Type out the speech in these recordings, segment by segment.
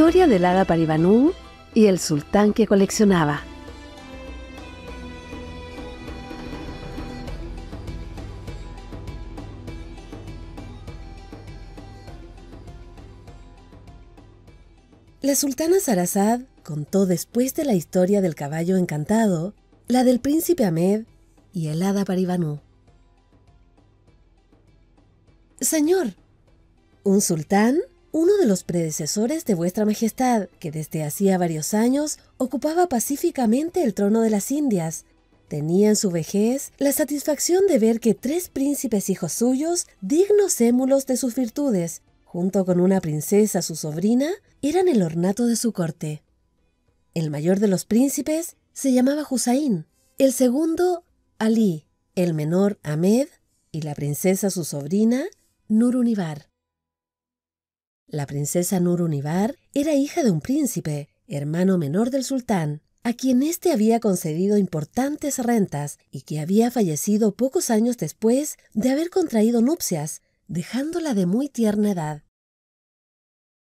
Historia del hada Paribanú y el sultán que coleccionaba. La sultana Sarazad contó después de la historia del caballo encantado, la del príncipe Ahmed y el hada Paribanú. Señor, un sultán uno de los predecesores de Vuestra Majestad, que desde hacía varios años ocupaba pacíficamente el trono de las Indias. Tenía en su vejez la satisfacción de ver que tres príncipes hijos suyos, dignos émulos de sus virtudes, junto con una princesa su sobrina, eran el ornato de su corte. El mayor de los príncipes se llamaba Husaín, el segundo Ali, el menor Ahmed y la princesa su sobrina Nurunibar. La princesa Nur era hija de un príncipe, hermano menor del sultán, a quien éste había concedido importantes rentas y que había fallecido pocos años después de haber contraído nupcias, dejándola de muy tierna edad.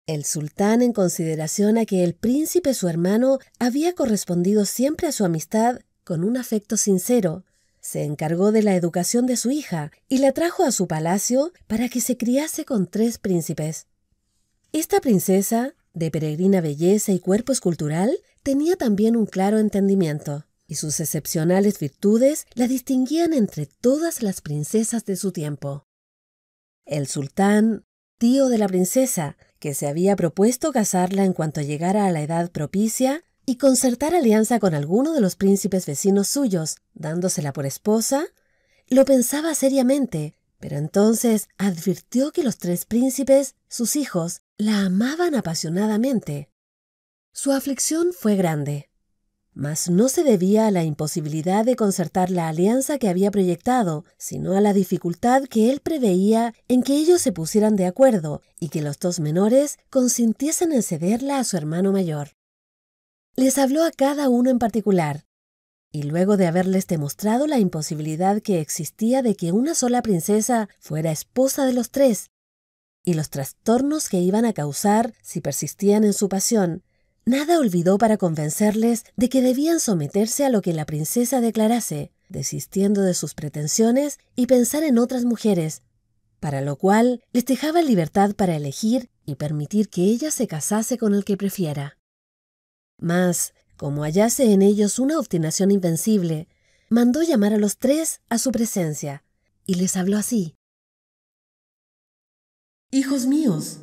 El sultán, en consideración a que el príncipe su hermano había correspondido siempre a su amistad con un afecto sincero, se encargó de la educación de su hija y la trajo a su palacio para que se criase con tres príncipes. Esta princesa, de peregrina belleza y cuerpo escultural, tenía también un claro entendimiento, y sus excepcionales virtudes la distinguían entre todas las princesas de su tiempo. El sultán, tío de la princesa, que se había propuesto casarla en cuanto llegara a la edad propicia, y concertar alianza con alguno de los príncipes vecinos suyos, dándosela por esposa, lo pensaba seriamente, pero entonces advirtió que los tres príncipes, sus hijos, la amaban apasionadamente. Su aflicción fue grande, mas no se debía a la imposibilidad de concertar la alianza que había proyectado, sino a la dificultad que él preveía en que ellos se pusieran de acuerdo y que los dos menores consintiesen en cederla a su hermano mayor. Les habló a cada uno en particular, y luego de haberles demostrado la imposibilidad que existía de que una sola princesa fuera esposa de los tres, y los trastornos que iban a causar si persistían en su pasión, nada olvidó para convencerles de que debían someterse a lo que la princesa declarase, desistiendo de sus pretensiones y pensar en otras mujeres, para lo cual les dejaba libertad para elegir y permitir que ella se casase con el que prefiera. Mas, como hallase en ellos una obstinación invencible, mandó llamar a los tres a su presencia y les habló así. Hijos míos,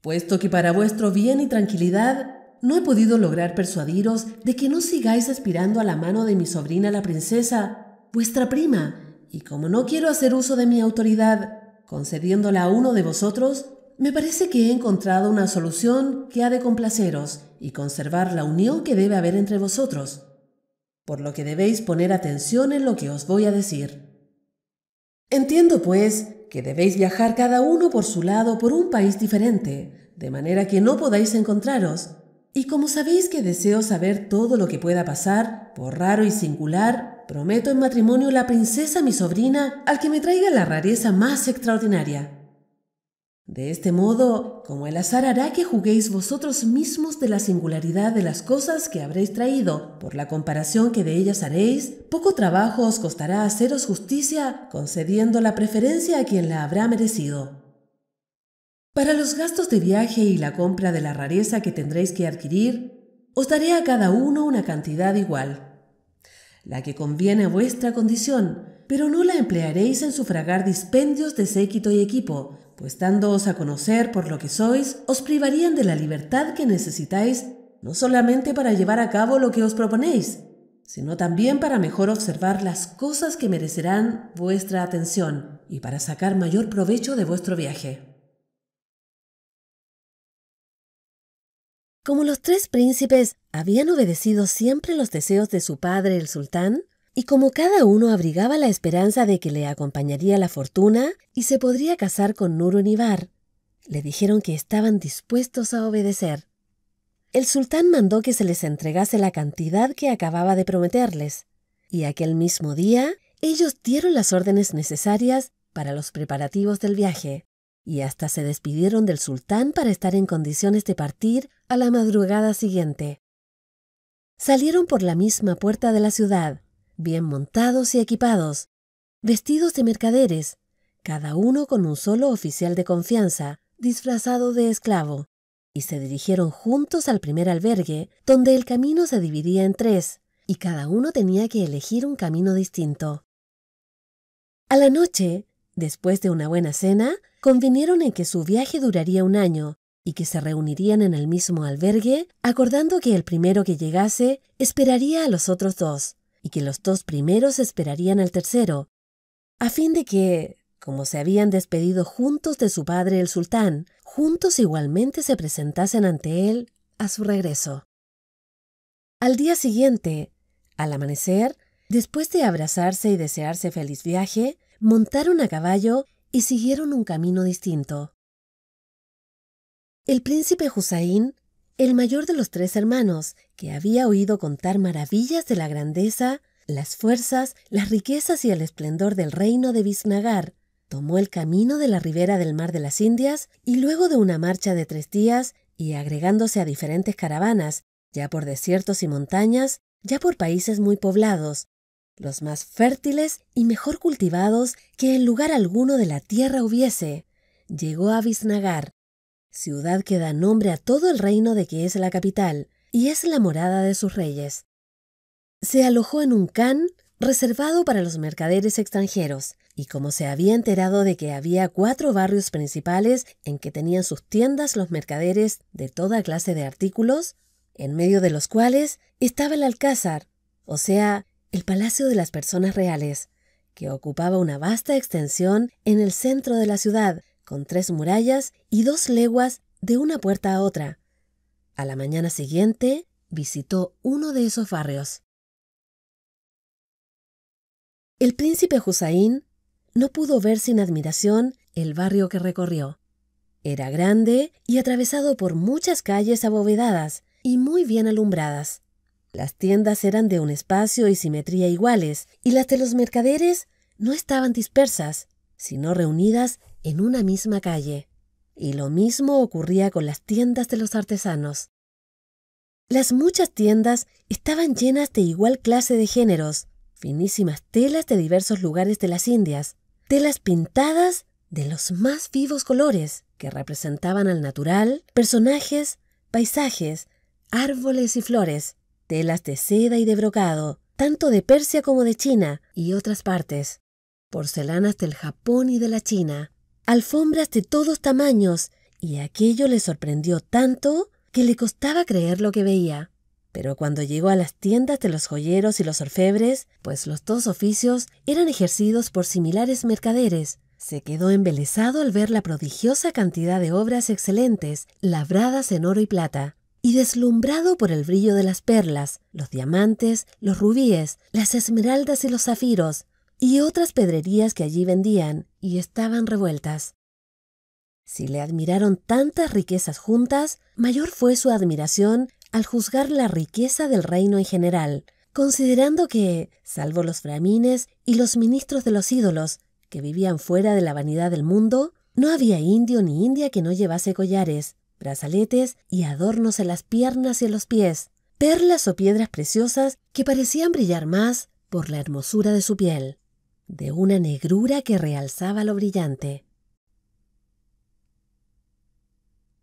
puesto que para vuestro bien y tranquilidad no he podido lograr persuadiros de que no sigáis aspirando a la mano de mi sobrina la princesa, vuestra prima, y como no quiero hacer uso de mi autoridad, concediéndola a uno de vosotros, me parece que he encontrado una solución que ha de complaceros y conservar la unión que debe haber entre vosotros, por lo que debéis poner atención en lo que os voy a decir. Entiendo, pues, que debéis viajar cada uno por su lado por un país diferente, de manera que no podáis encontraros. Y como sabéis que deseo saber todo lo que pueda pasar, por raro y singular, prometo en matrimonio la princesa mi sobrina al que me traiga la rareza más extraordinaria. De este modo, como el azar hará que juguéis vosotros mismos de la singularidad de las cosas que habréis traído, por la comparación que de ellas haréis, poco trabajo os costará haceros justicia, concediendo la preferencia a quien la habrá merecido. Para los gastos de viaje y la compra de la rareza que tendréis que adquirir, os daré a cada uno una cantidad igual, la que conviene a vuestra condición, pero no la emplearéis en sufragar dispendios de séquito y equipo, pues dándoos a conocer por lo que sois, os privarían de la libertad que necesitáis no solamente para llevar a cabo lo que os proponéis, sino también para mejor observar las cosas que merecerán vuestra atención y para sacar mayor provecho de vuestro viaje. Como los tres príncipes habían obedecido siempre los deseos de su padre el sultán, y como cada uno abrigaba la esperanza de que le acompañaría la fortuna y se podría casar con Nurunibar, le dijeron que estaban dispuestos a obedecer. El sultán mandó que se les entregase la cantidad que acababa de prometerles, y aquel mismo día ellos dieron las órdenes necesarias para los preparativos del viaje, y hasta se despidieron del sultán para estar en condiciones de partir a la madrugada siguiente. Salieron por la misma puerta de la ciudad, bien montados y equipados, vestidos de mercaderes, cada uno con un solo oficial de confianza, disfrazado de esclavo, y se dirigieron juntos al primer albergue, donde el camino se dividía en tres, y cada uno tenía que elegir un camino distinto. A la noche, después de una buena cena, convinieron en que su viaje duraría un año, y que se reunirían en el mismo albergue, acordando que el primero que llegase esperaría a los otros dos, y que los dos primeros esperarían al tercero, a fin de que, como se habían despedido juntos de su padre el sultán, juntos igualmente se presentasen ante él a su regreso. Al día siguiente, al amanecer, después de abrazarse y desearse feliz viaje, montaron a caballo y siguieron un camino distinto. El príncipe Husaín, el mayor de los tres hermanos que había oído contar maravillas de la grandeza, las fuerzas, las riquezas y el esplendor del reino de Visnagar, tomó el camino de la ribera del Mar de las Indias y luego de una marcha de tres días y agregándose a diferentes caravanas, ya por desiertos y montañas, ya por países muy poblados, los más fértiles y mejor cultivados que en lugar alguno de la tierra hubiese, llegó a Biznagar, ciudad que da nombre a todo el reino de que es la capital, y es la morada de sus reyes. Se alojó en un can reservado para los mercaderes extranjeros, y como se había enterado de que había cuatro barrios principales en que tenían sus tiendas los mercaderes de toda clase de artículos, en medio de los cuales estaba el alcázar, o sea, el Palacio de las Personas Reales, que ocupaba una vasta extensión en el centro de la ciudad, con tres murallas y dos leguas de una puerta a otra, a la mañana siguiente visitó uno de esos barrios. El príncipe Hussein no pudo ver sin admiración el barrio que recorrió. Era grande y atravesado por muchas calles abovedadas y muy bien alumbradas. Las tiendas eran de un espacio y simetría iguales, y las de los mercaderes no estaban dispersas, sino reunidas en una misma calle. Y lo mismo ocurría con las tiendas de los artesanos. Las muchas tiendas estaban llenas de igual clase de géneros, finísimas telas de diversos lugares de las Indias, telas pintadas de los más vivos colores, que representaban al natural, personajes, paisajes, árboles y flores, telas de seda y de brocado, tanto de Persia como de China y otras partes, porcelanas del Japón y de la China, alfombras de todos tamaños, y aquello le sorprendió tanto que le costaba creer lo que veía. Pero cuando llegó a las tiendas de los joyeros y los orfebres, pues los dos oficios eran ejercidos por similares mercaderes, se quedó embelesado al ver la prodigiosa cantidad de obras excelentes, labradas en oro y plata, y deslumbrado por el brillo de las perlas, los diamantes, los rubíes, las esmeraldas y los zafiros, y otras pedrerías que allí vendían y estaban revueltas. Si le admiraron tantas riquezas juntas, mayor fue su admiración al juzgar la riqueza del reino en general, considerando que, salvo los framines y los ministros de los ídolos, que vivían fuera de la vanidad del mundo, no había indio ni india que no llevase collares, brazaletes y adornos en las piernas y a los pies, perlas o piedras preciosas que parecían brillar más por la hermosura de su piel de una negrura que realzaba lo brillante.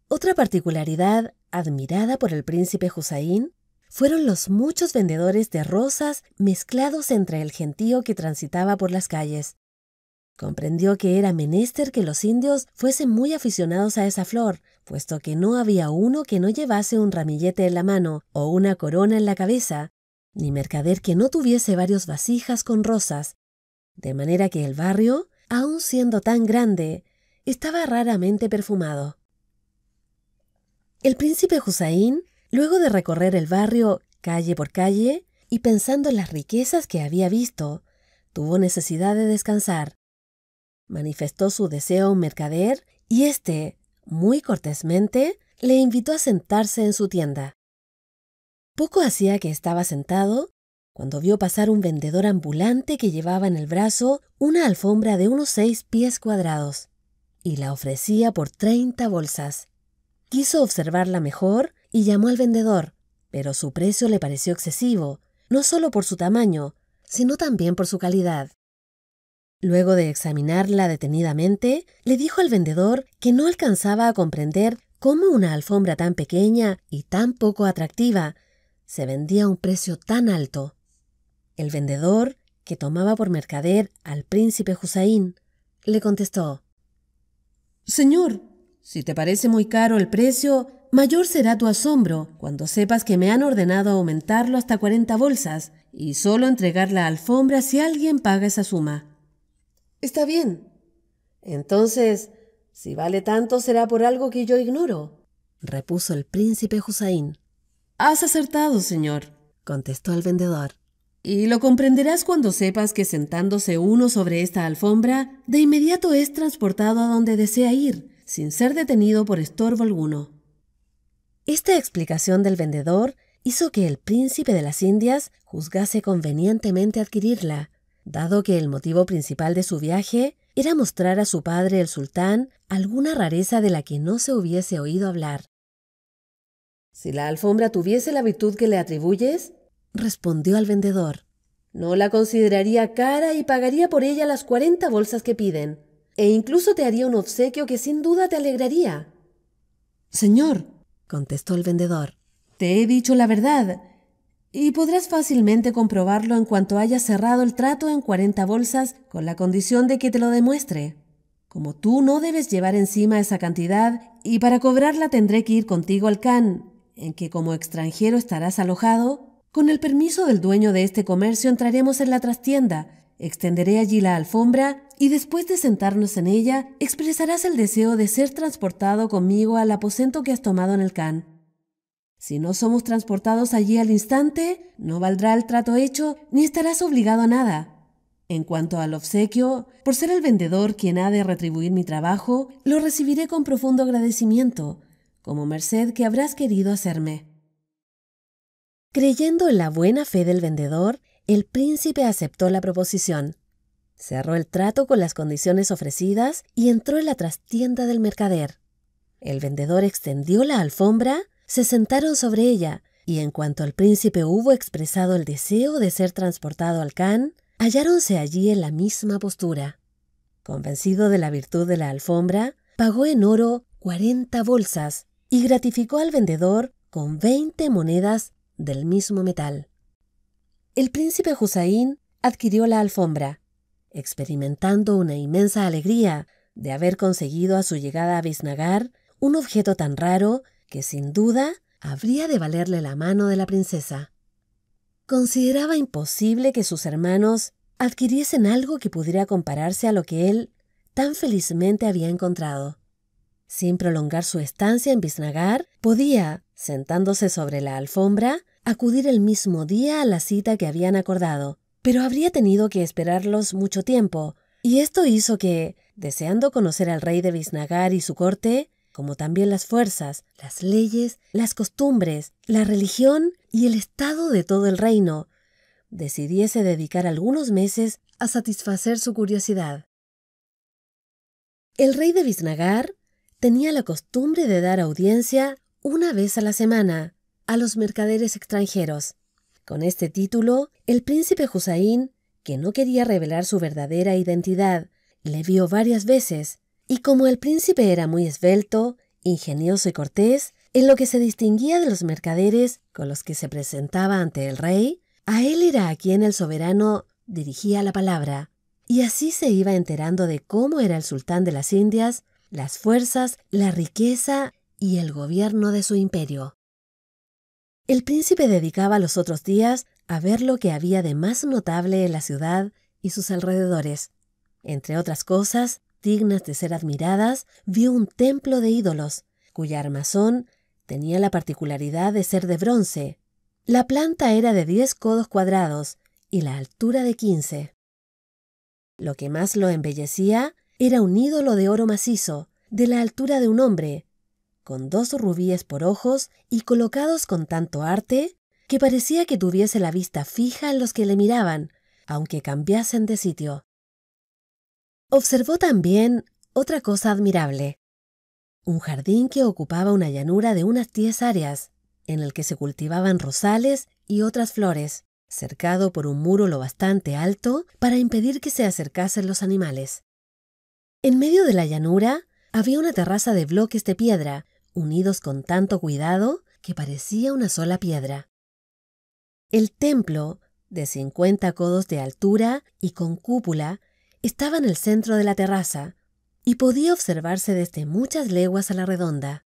Otra particularidad admirada por el príncipe Husaín fueron los muchos vendedores de rosas mezclados entre el gentío que transitaba por las calles. Comprendió que era menester que los indios fuesen muy aficionados a esa flor, puesto que no había uno que no llevase un ramillete en la mano o una corona en la cabeza, ni mercader que no tuviese varios vasijas con rosas, de manera que el barrio, aun siendo tan grande, estaba raramente perfumado. El príncipe Husaín, luego de recorrer el barrio calle por calle y pensando en las riquezas que había visto, tuvo necesidad de descansar. Manifestó su deseo a un mercader y éste, muy cortésmente, le invitó a sentarse en su tienda. Poco hacía que estaba sentado cuando vio pasar un vendedor ambulante que llevaba en el brazo una alfombra de unos seis pies cuadrados y la ofrecía por treinta bolsas. Quiso observarla mejor y llamó al vendedor, pero su precio le pareció excesivo, no solo por su tamaño, sino también por su calidad. Luego de examinarla detenidamente, le dijo al vendedor que no alcanzaba a comprender cómo una alfombra tan pequeña y tan poco atractiva se vendía a un precio tan alto. El vendedor, que tomaba por mercader al príncipe Husaín, le contestó Señor, si te parece muy caro el precio, mayor será tu asombro cuando sepas que me han ordenado aumentarlo hasta 40 bolsas y solo entregar la alfombra si alguien paga esa suma. Está bien. Entonces, si vale tanto será por algo que yo ignoro, repuso el príncipe Husaín. Has acertado, señor, contestó el vendedor. Y lo comprenderás cuando sepas que sentándose uno sobre esta alfombra, de inmediato es transportado a donde desea ir, sin ser detenido por estorbo alguno. Esta explicación del vendedor hizo que el príncipe de las Indias juzgase convenientemente adquirirla, dado que el motivo principal de su viaje era mostrar a su padre el sultán alguna rareza de la que no se hubiese oído hablar. Si la alfombra tuviese la virtud que le atribuyes, respondió al vendedor. No la consideraría cara y pagaría por ella las 40 bolsas que piden, e incluso te haría un obsequio que sin duda te alegraría. Señor, contestó el vendedor, te he dicho la verdad, y podrás fácilmente comprobarlo en cuanto hayas cerrado el trato en 40 bolsas con la condición de que te lo demuestre. Como tú no debes llevar encima esa cantidad, y para cobrarla tendré que ir contigo al CAN, en que como extranjero estarás alojado, con el permiso del dueño de este comercio entraremos en la trastienda, extenderé allí la alfombra y después de sentarnos en ella expresarás el deseo de ser transportado conmigo al aposento que has tomado en el can. Si no somos transportados allí al instante, no valdrá el trato hecho ni estarás obligado a nada. En cuanto al obsequio, por ser el vendedor quien ha de retribuir mi trabajo, lo recibiré con profundo agradecimiento, como merced que habrás querido hacerme. Creyendo en la buena fe del vendedor, el príncipe aceptó la proposición. Cerró el trato con las condiciones ofrecidas y entró en la trastienda del mercader. El vendedor extendió la alfombra, se sentaron sobre ella, y en cuanto el príncipe hubo expresado el deseo de ser transportado al Can, halláronse allí en la misma postura. Convencido de la virtud de la alfombra, pagó en oro 40 bolsas y gratificó al vendedor con 20 monedas del mismo metal. El príncipe Hussein adquirió la alfombra, experimentando una inmensa alegría de haber conseguido a su llegada a Biznagar un objeto tan raro que sin duda habría de valerle la mano de la princesa. Consideraba imposible que sus hermanos adquiriesen algo que pudiera compararse a lo que él tan felizmente había encontrado. Sin prolongar su estancia en Biznagar, podía, sentándose sobre la alfombra, acudir el mismo día a la cita que habían acordado. Pero habría tenido que esperarlos mucho tiempo, y esto hizo que, deseando conocer al rey de Visnagar y su corte, como también las fuerzas, las leyes, las costumbres, la religión y el estado de todo el reino, decidiese dedicar algunos meses a satisfacer su curiosidad. El rey de Visnagar tenía la costumbre de dar audiencia una vez a la semana a los mercaderes extranjeros. Con este título, el príncipe Husaín, que no quería revelar su verdadera identidad, le vio varias veces, y como el príncipe era muy esbelto, ingenioso y cortés, en lo que se distinguía de los mercaderes con los que se presentaba ante el rey, a él era a quien el soberano dirigía la palabra, y así se iba enterando de cómo era el sultán de las Indias, las fuerzas, la riqueza y el gobierno de su imperio. El príncipe dedicaba los otros días a ver lo que había de más notable en la ciudad y sus alrededores. Entre otras cosas, dignas de ser admiradas, vio un templo de ídolos, cuya armazón tenía la particularidad de ser de bronce. La planta era de 10 codos cuadrados y la altura de 15. Lo que más lo embellecía era un ídolo de oro macizo, de la altura de un hombre, con dos rubíes por ojos y colocados con tanto arte que parecía que tuviese la vista fija en los que le miraban, aunque cambiasen de sitio. Observó también otra cosa admirable. Un jardín que ocupaba una llanura de unas diez áreas, en el que se cultivaban rosales y otras flores, cercado por un muro lo bastante alto para impedir que se acercasen los animales. En medio de la llanura había una terraza de bloques de piedra, unidos con tanto cuidado que parecía una sola piedra. El templo, de 50 codos de altura y con cúpula, estaba en el centro de la terraza y podía observarse desde muchas leguas a la redonda.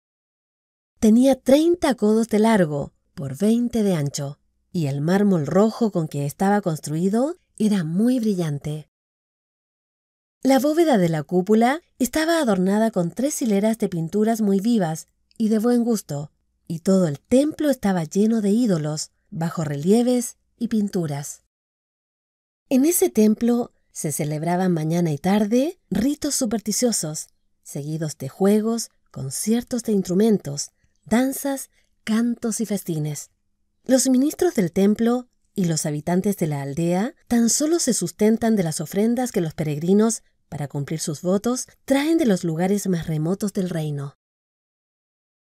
Tenía 30 codos de largo por 20 de ancho y el mármol rojo con que estaba construido era muy brillante. La bóveda de la cúpula estaba adornada con tres hileras de pinturas muy vivas y de buen gusto, y todo el templo estaba lleno de ídolos, bajorrelieves y pinturas. En ese templo se celebraban mañana y tarde ritos supersticiosos, seguidos de juegos, conciertos de instrumentos, danzas, cantos y festines. Los ministros del templo y los habitantes de la aldea tan solo se sustentan de las ofrendas que los peregrinos, para cumplir sus votos, traen de los lugares más remotos del reino.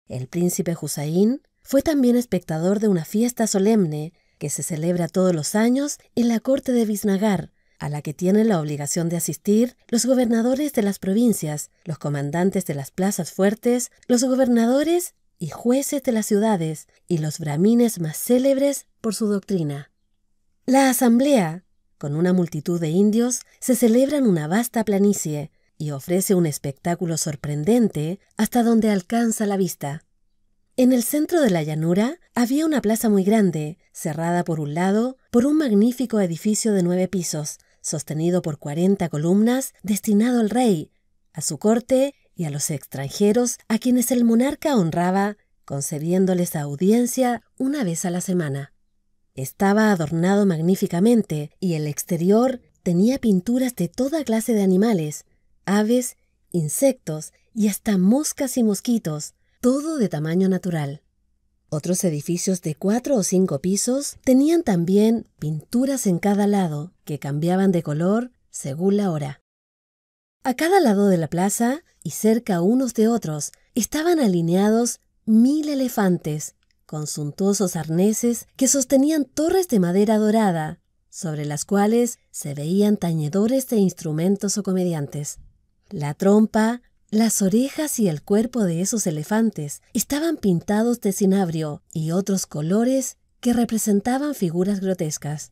El príncipe Husaín fue también espectador de una fiesta solemne que se celebra todos los años en la corte de Biznagar, a la que tienen la obligación de asistir los gobernadores de las provincias, los comandantes de las plazas fuertes, los gobernadores y jueces de las ciudades, y los bramines más célebres por su doctrina. La asamblea, con una multitud de indios, se celebra en una vasta planicie y ofrece un espectáculo sorprendente hasta donde alcanza la vista. En el centro de la llanura había una plaza muy grande, cerrada por un lado por un magnífico edificio de nueve pisos, sostenido por cuarenta columnas, destinado al rey, a su corte y a los extranjeros a quienes el monarca honraba, concediéndoles audiencia una vez a la semana. Estaba adornado magníficamente y el exterior tenía pinturas de toda clase de animales, aves, insectos y hasta moscas y mosquitos, todo de tamaño natural. Otros edificios de cuatro o cinco pisos tenían también pinturas en cada lado que cambiaban de color según la hora. A cada lado de la plaza y cerca unos de otros estaban alineados mil elefantes, con suntuosos arneses que sostenían torres de madera dorada, sobre las cuales se veían tañedores de instrumentos o comediantes. La trompa, las orejas y el cuerpo de esos elefantes estaban pintados de cinabrio y otros colores que representaban figuras grotescas.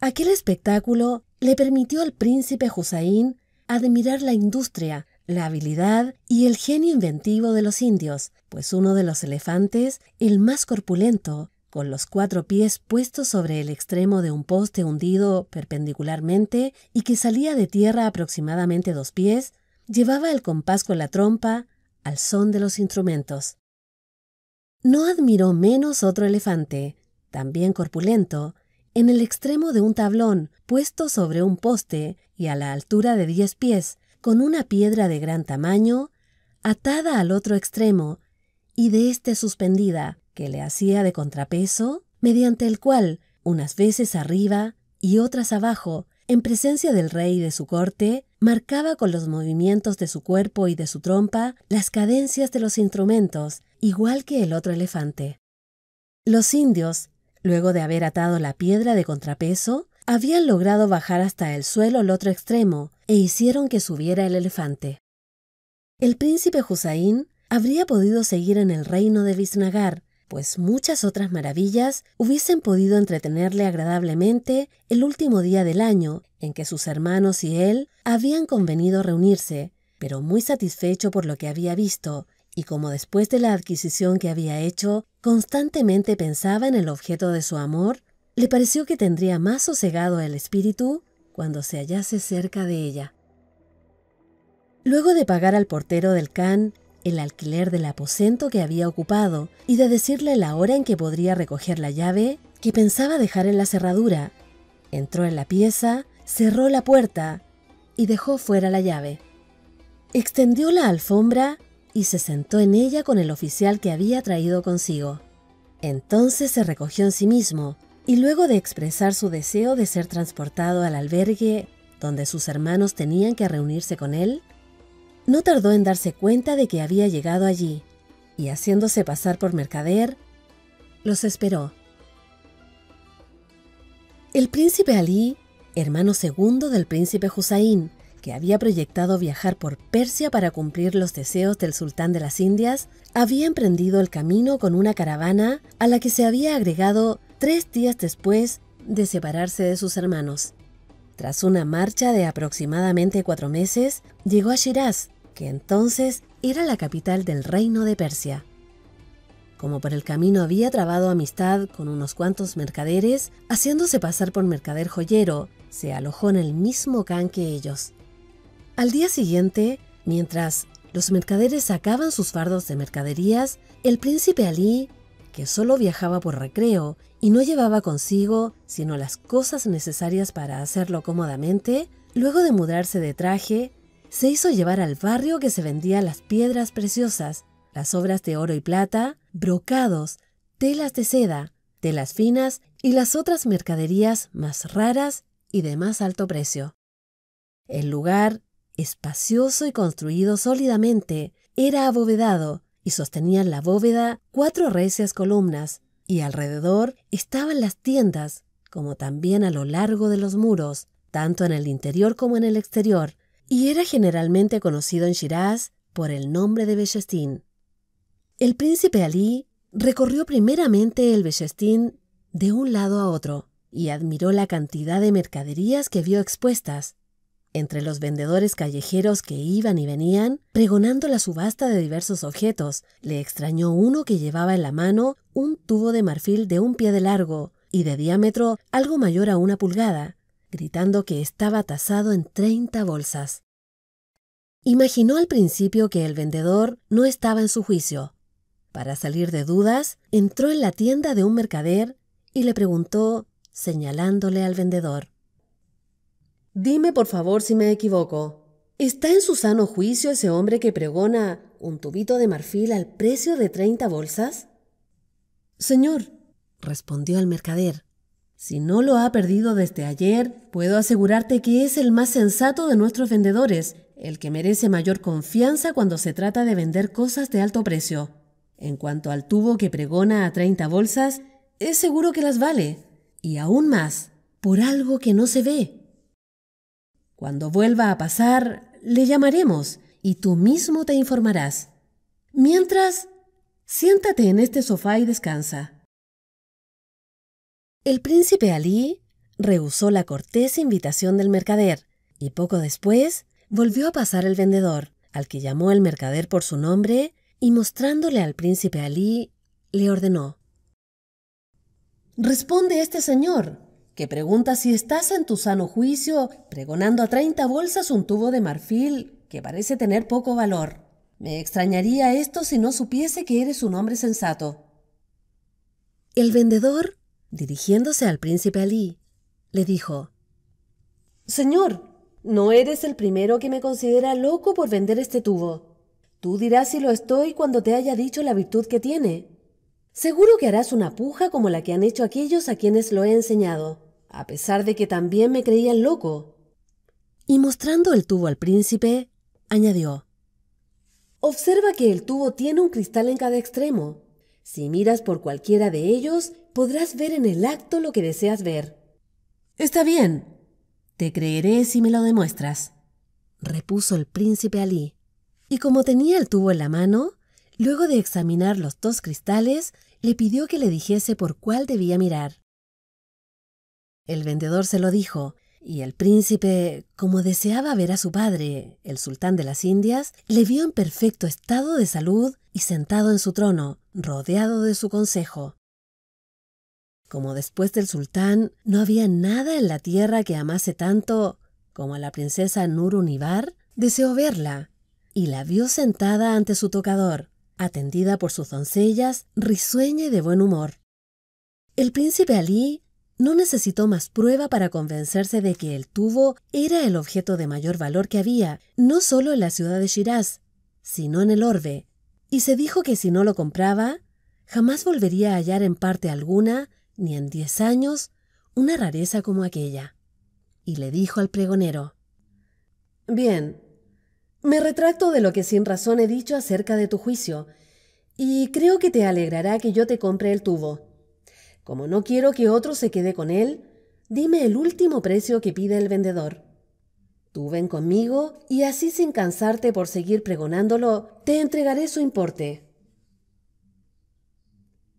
Aquel espectáculo le permitió al príncipe Hussein admirar la industria, la habilidad y el genio inventivo de los indios, pues uno de los elefantes, el más corpulento, con los cuatro pies puestos sobre el extremo de un poste hundido perpendicularmente y que salía de tierra aproximadamente dos pies, llevaba el compás con la trompa al son de los instrumentos. No admiró menos otro elefante, también corpulento, en el extremo de un tablón puesto sobre un poste y a la altura de diez pies, con una piedra de gran tamaño atada al otro extremo y de éste suspendida, que le hacía de contrapeso, mediante el cual, unas veces arriba y otras abajo, en presencia del rey y de su corte, marcaba con los movimientos de su cuerpo y de su trompa las cadencias de los instrumentos, igual que el otro elefante. Los indios, luego de haber atado la piedra de contrapeso, habían logrado bajar hasta el suelo el otro extremo, e hicieron que subiera el elefante. El príncipe Husaín habría podido seguir en el reino de Visnagar, pues muchas otras maravillas hubiesen podido entretenerle agradablemente el último día del año en que sus hermanos y él habían convenido reunirse, pero muy satisfecho por lo que había visto, y como después de la adquisición que había hecho, constantemente pensaba en el objeto de su amor, le pareció que tendría más sosegado el espíritu cuando se hallase cerca de ella. Luego de pagar al portero del can el alquiler del aposento que había ocupado y de decirle la hora en que podría recoger la llave que pensaba dejar en la cerradura, entró en la pieza, cerró la puerta y dejó fuera la llave. Extendió la alfombra y se sentó en ella con el oficial que había traído consigo. Entonces se recogió en sí mismo y luego de expresar su deseo de ser transportado al albergue donde sus hermanos tenían que reunirse con él, no tardó en darse cuenta de que había llegado allí, y haciéndose pasar por mercader, los esperó. El príncipe Ali, hermano segundo del príncipe Husayn, que había proyectado viajar por Persia para cumplir los deseos del sultán de las Indias, había emprendido el camino con una caravana a la que se había agregado tres días después de separarse de sus hermanos. Tras una marcha de aproximadamente cuatro meses, llegó a Shiraz, que entonces era la capital del reino de Persia. Como por el camino había trabado amistad con unos cuantos mercaderes, haciéndose pasar por mercader joyero, se alojó en el mismo can que ellos. Al día siguiente, mientras los mercaderes sacaban sus fardos de mercaderías, el príncipe Ali, que solo viajaba por recreo y no llevaba consigo sino las cosas necesarias para hacerlo cómodamente, luego de mudarse de traje, se hizo llevar al barrio que se vendía las piedras preciosas, las obras de oro y plata, brocados, telas de seda, telas finas y las otras mercaderías más raras y de más alto precio. El lugar, espacioso y construido sólidamente, era abovedado y sostenían la bóveda cuatro recias columnas, y alrededor estaban las tiendas, como también a lo largo de los muros, tanto en el interior como en el exterior, y era generalmente conocido en Shiraz por el nombre de Bellestín. El príncipe Ali recorrió primeramente el Bellestín de un lado a otro y admiró la cantidad de mercaderías que vio expuestas, entre los vendedores callejeros que iban y venían, pregonando la subasta de diversos objetos, le extrañó uno que llevaba en la mano un tubo de marfil de un pie de largo y de diámetro algo mayor a una pulgada, gritando que estaba tasado en treinta bolsas. Imaginó al principio que el vendedor no estaba en su juicio. Para salir de dudas, entró en la tienda de un mercader y le preguntó, señalándole al vendedor Dime por favor si me equivoco. ¿Está en su sano juicio ese hombre que pregona un tubito de marfil al precio de 30 bolsas? Señor, respondió el mercader, si no lo ha perdido desde ayer, puedo asegurarte que es el más sensato de nuestros vendedores, el que merece mayor confianza cuando se trata de vender cosas de alto precio. En cuanto al tubo que pregona a 30 bolsas, es seguro que las vale, y aún más, por algo que no se ve. Cuando vuelva a pasar, le llamaremos y tú mismo te informarás. Mientras, siéntate en este sofá y descansa. El príncipe Ali rehusó la cortés invitación del mercader y poco después volvió a pasar el vendedor, al que llamó el mercader por su nombre y mostrándole al príncipe Ali, le ordenó. Responde este señor, que pregunta si estás en tu sano juicio pregonando a 30 bolsas un tubo de marfil que parece tener poco valor. Me extrañaría esto si no supiese que eres un hombre sensato. El vendedor, dirigiéndose al príncipe Ali, le dijo, Señor, no eres el primero que me considera loco por vender este tubo. Tú dirás si lo estoy cuando te haya dicho la virtud que tiene. Seguro que harás una puja como la que han hecho aquellos a quienes lo he enseñado a pesar de que también me creían loco. Y mostrando el tubo al príncipe, añadió, Observa que el tubo tiene un cristal en cada extremo. Si miras por cualquiera de ellos, podrás ver en el acto lo que deseas ver. Está bien. Te creeré si me lo demuestras, repuso el príncipe Alí. Y como tenía el tubo en la mano, luego de examinar los dos cristales, le pidió que le dijese por cuál debía mirar. El vendedor se lo dijo, y el príncipe, como deseaba ver a su padre, el sultán de las Indias, le vio en perfecto estado de salud y sentado en su trono, rodeado de su consejo. Como después del sultán no había nada en la tierra que amase tanto como a la princesa Nurunibar, deseó verla, y la vio sentada ante su tocador, atendida por sus doncellas, risueña y de buen humor. El príncipe Alí no necesitó más prueba para convencerse de que el tubo era el objeto de mayor valor que había, no solo en la ciudad de Shiraz, sino en el orbe, y se dijo que si no lo compraba, jamás volvería a hallar en parte alguna, ni en diez años, una rareza como aquella. Y le dijo al pregonero, Bien, me retracto de lo que sin razón he dicho acerca de tu juicio, y creo que te alegrará que yo te compre el tubo. Como no quiero que otro se quede con él, dime el último precio que pide el vendedor. Tú ven conmigo y así sin cansarte por seguir pregonándolo, te entregaré su importe.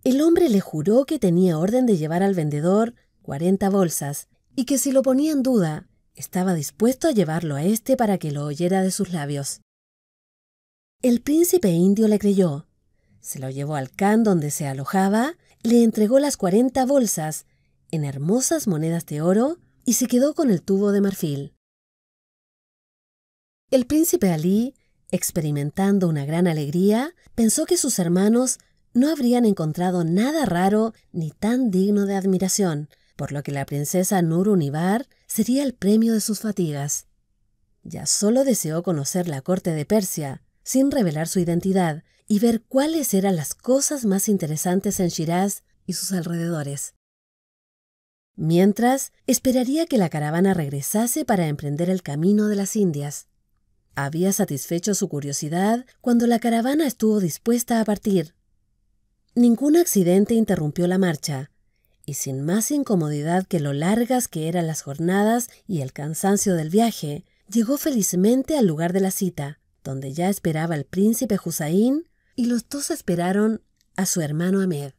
El hombre le juró que tenía orden de llevar al vendedor 40 bolsas y que si lo ponía en duda, estaba dispuesto a llevarlo a éste para que lo oyera de sus labios. El príncipe indio le creyó, se lo llevó al can donde se alojaba le entregó las 40 bolsas en hermosas monedas de oro y se quedó con el tubo de marfil. El príncipe Ali, experimentando una gran alegría, pensó que sus hermanos no habrían encontrado nada raro ni tan digno de admiración, por lo que la princesa Nur Univar sería el premio de sus fatigas. Ya solo deseó conocer la corte de Persia, sin revelar su identidad, y ver cuáles eran las cosas más interesantes en Shiraz y sus alrededores. Mientras, esperaría que la caravana regresase para emprender el camino de las Indias. Había satisfecho su curiosidad cuando la caravana estuvo dispuesta a partir. Ningún accidente interrumpió la marcha, y sin más incomodidad que lo largas que eran las jornadas y el cansancio del viaje, llegó felizmente al lugar de la cita, donde ya esperaba el príncipe Husaín y los dos esperaron a su hermano Ahmed.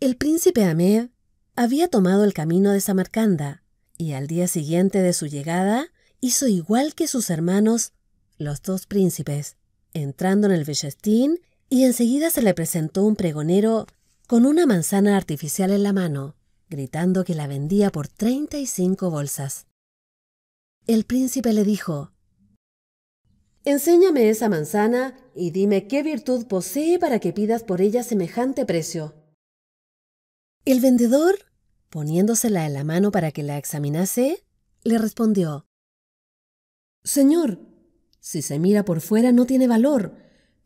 El príncipe Ahmed había tomado el camino de Samarcanda y al día siguiente de su llegada hizo igual que sus hermanos, los dos príncipes, entrando en el Bellestín y enseguida se le presentó un pregonero con una manzana artificial en la mano, gritando que la vendía por 35 bolsas. El príncipe le dijo, Enséñame esa manzana y dime qué virtud posee para que pidas por ella semejante precio. El vendedor, poniéndosela en la mano para que la examinase, le respondió, Señor, si se mira por fuera no tiene valor,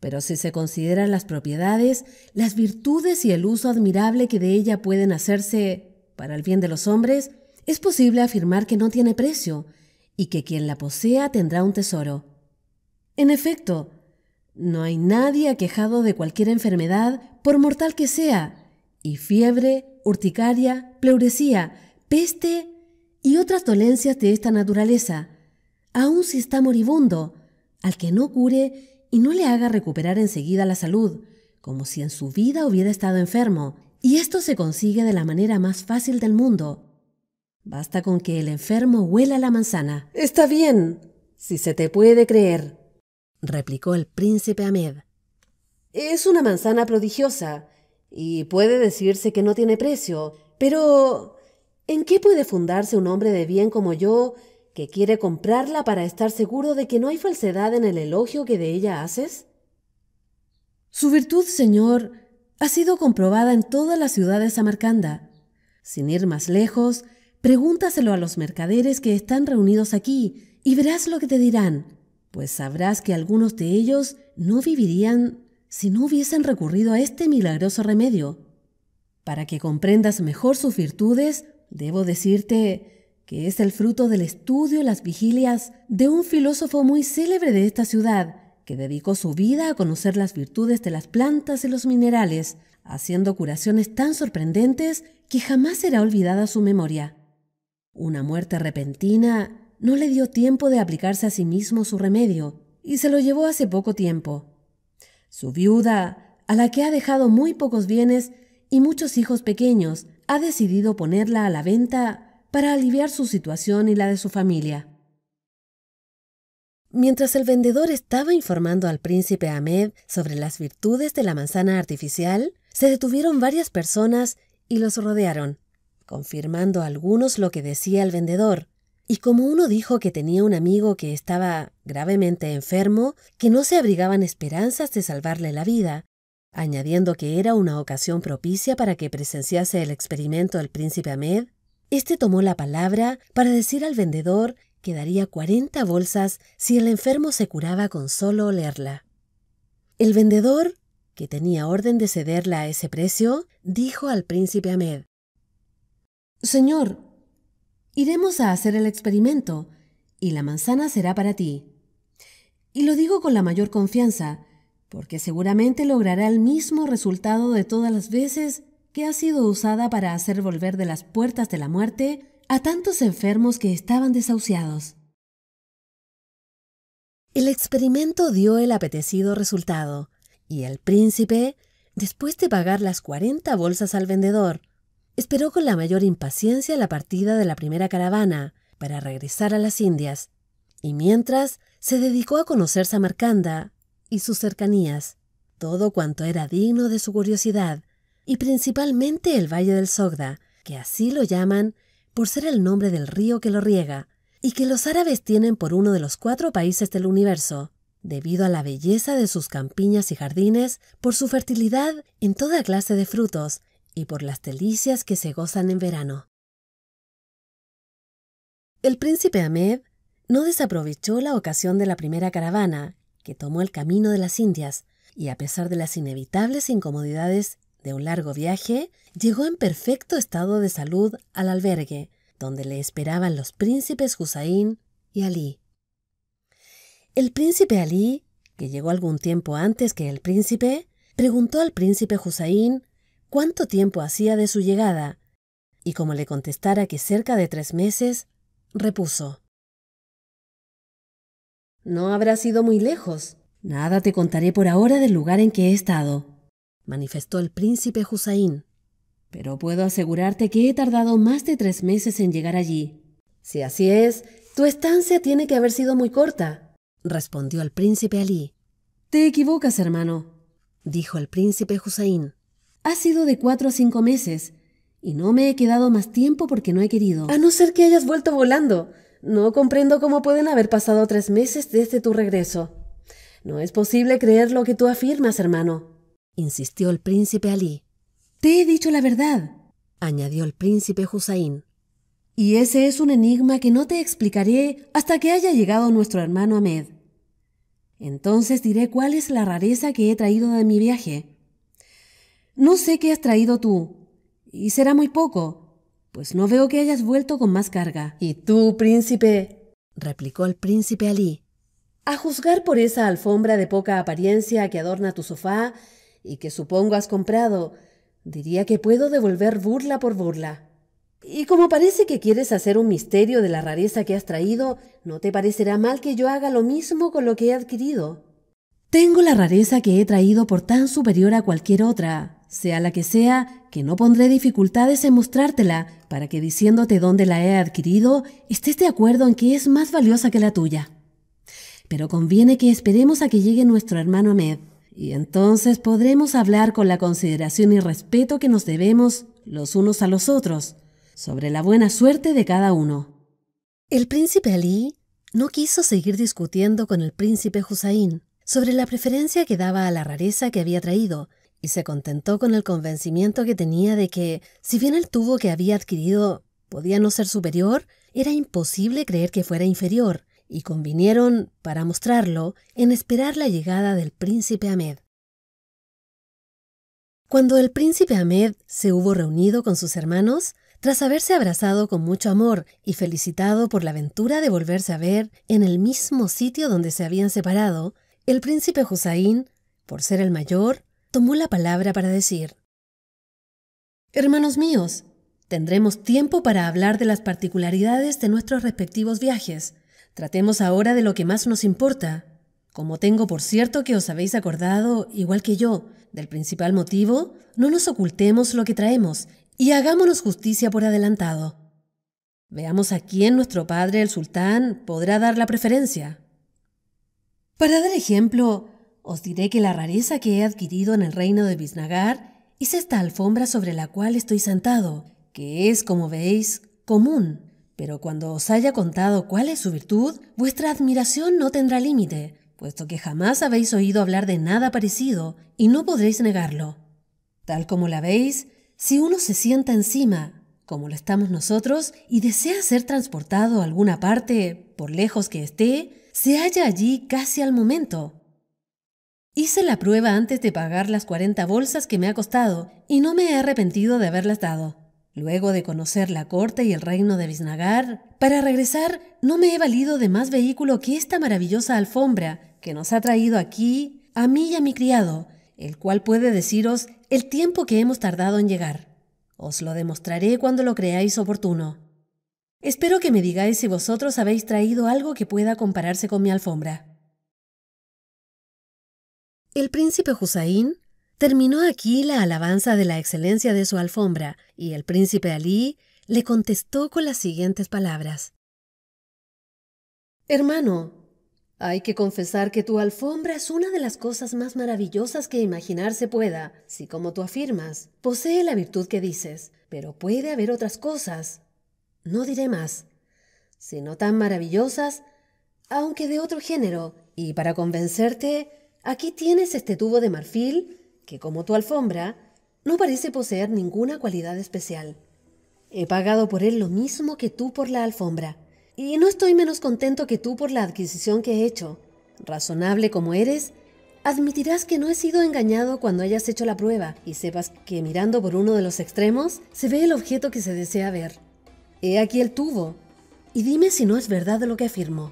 pero si se consideran las propiedades, las virtudes y el uso admirable que de ella pueden hacerse para el bien de los hombres, es posible afirmar que no tiene precio y que quien la posea tendrá un tesoro. En efecto, no hay nadie aquejado de cualquier enfermedad, por mortal que sea, y fiebre, urticaria, pleuresía, peste y otras dolencias de esta naturaleza, aun si está moribundo, al que no cure y no le haga recuperar enseguida la salud, como si en su vida hubiera estado enfermo, y esto se consigue de la manera más fácil del mundo. Basta con que el enfermo huela la manzana. Está bien, si se te puede creer replicó el príncipe Ahmed. Es una manzana prodigiosa, y puede decirse que no tiene precio, pero ¿en qué puede fundarse un hombre de bien como yo que quiere comprarla para estar seguro de que no hay falsedad en el elogio que de ella haces? Su virtud, señor, ha sido comprobada en toda la ciudad de Samarcanda. Sin ir más lejos, pregúntaselo a los mercaderes que están reunidos aquí y verás lo que te dirán pues sabrás que algunos de ellos no vivirían si no hubiesen recurrido a este milagroso remedio. Para que comprendas mejor sus virtudes, debo decirte que es el fruto del estudio y las vigilias de un filósofo muy célebre de esta ciudad, que dedicó su vida a conocer las virtudes de las plantas y los minerales, haciendo curaciones tan sorprendentes que jamás será olvidada su memoria. Una muerte repentina no le dio tiempo de aplicarse a sí mismo su remedio y se lo llevó hace poco tiempo. Su viuda, a la que ha dejado muy pocos bienes y muchos hijos pequeños, ha decidido ponerla a la venta para aliviar su situación y la de su familia. Mientras el vendedor estaba informando al príncipe Ahmed sobre las virtudes de la manzana artificial, se detuvieron varias personas y los rodearon, confirmando algunos lo que decía el vendedor, y como uno dijo que tenía un amigo que estaba gravemente enfermo, que no se abrigaban esperanzas de salvarle la vida, añadiendo que era una ocasión propicia para que presenciase el experimento el príncipe Ahmed, este tomó la palabra para decir al vendedor que daría 40 bolsas si el enfermo se curaba con solo olerla. El vendedor, que tenía orden de cederla a ese precio, dijo al príncipe Ahmed, Señor, Iremos a hacer el experimento y la manzana será para ti. Y lo digo con la mayor confianza, porque seguramente logrará el mismo resultado de todas las veces que ha sido usada para hacer volver de las puertas de la muerte a tantos enfermos que estaban desahuciados. El experimento dio el apetecido resultado, y el príncipe, después de pagar las 40 bolsas al vendedor esperó con la mayor impaciencia la partida de la primera caravana para regresar a las Indias, y mientras se dedicó a conocer Samarcanda y sus cercanías, todo cuanto era digno de su curiosidad, y principalmente el Valle del Sogda, que así lo llaman por ser el nombre del río que lo riega, y que los árabes tienen por uno de los cuatro países del universo, debido a la belleza de sus campiñas y jardines, por su fertilidad en toda clase de frutos, y por las delicias que se gozan en verano. El príncipe Ahmed no desaprovechó la ocasión de la primera caravana, que tomó el camino de las Indias, y a pesar de las inevitables incomodidades de un largo viaje, llegó en perfecto estado de salud al albergue, donde le esperaban los príncipes Hussein y Ali. El príncipe Ali, que llegó algún tiempo antes que el príncipe, preguntó al príncipe Hussein cuánto tiempo hacía de su llegada, y como le contestara que cerca de tres meses, repuso. No habrá sido muy lejos. Nada te contaré por ahora del lugar en que he estado, manifestó el príncipe Husaín. Pero puedo asegurarte que he tardado más de tres meses en llegar allí. Si así es, tu estancia tiene que haber sido muy corta, respondió el príncipe Ali. Te equivocas, hermano, dijo el príncipe Husaín. Ha sido de cuatro o cinco meses, y no me he quedado más tiempo porque no he querido. A no ser que hayas vuelto volando. No comprendo cómo pueden haber pasado tres meses desde tu regreso. No es posible creer lo que tú afirmas, hermano, insistió el príncipe Ali. Te he dicho la verdad, añadió el príncipe Hussein. Y ese es un enigma que no te explicaré hasta que haya llegado nuestro hermano Ahmed. Entonces diré cuál es la rareza que he traído de mi viaje. No sé qué has traído tú, y será muy poco, pues no veo que hayas vuelto con más carga. ¿Y tú, príncipe? replicó el príncipe Alí. A juzgar por esa alfombra de poca apariencia que adorna tu sofá y que supongo has comprado, diría que puedo devolver burla por burla. Y como parece que quieres hacer un misterio de la rareza que has traído, no te parecerá mal que yo haga lo mismo con lo que he adquirido. Tengo la rareza que he traído por tan superior a cualquier otra, sea la que sea, que no pondré dificultades en mostrártela, para que diciéndote dónde la he adquirido, estés de acuerdo en que es más valiosa que la tuya. Pero conviene que esperemos a que llegue nuestro hermano Ahmed, y entonces podremos hablar con la consideración y respeto que nos debemos los unos a los otros, sobre la buena suerte de cada uno. El príncipe Ali no quiso seguir discutiendo con el príncipe Hussein sobre la preferencia que daba a la rareza que había traído, y se contentó con el convencimiento que tenía de que, si bien el tubo que había adquirido podía no ser superior, era imposible creer que fuera inferior, y convinieron, para mostrarlo, en esperar la llegada del príncipe Ahmed. Cuando el príncipe Ahmed se hubo reunido con sus hermanos, tras haberse abrazado con mucho amor y felicitado por la aventura de volverse a ver en el mismo sitio donde se habían separado, el príncipe Hussein, por ser el mayor, tomó la palabra para decir, Hermanos míos, tendremos tiempo para hablar de las particularidades de nuestros respectivos viajes. Tratemos ahora de lo que más nos importa. Como tengo por cierto que os habéis acordado, igual que yo, del principal motivo, no nos ocultemos lo que traemos y hagámonos justicia por adelantado. Veamos a quién nuestro padre el sultán podrá dar la preferencia. Para dar ejemplo, os diré que la rareza que he adquirido en el reino de Biznagar es esta alfombra sobre la cual estoy sentado, que es, como veis, común. Pero cuando os haya contado cuál es su virtud, vuestra admiración no tendrá límite, puesto que jamás habéis oído hablar de nada parecido y no podréis negarlo. Tal como la veis, si uno se sienta encima, como lo estamos nosotros, y desea ser transportado a alguna parte, por lejos que esté, se halla allí casi al momento, Hice la prueba antes de pagar las 40 bolsas que me ha costado y no me he arrepentido de haberlas dado. Luego de conocer la corte y el reino de Biznagar, para regresar no me he valido de más vehículo que esta maravillosa alfombra que nos ha traído aquí a mí y a mi criado, el cual puede deciros el tiempo que hemos tardado en llegar. Os lo demostraré cuando lo creáis oportuno. Espero que me digáis si vosotros habéis traído algo que pueda compararse con mi alfombra. El príncipe Hussein terminó aquí la alabanza de la excelencia de su alfombra y el príncipe Ali le contestó con las siguientes palabras. Hermano, hay que confesar que tu alfombra es una de las cosas más maravillosas que imaginarse pueda, si como tú afirmas, posee la virtud que dices, pero puede haber otras cosas. No diré más, sino tan maravillosas, aunque de otro género, y para convencerte, Aquí tienes este tubo de marfil que, como tu alfombra, no parece poseer ninguna cualidad especial. He pagado por él lo mismo que tú por la alfombra, y no estoy menos contento que tú por la adquisición que he hecho. Razonable como eres, admitirás que no he sido engañado cuando hayas hecho la prueba y sepas que mirando por uno de los extremos se ve el objeto que se desea ver. He aquí el tubo, y dime si no es verdad lo que afirmo.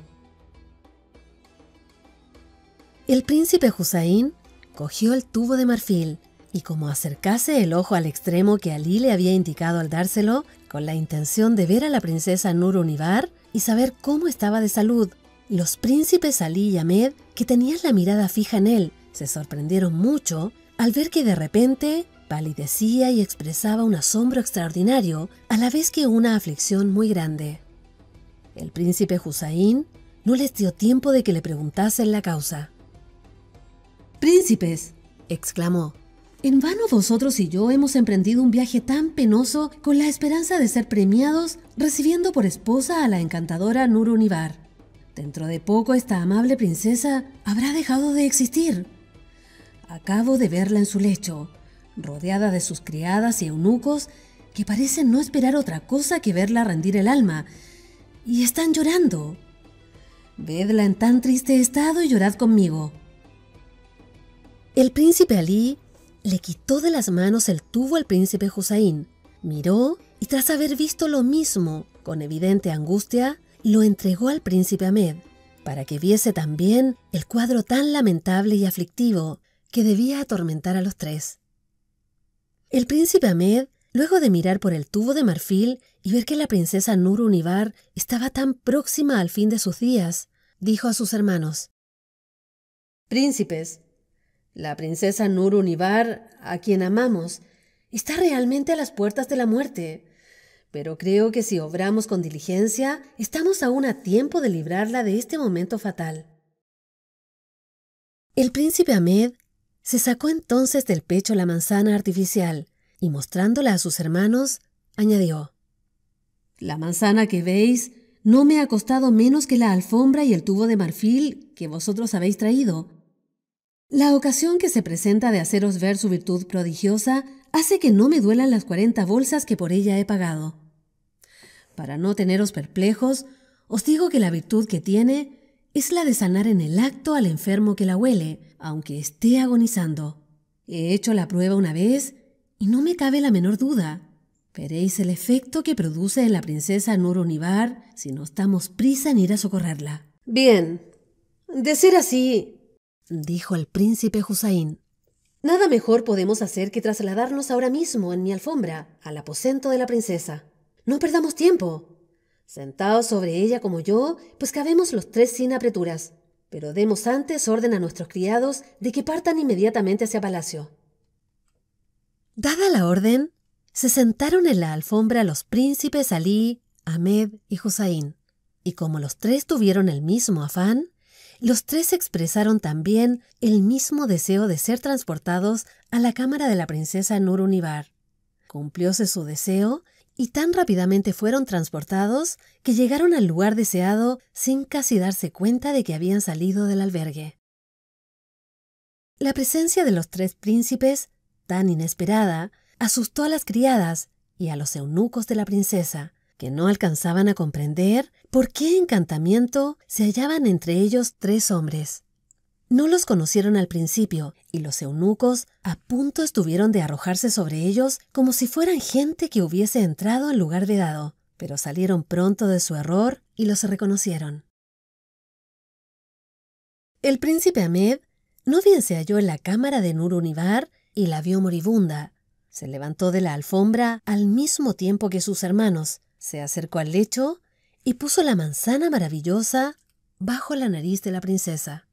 El príncipe Husaín cogió el tubo de marfil y como acercase el ojo al extremo que Ali le había indicado al dárselo, con la intención de ver a la princesa Nur Univar y saber cómo estaba de salud, los príncipes Ali y Ahmed, que tenían la mirada fija en él, se sorprendieron mucho al ver que de repente palidecía y expresaba un asombro extraordinario, a la vez que una aflicción muy grande. El príncipe Husaín no les dio tiempo de que le preguntasen la causa. Príncipes, exclamó, en vano vosotros y yo hemos emprendido un viaje tan penoso con la esperanza de ser premiados recibiendo por esposa a la encantadora Nur-Univar. Dentro de poco esta amable princesa habrá dejado de existir. Acabo de verla en su lecho, rodeada de sus criadas y eunucos que parecen no esperar otra cosa que verla rendir el alma, y están llorando. Vedla en tan triste estado y llorad conmigo. El príncipe Ali le quitó de las manos el tubo al príncipe Hussein, miró y tras haber visto lo mismo, con evidente angustia, lo entregó al príncipe Ahmed, para que viese también el cuadro tan lamentable y aflictivo que debía atormentar a los tres. El príncipe Ahmed, luego de mirar por el tubo de marfil y ver que la princesa Nur Univar estaba tan próxima al fin de sus días, dijo a sus hermanos, Príncipes, la princesa Nur Univar, a quien amamos, está realmente a las puertas de la muerte. Pero creo que si obramos con diligencia, estamos aún a tiempo de librarla de este momento fatal. El príncipe Ahmed se sacó entonces del pecho la manzana artificial y mostrándola a sus hermanos, añadió, La manzana que veis no me ha costado menos que la alfombra y el tubo de marfil que vosotros habéis traído. La ocasión que se presenta de haceros ver su virtud prodigiosa hace que no me duelan las 40 bolsas que por ella he pagado. Para no teneros perplejos, os digo que la virtud que tiene es la de sanar en el acto al enfermo que la huele, aunque esté agonizando. He hecho la prueba una vez y no me cabe la menor duda. Veréis el efecto que produce en la princesa Nur si no estamos prisa en ir a socorrerla. Bien. De ser así, dijo el príncipe Husaín: Nada mejor podemos hacer que trasladarnos ahora mismo en mi alfombra al aposento de la princesa. No perdamos tiempo. Sentados sobre ella como yo, pues cabemos los tres sin apreturas. Pero demos antes orden a nuestros criados de que partan inmediatamente hacia palacio. Dada la orden, se sentaron en la alfombra los príncipes Ali, Ahmed y Husaín. Y como los tres tuvieron el mismo afán, los tres expresaron también el mismo deseo de ser transportados a la cámara de la princesa Nurunibar. Cumplióse su deseo y tan rápidamente fueron transportados que llegaron al lugar deseado sin casi darse cuenta de que habían salido del albergue. La presencia de los tres príncipes, tan inesperada, asustó a las criadas y a los eunucos de la princesa, que no alcanzaban a comprender por qué encantamiento se hallaban entre ellos tres hombres. No los conocieron al principio, y los eunucos a punto estuvieron de arrojarse sobre ellos como si fueran gente que hubiese entrado en lugar de dado, pero salieron pronto de su error y los reconocieron. El príncipe Ahmed no bien se halló en la cámara de Nur Univar y la vio moribunda. Se levantó de la alfombra al mismo tiempo que sus hermanos, se acercó al lecho y puso la manzana maravillosa bajo la nariz de la princesa.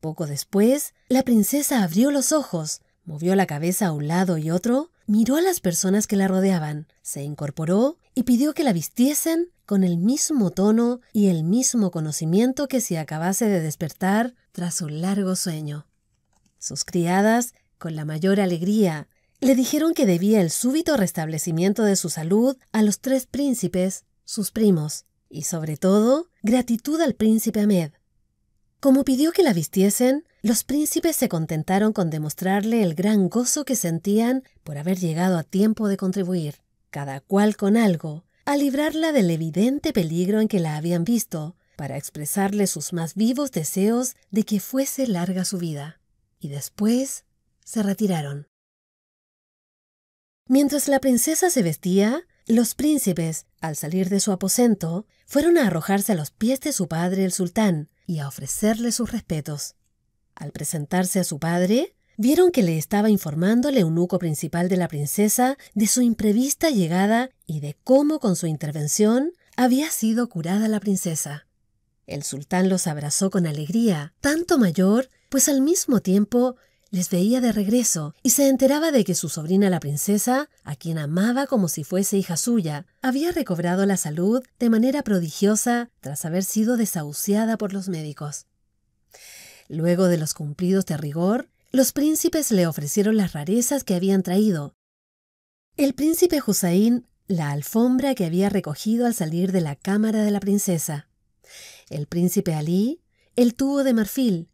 Poco después, la princesa abrió los ojos, movió la cabeza a un lado y otro, miró a las personas que la rodeaban, se incorporó y pidió que la vistiesen con el mismo tono y el mismo conocimiento que si acabase de despertar tras un largo sueño. Sus criadas, con la mayor alegría le dijeron que debía el súbito restablecimiento de su salud a los tres príncipes, sus primos, y sobre todo, gratitud al príncipe Ahmed. Como pidió que la vistiesen, los príncipes se contentaron con demostrarle el gran gozo que sentían por haber llegado a tiempo de contribuir, cada cual con algo, a librarla del evidente peligro en que la habían visto, para expresarle sus más vivos deseos de que fuese larga su vida. Y después se retiraron. Mientras la princesa se vestía, los príncipes, al salir de su aposento, fueron a arrojarse a los pies de su padre el sultán y a ofrecerle sus respetos. Al presentarse a su padre, vieron que le estaba informando el eunuco principal de la princesa de su imprevista llegada y de cómo con su intervención había sido curada la princesa. El sultán los abrazó con alegría, tanto mayor, pues al mismo tiempo les veía de regreso y se enteraba de que su sobrina la princesa, a quien amaba como si fuese hija suya, había recobrado la salud de manera prodigiosa tras haber sido desahuciada por los médicos. Luego de los cumplidos de rigor, los príncipes le ofrecieron las rarezas que habían traído. El príncipe Husaín la alfombra que había recogido al salir de la cámara de la princesa, el príncipe Ali el tubo de marfil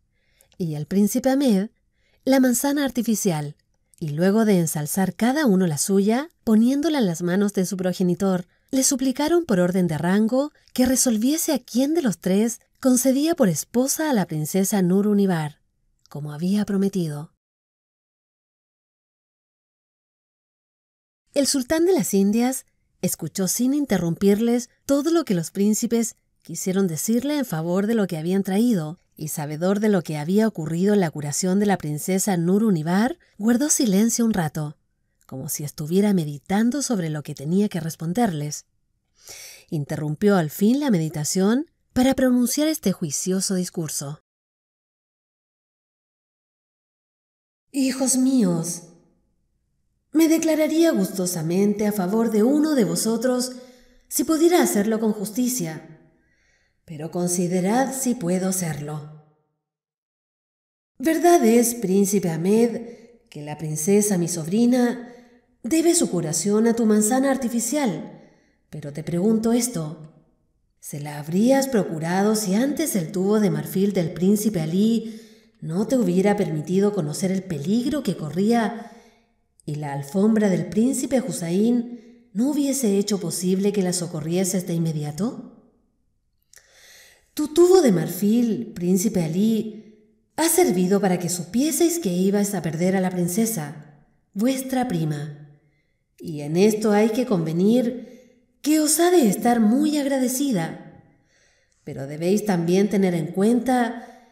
y el príncipe Ahmed la manzana artificial, y luego de ensalzar cada uno la suya, poniéndola en las manos de su progenitor, le suplicaron por orden de rango que resolviese a quién de los tres concedía por esposa a la princesa Nur Univar, como había prometido. El sultán de las Indias escuchó sin interrumpirles todo lo que los príncipes quisieron decirle en favor de lo que habían traído y sabedor de lo que había ocurrido en la curación de la princesa Nurunibar, guardó silencio un rato, como si estuviera meditando sobre lo que tenía que responderles. Interrumpió al fin la meditación para pronunciar este juicioso discurso. Hijos míos, me declararía gustosamente a favor de uno de vosotros si pudiera hacerlo con justicia pero considerad si puedo serlo. Verdad es, príncipe Ahmed, que la princesa, mi sobrina, debe su curación a tu manzana artificial, pero te pregunto esto. ¿Se la habrías procurado si antes el tubo de marfil del príncipe Ali no te hubiera permitido conocer el peligro que corría y la alfombra del príncipe Husaín no hubiese hecho posible que la socorrieses de inmediato? Tu tubo de marfil, príncipe Ali, ha servido para que supieseis que ibas a perder a la princesa, vuestra prima. Y en esto hay que convenir que os ha de estar muy agradecida. Pero debéis también tener en cuenta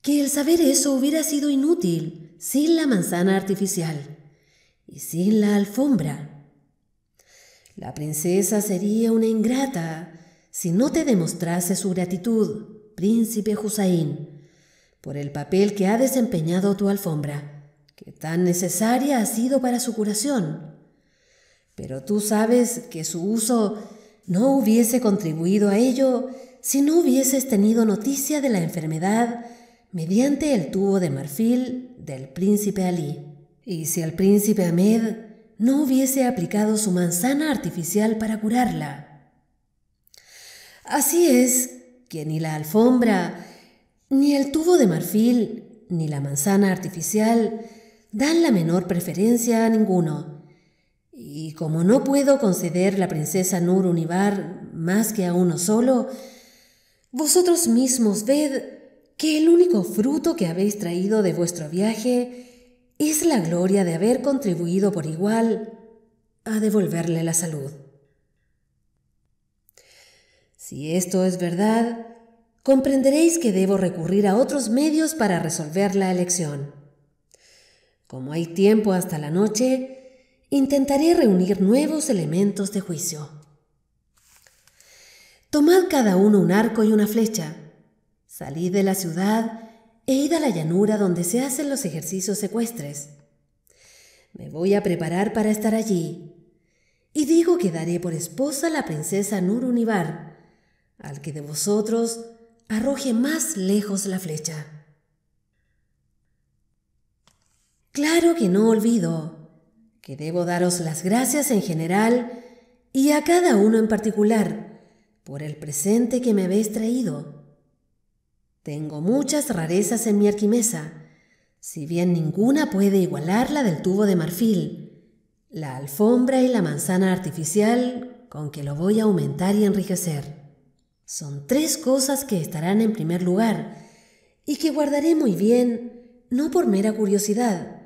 que el saber eso hubiera sido inútil sin la manzana artificial y sin la alfombra. La princesa sería una ingrata si no te demostrase su gratitud, príncipe Husaín, por el papel que ha desempeñado tu alfombra, que tan necesaria ha sido para su curación. Pero tú sabes que su uso no hubiese contribuido a ello si no hubieses tenido noticia de la enfermedad mediante el tubo de marfil del príncipe Ali. Y si el príncipe Ahmed no hubiese aplicado su manzana artificial para curarla. Así es que ni la alfombra, ni el tubo de marfil, ni la manzana artificial dan la menor preferencia a ninguno. Y como no puedo conceder la princesa Nur Univar más que a uno solo, vosotros mismos ved que el único fruto que habéis traído de vuestro viaje es la gloria de haber contribuido por igual a devolverle la salud. Si esto es verdad, comprenderéis que debo recurrir a otros medios para resolver la elección. Como hay tiempo hasta la noche, intentaré reunir nuevos elementos de juicio. Tomad cada uno un arco y una flecha. Salid de la ciudad e id a la llanura donde se hacen los ejercicios secuestres. Me voy a preparar para estar allí. Y digo que daré por esposa a la princesa Nurunibar, al que de vosotros arroje más lejos la flecha. Claro que no olvido que debo daros las gracias en general y a cada uno en particular por el presente que me habéis traído. Tengo muchas rarezas en mi arquimesa, si bien ninguna puede igualar la del tubo de marfil, la alfombra y la manzana artificial con que lo voy a aumentar y enriquecer. Son tres cosas que estarán en primer lugar y que guardaré muy bien, no por mera curiosidad,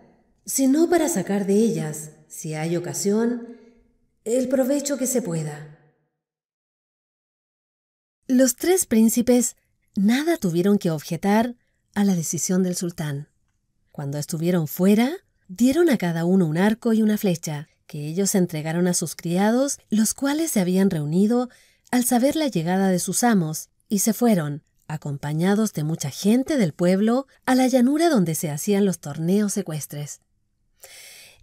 sino para sacar de ellas, si hay ocasión, el provecho que se pueda. Los tres príncipes nada tuvieron que objetar a la decisión del sultán. Cuando estuvieron fuera, dieron a cada uno un arco y una flecha, que ellos entregaron a sus criados, los cuales se habían reunido al saber la llegada de sus amos, y se fueron, acompañados de mucha gente del pueblo, a la llanura donde se hacían los torneos ecuestres.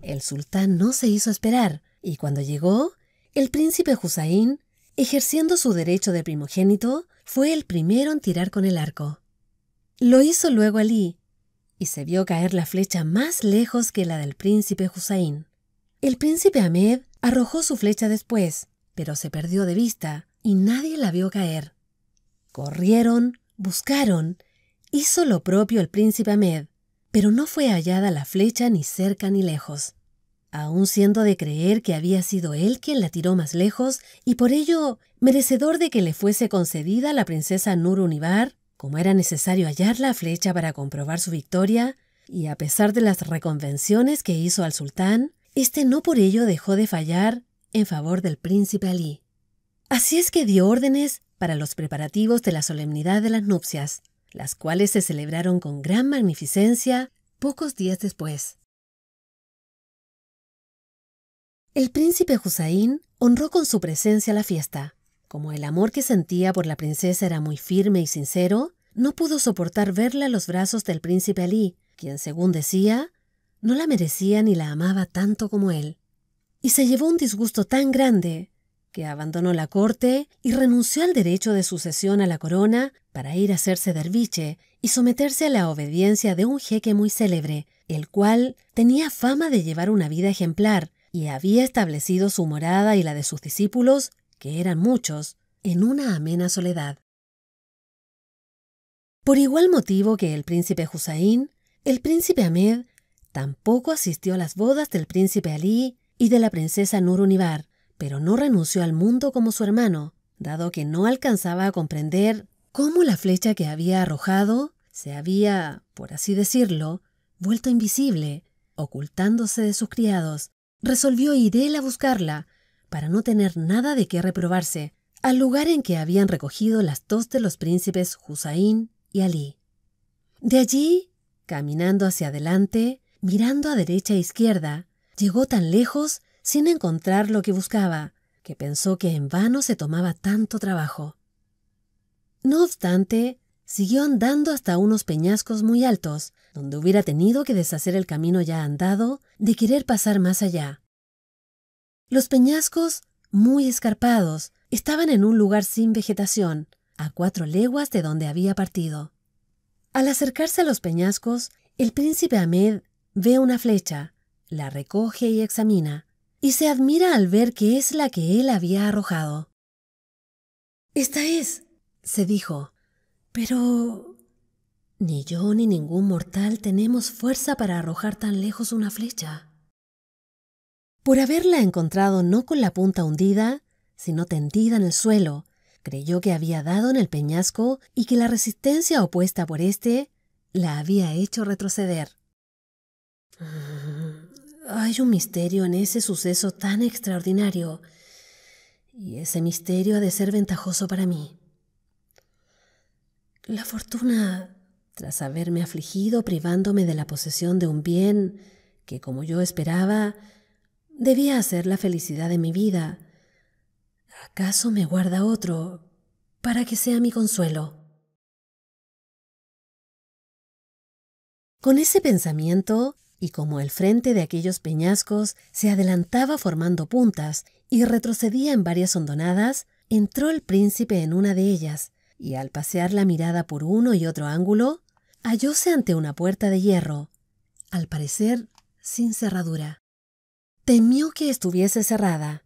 El sultán no se hizo esperar, y cuando llegó, el príncipe Husaín, ejerciendo su derecho de primogénito, fue el primero en tirar con el arco. Lo hizo luego Alí, y se vio caer la flecha más lejos que la del príncipe Husaín. El príncipe Ahmed arrojó su flecha después, pero se perdió de vista, y nadie la vio caer. Corrieron, buscaron, hizo lo propio el príncipe Ahmed, pero no fue hallada la flecha ni cerca ni lejos. Aún siendo de creer que había sido él quien la tiró más lejos y por ello merecedor de que le fuese concedida la princesa Nur Univar, como era necesario hallar la flecha para comprobar su victoria, y a pesar de las reconvenciones que hizo al sultán, este no por ello dejó de fallar en favor del príncipe Ali. Así es que dio órdenes para los preparativos de la solemnidad de las nupcias, las cuales se celebraron con gran magnificencia pocos días después. El príncipe Husaín honró con su presencia la fiesta. Como el amor que sentía por la princesa era muy firme y sincero, no pudo soportar verla a los brazos del príncipe Ali, quien, según decía, no la merecía ni la amaba tanto como él. Y se llevó un disgusto tan grande que abandonó la corte y renunció al derecho de sucesión a la corona para ir a hacerse derviche y someterse a la obediencia de un jeque muy célebre, el cual tenía fama de llevar una vida ejemplar y había establecido su morada y la de sus discípulos, que eran muchos, en una amena soledad. Por igual motivo que el príncipe Husaín, el príncipe Ahmed tampoco asistió a las bodas del príncipe Ali y de la princesa Nurunibar, pero no renunció al mundo como su hermano, dado que no alcanzaba a comprender cómo la flecha que había arrojado se había, por así decirlo, vuelto invisible, ocultándose de sus criados. Resolvió ir él a buscarla, para no tener nada de qué reprobarse, al lugar en que habían recogido las dos de los príncipes Husaín y Alí. De allí, caminando hacia adelante, mirando a derecha e izquierda, llegó tan lejos sin encontrar lo que buscaba, que pensó que en vano se tomaba tanto trabajo. No obstante, siguió andando hasta unos peñascos muy altos, donde hubiera tenido que deshacer el camino ya andado de querer pasar más allá. Los peñascos, muy escarpados, estaban en un lugar sin vegetación, a cuatro leguas de donde había partido. Al acercarse a los peñascos, el príncipe Ahmed ve una flecha, la recoge y examina, y se admira al ver que es la que él había arrojado. Esta es, se dijo, pero... Ni yo ni ningún mortal tenemos fuerza para arrojar tan lejos una flecha. Por haberla encontrado no con la punta hundida, sino tendida en el suelo, creyó que había dado en el peñasco y que la resistencia opuesta por éste la había hecho retroceder. Hay un misterio en ese suceso tan extraordinario, y ese misterio ha de ser ventajoso para mí. La fortuna, tras haberme afligido privándome de la posesión de un bien que, como yo esperaba, debía hacer la felicidad de mi vida, ¿acaso me guarda otro para que sea mi consuelo? Con ese pensamiento y como el frente de aquellos peñascos se adelantaba formando puntas y retrocedía en varias hondonadas, entró el príncipe en una de ellas, y al pasear la mirada por uno y otro ángulo, hallóse ante una puerta de hierro, al parecer sin cerradura. Temió que estuviese cerrada,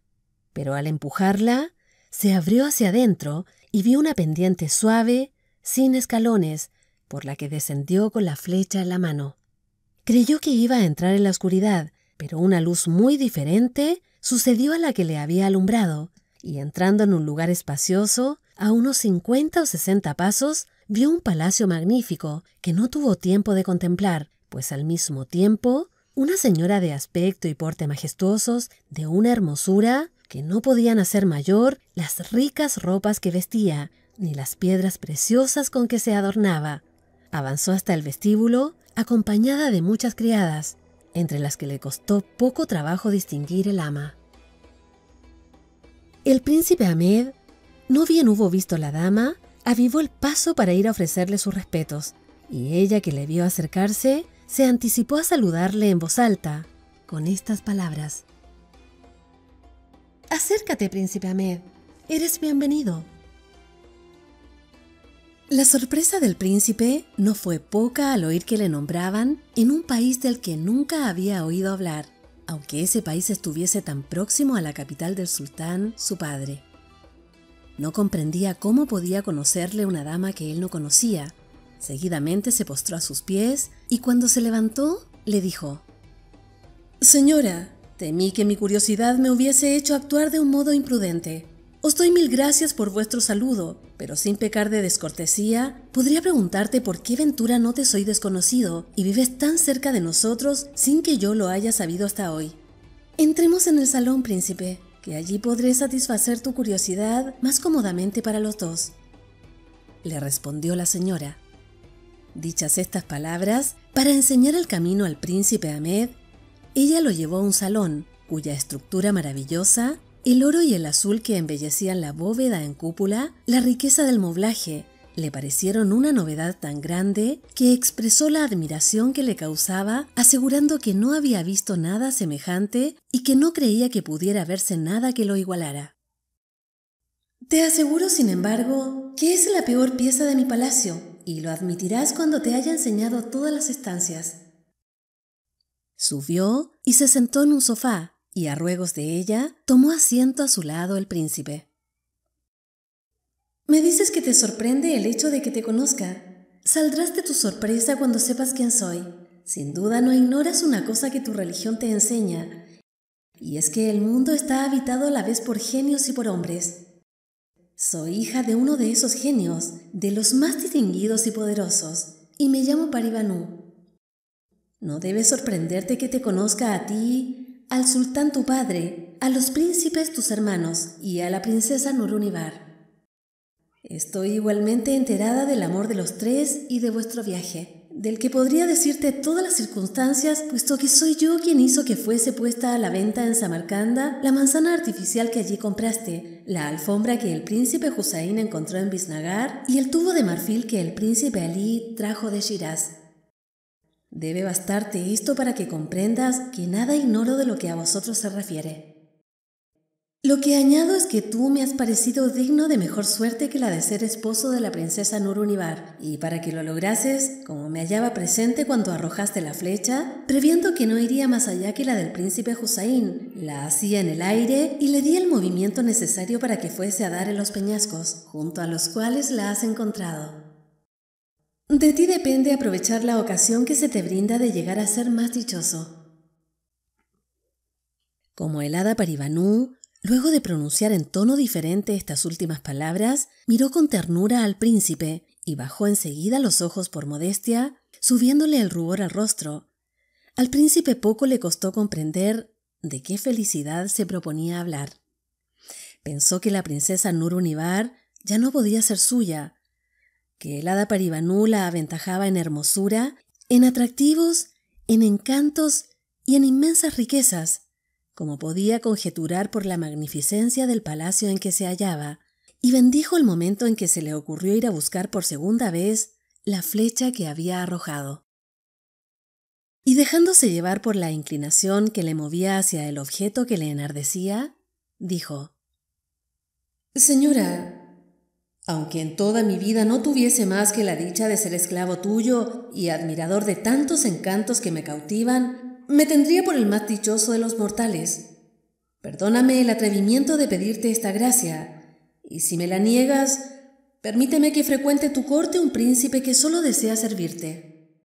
pero al empujarla, se abrió hacia adentro y vio una pendiente suave, sin escalones, por la que descendió con la flecha en la mano. Creyó que iba a entrar en la oscuridad, pero una luz muy diferente sucedió a la que le había alumbrado, y entrando en un lugar espacioso, a unos 50 o 60 pasos, vio un palacio magnífico que no tuvo tiempo de contemplar, pues al mismo tiempo, una señora de aspecto y porte majestuosos, de una hermosura que no podían hacer mayor las ricas ropas que vestía, ni las piedras preciosas con que se adornaba. Avanzó hasta el vestíbulo acompañada de muchas criadas, entre las que le costó poco trabajo distinguir el ama. El príncipe Ahmed, no bien hubo visto a la dama, avivó el paso para ir a ofrecerle sus respetos, y ella que le vio acercarse, se anticipó a saludarle en voz alta, con estas palabras. Acércate, príncipe Ahmed, eres bienvenido. La sorpresa del príncipe no fue poca al oír que le nombraban en un país del que nunca había oído hablar, aunque ese país estuviese tan próximo a la capital del sultán, su padre. No comprendía cómo podía conocerle una dama que él no conocía. Seguidamente se postró a sus pies y cuando se levantó le dijo, Señora, temí que mi curiosidad me hubiese hecho actuar de un modo imprudente. Os doy mil gracias por vuestro saludo pero sin pecar de descortesía, podría preguntarte por qué Ventura no te soy desconocido y vives tan cerca de nosotros sin que yo lo haya sabido hasta hoy. Entremos en el salón, príncipe, que allí podré satisfacer tu curiosidad más cómodamente para los dos. Le respondió la señora. Dichas estas palabras, para enseñar el camino al príncipe Ahmed, ella lo llevó a un salón cuya estructura maravillosa el oro y el azul que embellecían la bóveda en cúpula, la riqueza del moblaje, le parecieron una novedad tan grande que expresó la admiración que le causaba, asegurando que no había visto nada semejante y que no creía que pudiera verse nada que lo igualara. Te aseguro, sin embargo, que es la peor pieza de mi palacio, y lo admitirás cuando te haya enseñado todas las estancias. Subió y se sentó en un sofá, y a ruegos de ella, tomó asiento a su lado el príncipe. Me dices que te sorprende el hecho de que te conozca. Saldrás de tu sorpresa cuando sepas quién soy. Sin duda no ignoras una cosa que tu religión te enseña, y es que el mundo está habitado a la vez por genios y por hombres. Soy hija de uno de esos genios, de los más distinguidos y poderosos, y me llamo Paribanú. No debe sorprenderte que te conozca a ti, al sultán tu padre, a los príncipes tus hermanos y a la princesa Nurunibar. Estoy igualmente enterada del amor de los tres y de vuestro viaje, del que podría decirte todas las circunstancias, puesto que soy yo quien hizo que fuese puesta a la venta en Samarcanda la manzana artificial que allí compraste, la alfombra que el príncipe Hussein encontró en Biznagar y el tubo de marfil que el príncipe Ali trajo de Shiraz. Debe bastarte esto para que comprendas que nada ignoro de lo que a vosotros se refiere. Lo que añado es que tú me has parecido digno de mejor suerte que la de ser esposo de la princesa Nurunibar, y para que lo lograses, como me hallaba presente cuando arrojaste la flecha, previendo que no iría más allá que la del príncipe Hussein, la hacía en el aire y le di el movimiento necesario para que fuese a dar en los peñascos, junto a los cuales la has encontrado. De ti depende aprovechar la ocasión que se te brinda de llegar a ser más dichoso. Como el hada Paribanú, luego de pronunciar en tono diferente estas últimas palabras, miró con ternura al príncipe y bajó enseguida los ojos por modestia, subiéndole el rubor al rostro. Al príncipe poco le costó comprender de qué felicidad se proponía hablar. Pensó que la princesa Nurunibar ya no podía ser suya, que el hada la aventajaba en hermosura, en atractivos, en encantos y en inmensas riquezas, como podía conjeturar por la magnificencia del palacio en que se hallaba, y bendijo el momento en que se le ocurrió ir a buscar por segunda vez la flecha que había arrojado. Y dejándose llevar por la inclinación que le movía hacia el objeto que le enardecía, dijo Señora, aunque en toda mi vida no tuviese más que la dicha de ser esclavo tuyo y admirador de tantos encantos que me cautivan, me tendría por el más dichoso de los mortales. Perdóname el atrevimiento de pedirte esta gracia, y si me la niegas, permíteme que frecuente tu corte un príncipe que solo desea servirte.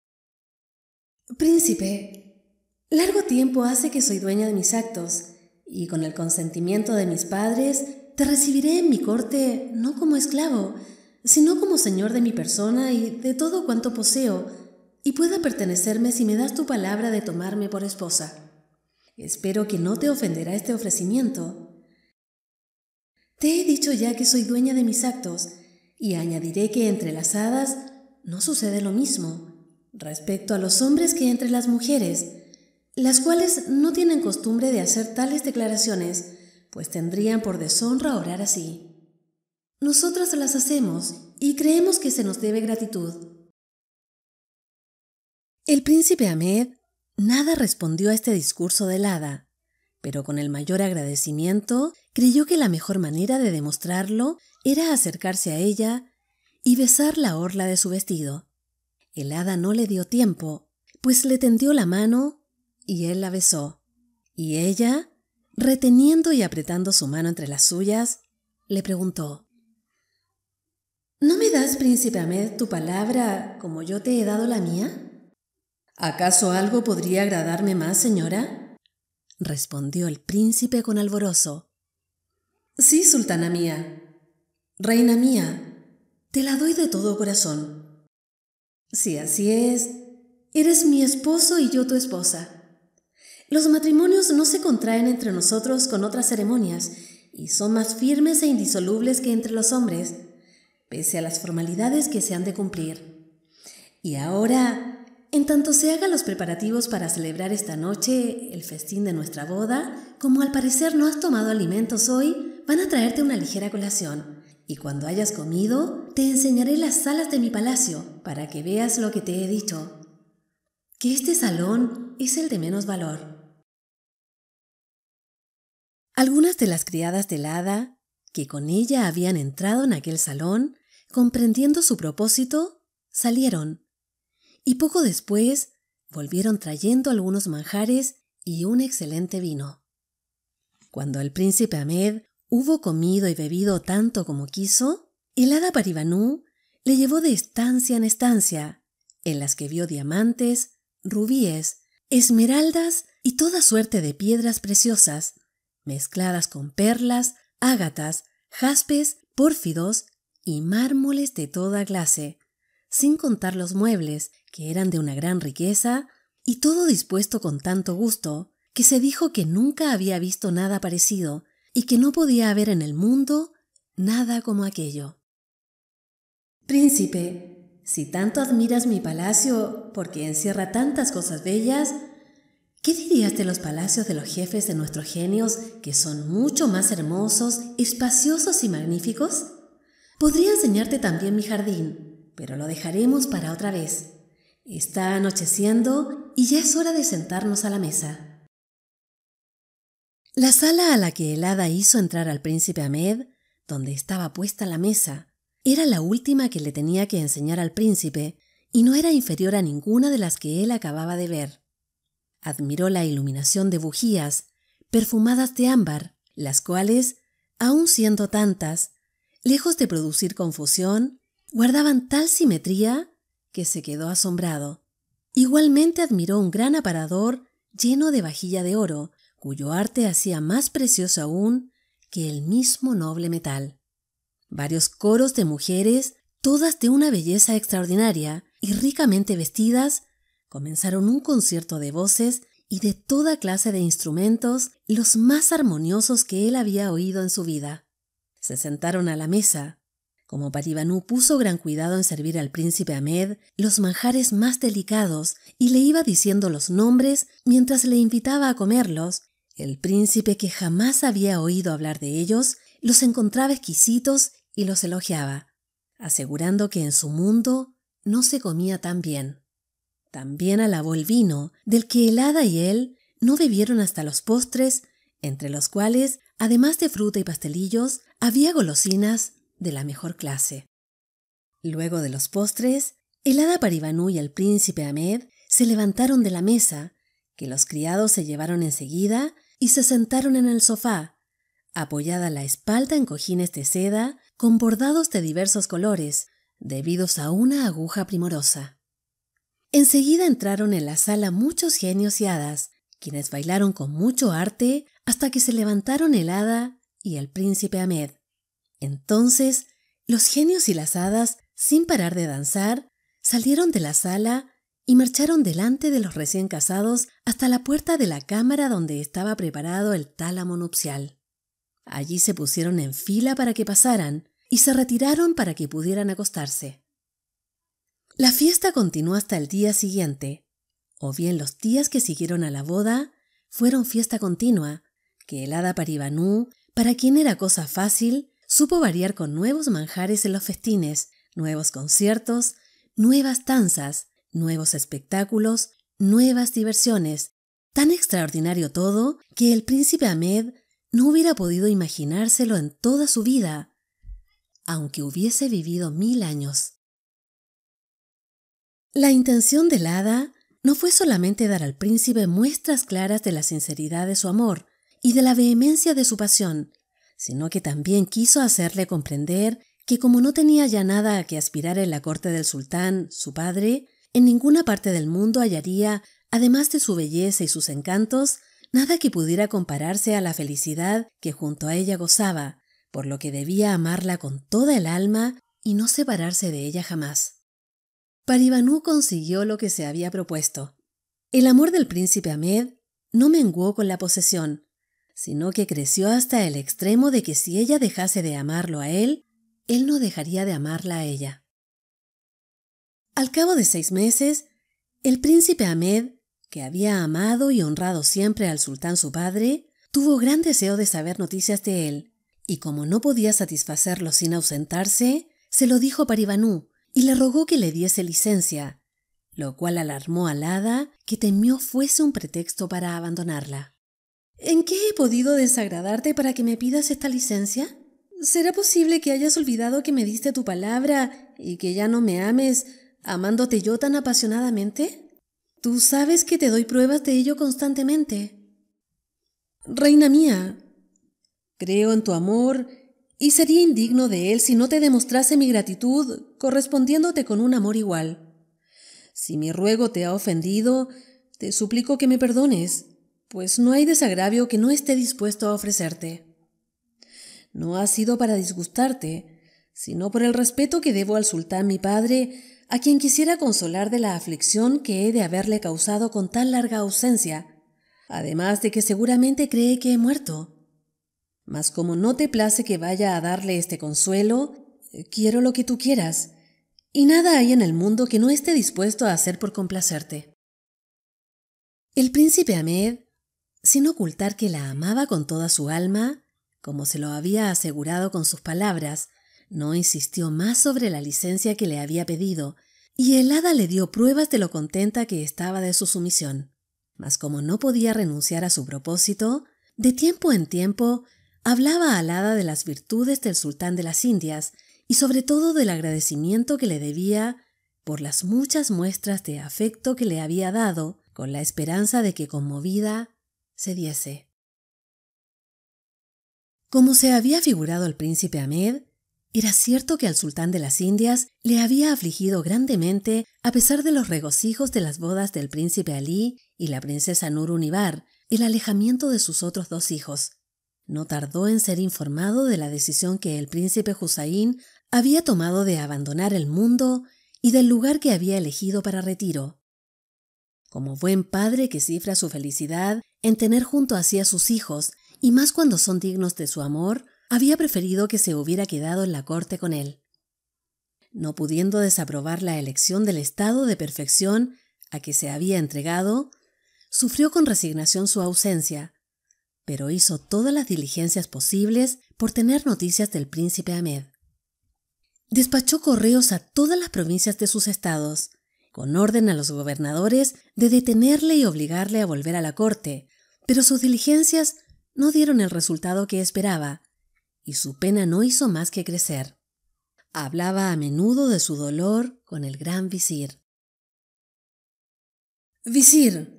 Príncipe, largo tiempo hace que soy dueña de mis actos, y con el consentimiento de mis padres, te recibiré en mi corte no como esclavo, sino como señor de mi persona y de todo cuanto poseo, y pueda pertenecerme si me das tu palabra de tomarme por esposa. Espero que no te ofenderá este ofrecimiento. Te he dicho ya que soy dueña de mis actos, y añadiré que entre las hadas no sucede lo mismo respecto a los hombres que entre las mujeres, las cuales no tienen costumbre de hacer tales declaraciones, pues tendrían por deshonra orar así. Nosotras las hacemos y creemos que se nos debe gratitud. El príncipe Ahmed nada respondió a este discurso del hada, pero con el mayor agradecimiento creyó que la mejor manera de demostrarlo era acercarse a ella y besar la orla de su vestido. El hada no le dio tiempo, pues le tendió la mano y él la besó, y ella Reteniendo y apretando su mano entre las suyas, le preguntó, ¿No me das, príncipe Ahmed, tu palabra como yo te he dado la mía? ¿Acaso algo podría agradarme más, señora? respondió el príncipe con alborozo. Sí, sultana mía, reina mía, te la doy de todo corazón. Si así es, eres mi esposo y yo tu esposa. Los matrimonios no se contraen entre nosotros con otras ceremonias y son más firmes e indisolubles que entre los hombres, pese a las formalidades que se han de cumplir. Y ahora, en tanto se hagan los preparativos para celebrar esta noche el festín de nuestra boda, como al parecer no has tomado alimentos hoy, van a traerte una ligera colación. Y cuando hayas comido, te enseñaré las salas de mi palacio para que veas lo que te he dicho. Que este salón es el de menos valor algunas de las criadas del hada, que con ella habían entrado en aquel salón, comprendiendo su propósito, salieron, y poco después volvieron trayendo algunos manjares y un excelente vino. Cuando el príncipe Ahmed hubo comido y bebido tanto como quiso, el hada Paribanú le llevó de estancia en estancia, en las que vio diamantes, rubíes, esmeraldas y toda suerte de piedras preciosas, mezcladas con perlas, ágatas, jaspes, pórfidos y mármoles de toda clase, sin contar los muebles, que eran de una gran riqueza, y todo dispuesto con tanto gusto, que se dijo que nunca había visto nada parecido y que no podía haber en el mundo nada como aquello. Príncipe, si tanto admiras mi palacio porque encierra tantas cosas bellas, ¿Qué dirías de los palacios de los jefes de nuestros genios, que son mucho más hermosos, espaciosos y magníficos? Podría enseñarte también mi jardín, pero lo dejaremos para otra vez. Está anocheciendo y ya es hora de sentarnos a la mesa. La sala a la que el hada hizo entrar al príncipe Ahmed, donde estaba puesta la mesa, era la última que le tenía que enseñar al príncipe y no era inferior a ninguna de las que él acababa de ver. Admiró la iluminación de bujías, perfumadas de ámbar, las cuales, aun siendo tantas, lejos de producir confusión, guardaban tal simetría que se quedó asombrado. Igualmente admiró un gran aparador lleno de vajilla de oro, cuyo arte hacía más precioso aún que el mismo noble metal. Varios coros de mujeres, todas de una belleza extraordinaria y ricamente vestidas, Comenzaron un concierto de voces y de toda clase de instrumentos, los más armoniosos que él había oído en su vida. Se sentaron a la mesa. Como Patibanú puso gran cuidado en servir al príncipe Ahmed los manjares más delicados y le iba diciendo los nombres mientras le invitaba a comerlos, el príncipe que jamás había oído hablar de ellos los encontraba exquisitos y los elogiaba, asegurando que en su mundo no se comía tan bien. También alabó el vino, del que el hada y él no bebieron hasta los postres, entre los cuales, además de fruta y pastelillos, había golosinas de la mejor clase. Luego de los postres, Helada hada Paribanú y el príncipe Ahmed se levantaron de la mesa, que los criados se llevaron enseguida, y se sentaron en el sofá, apoyada la espalda en cojines de seda con bordados de diversos colores, debidos a una aguja primorosa. Enseguida entraron en la sala muchos genios y hadas, quienes bailaron con mucho arte hasta que se levantaron el hada y el príncipe Ahmed. Entonces, los genios y las hadas, sin parar de danzar, salieron de la sala y marcharon delante de los recién casados hasta la puerta de la cámara donde estaba preparado el tálamo nupcial. Allí se pusieron en fila para que pasaran y se retiraron para que pudieran acostarse. La fiesta continuó hasta el día siguiente, o bien los días que siguieron a la boda fueron fiesta continua, que el hada Paribanú, para quien era cosa fácil, supo variar con nuevos manjares en los festines, nuevos conciertos, nuevas danzas, nuevos espectáculos, nuevas diversiones. Tan extraordinario todo que el príncipe Ahmed no hubiera podido imaginárselo en toda su vida, aunque hubiese vivido mil años. La intención del hada no fue solamente dar al príncipe muestras claras de la sinceridad de su amor y de la vehemencia de su pasión, sino que también quiso hacerle comprender que como no tenía ya nada a que aspirar en la corte del sultán, su padre, en ninguna parte del mundo hallaría, además de su belleza y sus encantos, nada que pudiera compararse a la felicidad que junto a ella gozaba, por lo que debía amarla con toda el alma y no separarse de ella jamás. Paribanú consiguió lo que se había propuesto. El amor del príncipe Ahmed no menguó con la posesión, sino que creció hasta el extremo de que si ella dejase de amarlo a él, él no dejaría de amarla a ella. Al cabo de seis meses, el príncipe Ahmed, que había amado y honrado siempre al sultán su padre, tuvo gran deseo de saber noticias de él, y como no podía satisfacerlo sin ausentarse, se lo dijo Paribanú, y le rogó que le diese licencia, lo cual alarmó al hada, que temió fuese un pretexto para abandonarla. ¿En qué he podido desagradarte para que me pidas esta licencia? ¿Será posible que hayas olvidado que me diste tu palabra y que ya no me ames, amándote yo tan apasionadamente? Tú sabes que te doy pruebas de ello constantemente. Reina mía, creo en tu amor y sería indigno de él si no te demostrase mi gratitud correspondiéndote con un amor igual. Si mi ruego te ha ofendido, te suplico que me perdones, pues no hay desagravio que no esté dispuesto a ofrecerte. No ha sido para disgustarte, sino por el respeto que debo al sultán mi padre, a quien quisiera consolar de la aflicción que he de haberle causado con tan larga ausencia, además de que seguramente cree que he muerto. Mas como no te place que vaya a darle este consuelo, eh, quiero lo que tú quieras, y nada hay en el mundo que no esté dispuesto a hacer por complacerte. El príncipe Ahmed, sin ocultar que la amaba con toda su alma, como se lo había asegurado con sus palabras, no insistió más sobre la licencia que le había pedido, y el hada le dio pruebas de lo contenta que estaba de su sumisión. Mas como no podía renunciar a su propósito, de tiempo en tiempo hablaba alada de las virtudes del sultán de las Indias y sobre todo del agradecimiento que le debía por las muchas muestras de afecto que le había dado, con la esperanza de que conmovida se diese. Como se había figurado el príncipe Ahmed, era cierto que al sultán de las Indias le había afligido grandemente a pesar de los regocijos de las bodas del príncipe Ali y la princesa Nur el alejamiento de sus otros dos hijos, no tardó en ser informado de la decisión que el príncipe Hussein había tomado de abandonar el mundo y del lugar que había elegido para retiro. Como buen padre que cifra su felicidad en tener junto a sí a sus hijos, y más cuando son dignos de su amor, había preferido que se hubiera quedado en la corte con él. No pudiendo desaprobar la elección del estado de perfección a que se había entregado, sufrió con resignación su ausencia, pero hizo todas las diligencias posibles por tener noticias del príncipe Ahmed. Despachó correos a todas las provincias de sus estados, con orden a los gobernadores de detenerle y obligarle a volver a la corte, pero sus diligencias no dieron el resultado que esperaba, y su pena no hizo más que crecer. Hablaba a menudo de su dolor con el gran visir. Visir,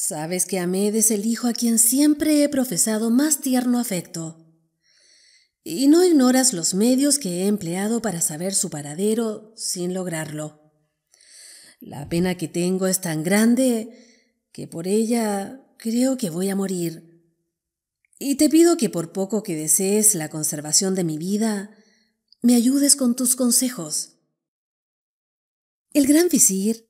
Sabes que Ahmed es el hijo a quien siempre he profesado más tierno afecto. Y no ignoras los medios que he empleado para saber su paradero sin lograrlo. La pena que tengo es tan grande que por ella creo que voy a morir. Y te pido que por poco que desees la conservación de mi vida, me ayudes con tus consejos. El gran visir,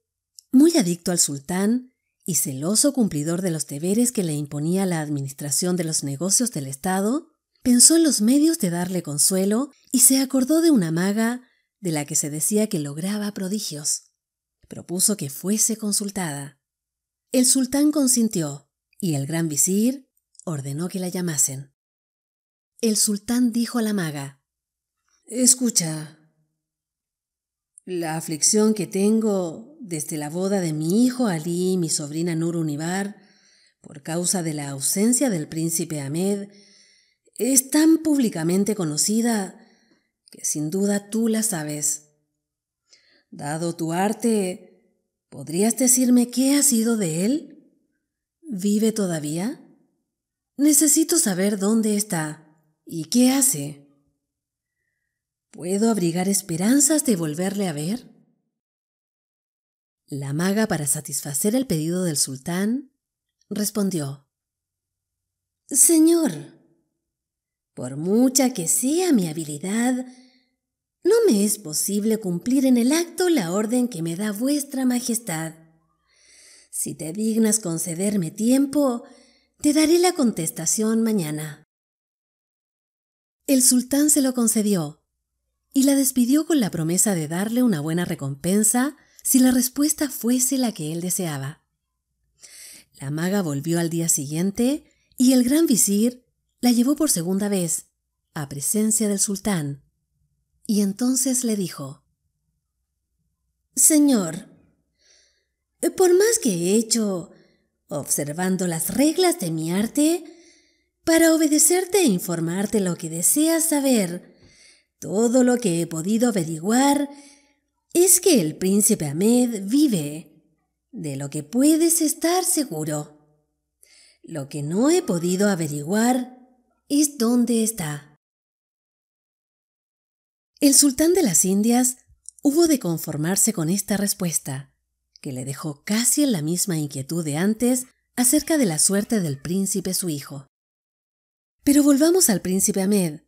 muy adicto al sultán, y celoso cumplidor de los deberes que le imponía la administración de los negocios del Estado, pensó en los medios de darle consuelo y se acordó de una maga de la que se decía que lograba prodigios. Propuso que fuese consultada. El sultán consintió y el gran visir ordenó que la llamasen. El sultán dijo a la maga, Escucha, la aflicción que tengo desde la boda de mi hijo Ali y mi sobrina Nur Univar, por causa de la ausencia del príncipe Ahmed, es tan públicamente conocida que sin duda tú la sabes. Dado tu arte, ¿podrías decirme qué ha sido de él? ¿Vive todavía? Necesito saber dónde está y qué hace. ¿Puedo abrigar esperanzas de volverle a ver? La maga, para satisfacer el pedido del sultán, respondió Señor, por mucha que sea mi habilidad, no me es posible cumplir en el acto la orden que me da vuestra Majestad. Si te dignas concederme tiempo, te daré la contestación mañana. El sultán se lo concedió y la despidió con la promesa de darle una buena recompensa si la respuesta fuese la que él deseaba. La maga volvió al día siguiente y el gran visir la llevó por segunda vez a presencia del sultán. Y entonces le dijo, Señor, por más que he hecho, observando las reglas de mi arte, para obedecerte e informarte lo que deseas saber, todo lo que he podido averiguar es que el príncipe Ahmed vive, de lo que puedes estar seguro. Lo que no he podido averiguar es dónde está. El sultán de las Indias hubo de conformarse con esta respuesta, que le dejó casi en la misma inquietud de antes acerca de la suerte del príncipe su hijo. Pero volvamos al príncipe Ahmed,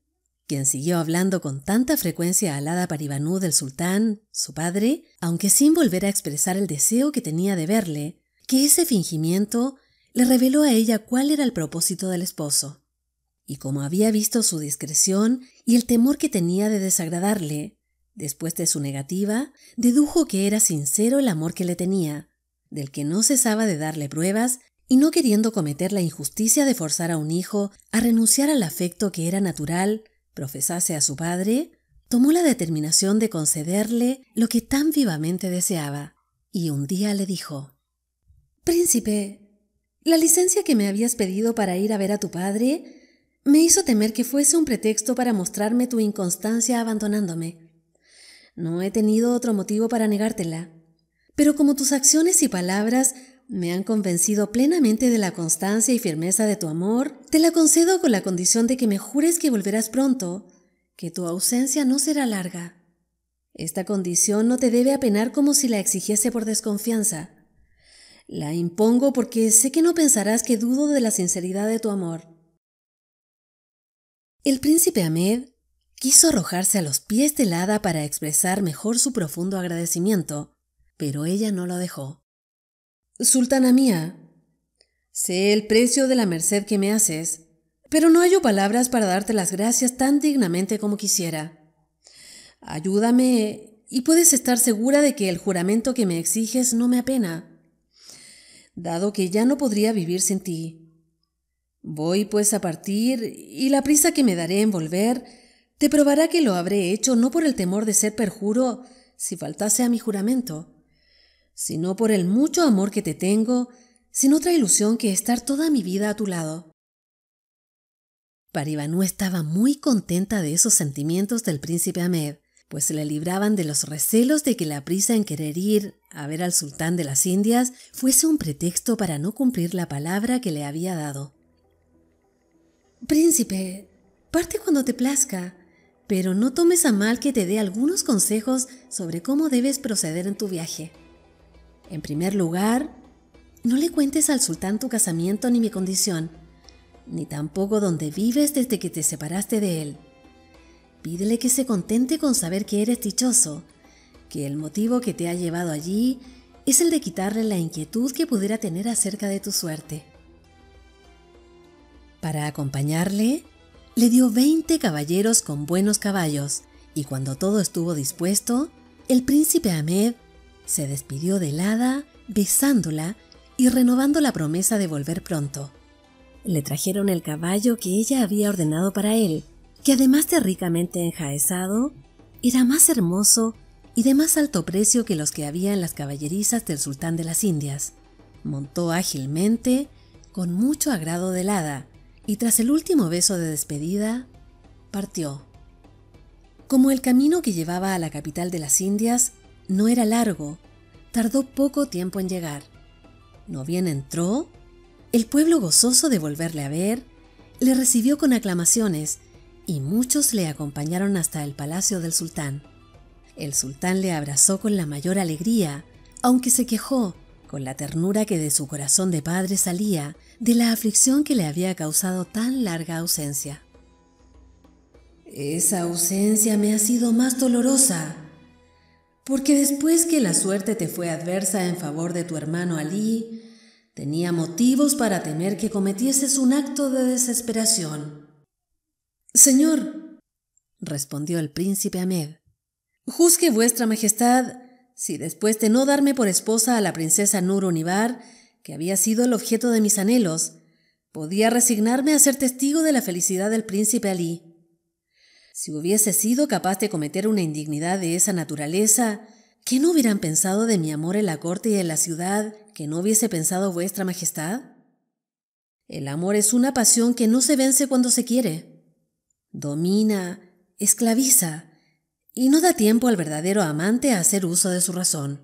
quien siguió hablando con tanta frecuencia al hada Paribanú del sultán, su padre, aunque sin volver a expresar el deseo que tenía de verle, que ese fingimiento le reveló a ella cuál era el propósito del esposo. Y como había visto su discreción y el temor que tenía de desagradarle, después de su negativa, dedujo que era sincero el amor que le tenía, del que no cesaba de darle pruebas y no queriendo cometer la injusticia de forzar a un hijo a renunciar al afecto que era natural profesase a su padre, tomó la determinación de concederle lo que tan vivamente deseaba, y un día le dijo Príncipe, la licencia que me habías pedido para ir a ver a tu padre me hizo temer que fuese un pretexto para mostrarme tu inconstancia abandonándome. No he tenido otro motivo para negártela. Pero como tus acciones y palabras me han convencido plenamente de la constancia y firmeza de tu amor. Te la concedo con la condición de que me jures que volverás pronto, que tu ausencia no será larga. Esta condición no te debe apenar como si la exigiese por desconfianza. La impongo porque sé que no pensarás que dudo de la sinceridad de tu amor. El príncipe Ahmed quiso arrojarse a los pies de Lada para expresar mejor su profundo agradecimiento, pero ella no lo dejó. Sultana mía, sé el precio de la merced que me haces, pero no hallo palabras para darte las gracias tan dignamente como quisiera. Ayúdame y puedes estar segura de que el juramento que me exiges no me apena, dado que ya no podría vivir sin ti. Voy pues a partir y la prisa que me daré en volver te probará que lo habré hecho no por el temor de ser perjuro si faltase a mi juramento, sino por el mucho amor que te tengo, sin otra ilusión que estar toda mi vida a tu lado. Paribanú estaba muy contenta de esos sentimientos del príncipe Ahmed, pues se le libraban de los recelos de que la prisa en querer ir a ver al sultán de las Indias fuese un pretexto para no cumplir la palabra que le había dado. Príncipe, parte cuando te plazca, pero no tomes a mal que te dé algunos consejos sobre cómo debes proceder en tu viaje. En primer lugar, no le cuentes al sultán tu casamiento ni mi condición, ni tampoco dónde vives desde que te separaste de él. Pídele que se contente con saber que eres dichoso, que el motivo que te ha llevado allí es el de quitarle la inquietud que pudiera tener acerca de tu suerte. Para acompañarle, le dio 20 caballeros con buenos caballos, y cuando todo estuvo dispuesto, el príncipe Ahmed se despidió del hada, besándola y renovando la promesa de volver pronto. Le trajeron el caballo que ella había ordenado para él, que además de ricamente enjaezado, era más hermoso y de más alto precio que los que había en las caballerizas del sultán de las Indias. Montó ágilmente, con mucho agrado del hada, y tras el último beso de despedida, partió. Como el camino que llevaba a la capital de las Indias no era largo, tardó poco tiempo en llegar. No bien entró, el pueblo gozoso de volverle a ver, le recibió con aclamaciones y muchos le acompañaron hasta el palacio del sultán. El sultán le abrazó con la mayor alegría, aunque se quejó, con la ternura que de su corazón de padre salía, de la aflicción que le había causado tan larga ausencia. Esa ausencia me ha sido más dolorosa porque después que la suerte te fue adversa en favor de tu hermano Alí, tenía motivos para temer que cometieses un acto de desesperación. Señor, respondió el príncipe Ahmed, juzgue vuestra majestad si después de no darme por esposa a la princesa Nur Unibar, que había sido el objeto de mis anhelos, podía resignarme a ser testigo de la felicidad del príncipe Alí. Si hubiese sido capaz de cometer una indignidad de esa naturaleza, ¿qué no hubieran pensado de mi amor en la corte y en la ciudad que no hubiese pensado vuestra majestad? El amor es una pasión que no se vence cuando se quiere. Domina, esclaviza, y no da tiempo al verdadero amante a hacer uso de su razón.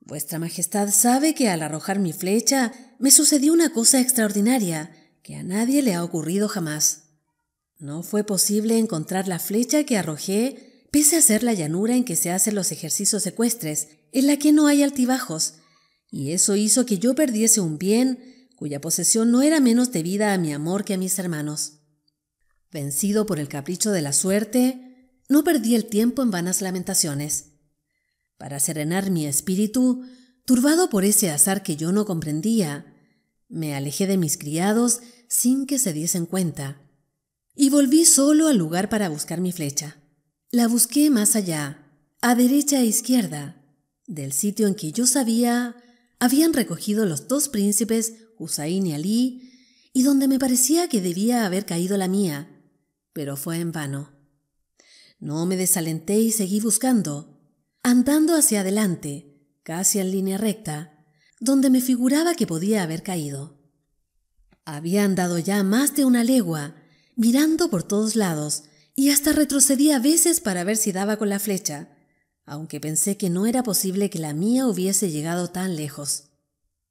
Vuestra Majestad sabe que al arrojar mi flecha me sucedió una cosa extraordinaria que a nadie le ha ocurrido jamás. No fue posible encontrar la flecha que arrojé, pese a ser la llanura en que se hacen los ejercicios ecuestres, en la que no hay altibajos, y eso hizo que yo perdiese un bien cuya posesión no era menos debida a mi amor que a mis hermanos. Vencido por el capricho de la suerte, no perdí el tiempo en vanas lamentaciones. Para serenar mi espíritu, turbado por ese azar que yo no comprendía, me alejé de mis criados sin que se diesen cuenta y volví solo al lugar para buscar mi flecha. La busqué más allá, a derecha e izquierda, del sitio en que yo sabía habían recogido los dos príncipes, Hussein y Ali, y donde me parecía que debía haber caído la mía, pero fue en vano. No me desalenté y seguí buscando, andando hacia adelante, casi en línea recta, donde me figuraba que podía haber caído. Había andado ya más de una legua, mirando por todos lados, y hasta retrocedía a veces para ver si daba con la flecha, aunque pensé que no era posible que la mía hubiese llegado tan lejos.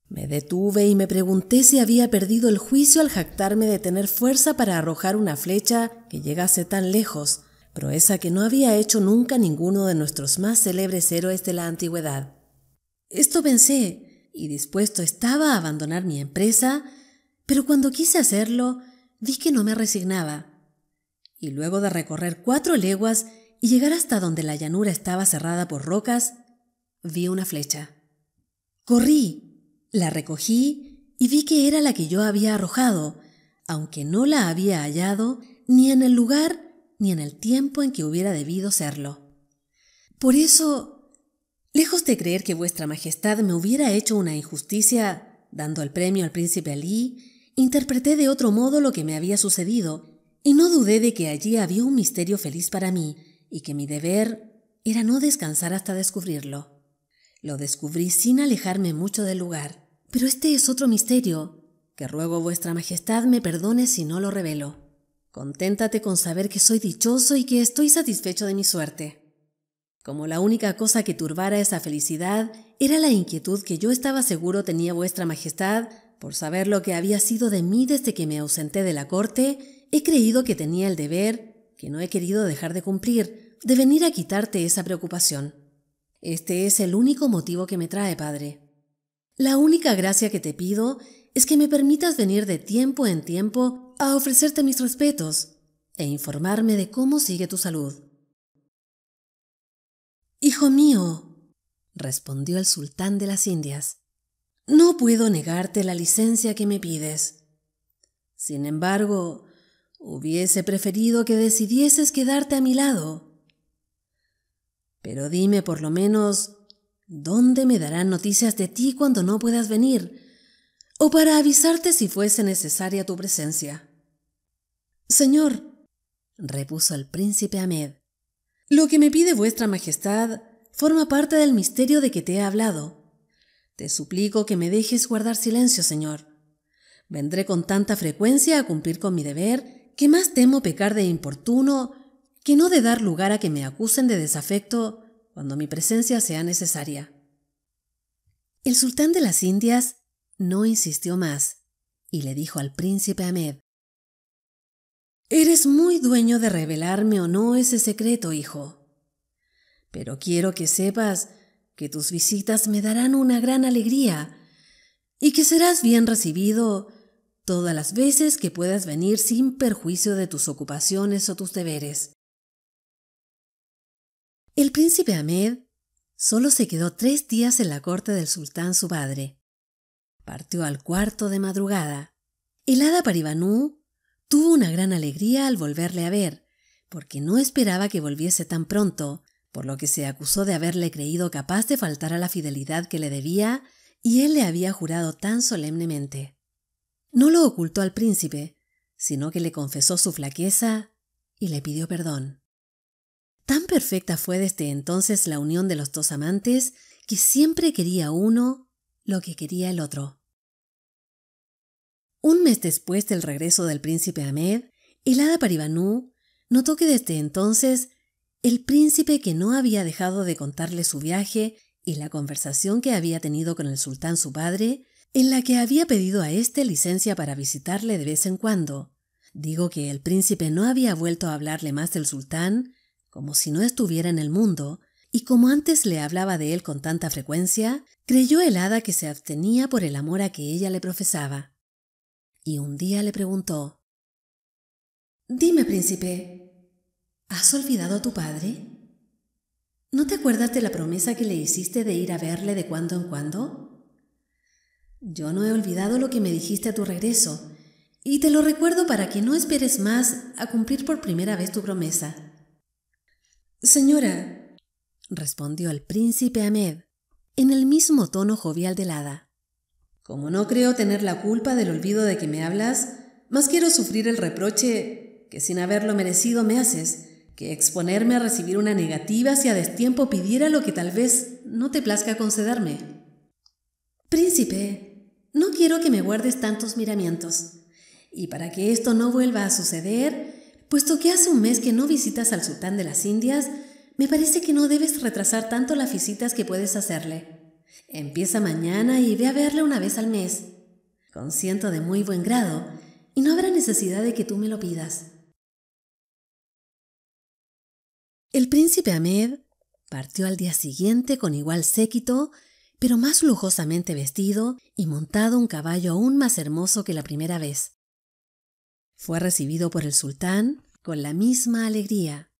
Me detuve y me pregunté si había perdido el juicio al jactarme de tener fuerza para arrojar una flecha que llegase tan lejos, proeza que no había hecho nunca ninguno de nuestros más célebres héroes de la antigüedad. Esto pensé, y dispuesto estaba a abandonar mi empresa, pero cuando quise hacerlo, vi que no me resignaba. Y luego de recorrer cuatro leguas y llegar hasta donde la llanura estaba cerrada por rocas, vi una flecha. Corrí, la recogí y vi que era la que yo había arrojado, aunque no la había hallado ni en el lugar ni en el tiempo en que hubiera debido serlo. Por eso, lejos de creer que vuestra Majestad me hubiera hecho una injusticia dando el premio al príncipe Ali Interpreté de otro modo lo que me había sucedido y no dudé de que allí había un misterio feliz para mí y que mi deber era no descansar hasta descubrirlo. Lo descubrí sin alejarme mucho del lugar, pero este es otro misterio que ruego vuestra majestad me perdone si no lo revelo. Conténtate con saber que soy dichoso y que estoy satisfecho de mi suerte. Como la única cosa que turbara esa felicidad era la inquietud que yo estaba seguro tenía vuestra majestad por saber lo que había sido de mí desde que me ausenté de la corte, he creído que tenía el deber, que no he querido dejar de cumplir, de venir a quitarte esa preocupación. Este es el único motivo que me trae, padre. La única gracia que te pido es que me permitas venir de tiempo en tiempo a ofrecerte mis respetos e informarme de cómo sigue tu salud. Hijo mío, respondió el sultán de las Indias, no puedo negarte la licencia que me pides. Sin embargo, hubiese preferido que decidieses quedarte a mi lado. Pero dime por lo menos, ¿dónde me darán noticias de ti cuando no puedas venir? O para avisarte si fuese necesaria tu presencia. Señor, repuso el príncipe Ahmed, lo que me pide vuestra Majestad forma parte del misterio de que te he hablado. Te suplico que me dejes guardar silencio, Señor. Vendré con tanta frecuencia a cumplir con mi deber que más temo pecar de importuno que no de dar lugar a que me acusen de desafecto cuando mi presencia sea necesaria. El sultán de las Indias no insistió más y le dijo al príncipe Ahmed, Eres muy dueño de revelarme o no ese secreto, hijo. Pero quiero que sepas que tus visitas me darán una gran alegría y que serás bien recibido todas las veces que puedas venir sin perjuicio de tus ocupaciones o tus deberes. El príncipe Ahmed solo se quedó tres días en la corte del sultán su padre. Partió al cuarto de madrugada. El hada Paribanú tuvo una gran alegría al volverle a ver, porque no esperaba que volviese tan pronto, por lo que se acusó de haberle creído capaz de faltar a la fidelidad que le debía y él le había jurado tan solemnemente. No lo ocultó al príncipe, sino que le confesó su flaqueza y le pidió perdón. Tan perfecta fue desde entonces la unión de los dos amantes que siempre quería uno lo que quería el otro. Un mes después del regreso del príncipe Ahmed, el Paribanú notó que desde entonces el príncipe que no había dejado de contarle su viaje y la conversación que había tenido con el sultán su padre, en la que había pedido a éste licencia para visitarle de vez en cuando. Digo que el príncipe no había vuelto a hablarle más del sultán, como si no estuviera en el mundo, y como antes le hablaba de él con tanta frecuencia, creyó el hada que se abstenía por el amor a que ella le profesaba. Y un día le preguntó Dime, príncipe, ¿Has olvidado a tu padre? ¿No te acuerdas de la promesa que le hiciste de ir a verle de cuando en cuando? Yo no he olvidado lo que me dijiste a tu regreso, y te lo recuerdo para que no esperes más a cumplir por primera vez tu promesa. Señora, respondió el príncipe Ahmed, en el mismo tono jovial del hada. Como no creo tener la culpa del olvido de que me hablas, más quiero sufrir el reproche que sin haberlo merecido me haces, que exponerme a recibir una negativa si a destiempo pidiera lo que tal vez no te plazca concederme. Príncipe, no quiero que me guardes tantos miramientos. Y para que esto no vuelva a suceder, puesto que hace un mes que no visitas al sultán de las Indias, me parece que no debes retrasar tanto las visitas que puedes hacerle. Empieza mañana y ve a verle una vez al mes. Consiento de muy buen grado, y no habrá necesidad de que tú me lo pidas. El príncipe Ahmed partió al día siguiente con igual séquito, pero más lujosamente vestido y montado un caballo aún más hermoso que la primera vez. Fue recibido por el sultán con la misma alegría.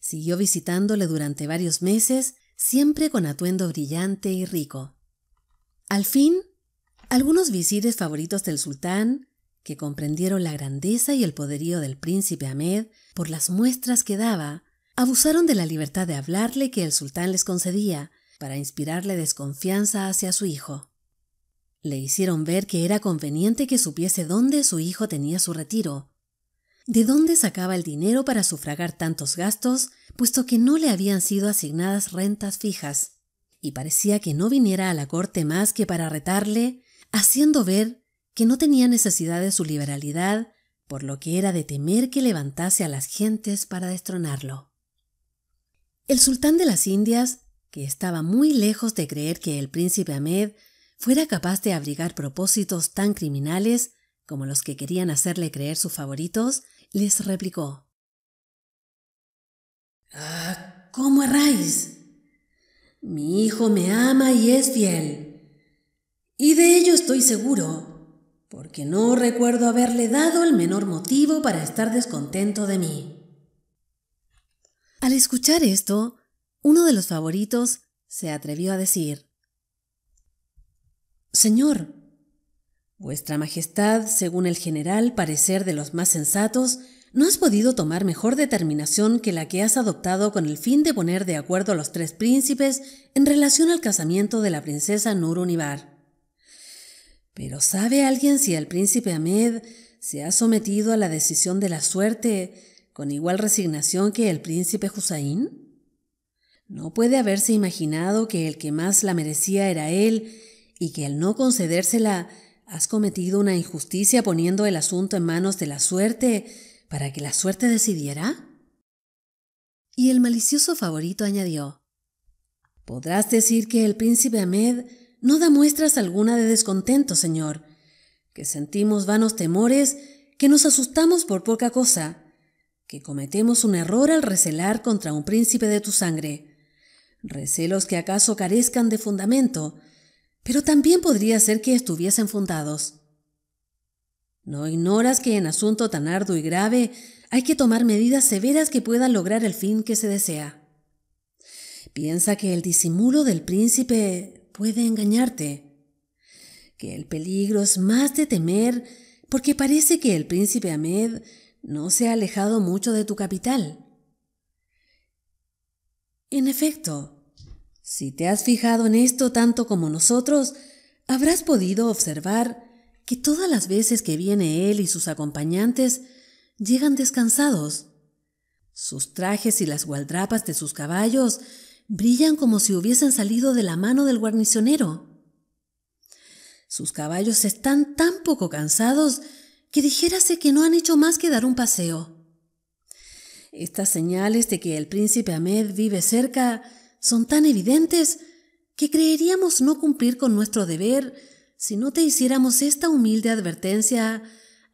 Siguió visitándole durante varios meses, siempre con atuendo brillante y rico. Al fin, algunos visires favoritos del sultán, que comprendieron la grandeza y el poderío del príncipe Ahmed por las muestras que daba, Abusaron de la libertad de hablarle que el sultán les concedía para inspirarle desconfianza hacia su hijo. Le hicieron ver que era conveniente que supiese dónde su hijo tenía su retiro, de dónde sacaba el dinero para sufragar tantos gastos, puesto que no le habían sido asignadas rentas fijas, y parecía que no viniera a la corte más que para retarle, haciendo ver que no tenía necesidad de su liberalidad, por lo que era de temer que levantase a las gentes para destronarlo. El sultán de las Indias, que estaba muy lejos de creer que el príncipe Ahmed fuera capaz de abrigar propósitos tan criminales como los que querían hacerle creer sus favoritos, les replicó. Ah, ¿Cómo erráis? Mi hijo me ama y es fiel. Y de ello estoy seguro, porque no recuerdo haberle dado el menor motivo para estar descontento de mí. Al escuchar esto, uno de los favoritos se atrevió a decir, Señor, Vuestra Majestad, según el general parecer de los más sensatos, no has podido tomar mejor determinación que la que has adoptado con el fin de poner de acuerdo a los tres príncipes en relación al casamiento de la princesa Nurunibar. Pero ¿sabe alguien si el príncipe Ahmed se ha sometido a la decisión de la suerte con igual resignación que el príncipe Husaín? ¿No puede haberse imaginado que el que más la merecía era él y que al no concedérsela has cometido una injusticia poniendo el asunto en manos de la suerte para que la suerte decidiera? Y el malicioso favorito añadió, Podrás decir que el príncipe Ahmed no da muestras alguna de descontento, señor, que sentimos vanos temores, que nos asustamos por poca cosa, que cometemos un error al recelar contra un príncipe de tu sangre. Recelos que acaso carezcan de fundamento, pero también podría ser que estuviesen fundados. No ignoras que en asunto tan arduo y grave hay que tomar medidas severas que puedan lograr el fin que se desea. Piensa que el disimulo del príncipe puede engañarte, que el peligro es más de temer porque parece que el príncipe Ahmed no se ha alejado mucho de tu capital. En efecto, si te has fijado en esto tanto como nosotros, habrás podido observar que todas las veces que viene él y sus acompañantes llegan descansados. Sus trajes y las gualdrapas de sus caballos brillan como si hubiesen salido de la mano del guarnicionero. Sus caballos están tan poco cansados que dijérase que no han hecho más que dar un paseo. Estas señales de que el príncipe Ahmed vive cerca son tan evidentes que creeríamos no cumplir con nuestro deber si no te hiciéramos esta humilde advertencia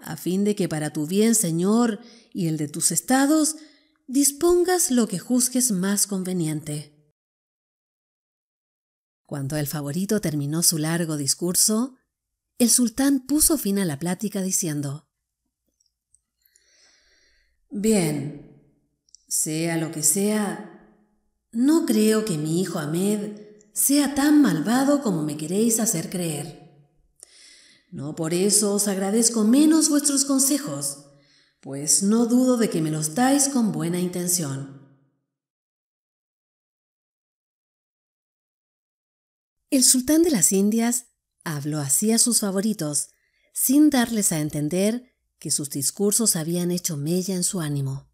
a fin de que para tu bien, Señor, y el de tus estados, dispongas lo que juzgues más conveniente. Cuando el favorito terminó su largo discurso, el sultán puso fin a la plática diciendo Bien, sea lo que sea, no creo que mi hijo Ahmed sea tan malvado como me queréis hacer creer. No por eso os agradezco menos vuestros consejos, pues no dudo de que me los dais con buena intención. El sultán de las Indias habló así a sus favoritos, sin darles a entender que sus discursos habían hecho mella en su ánimo.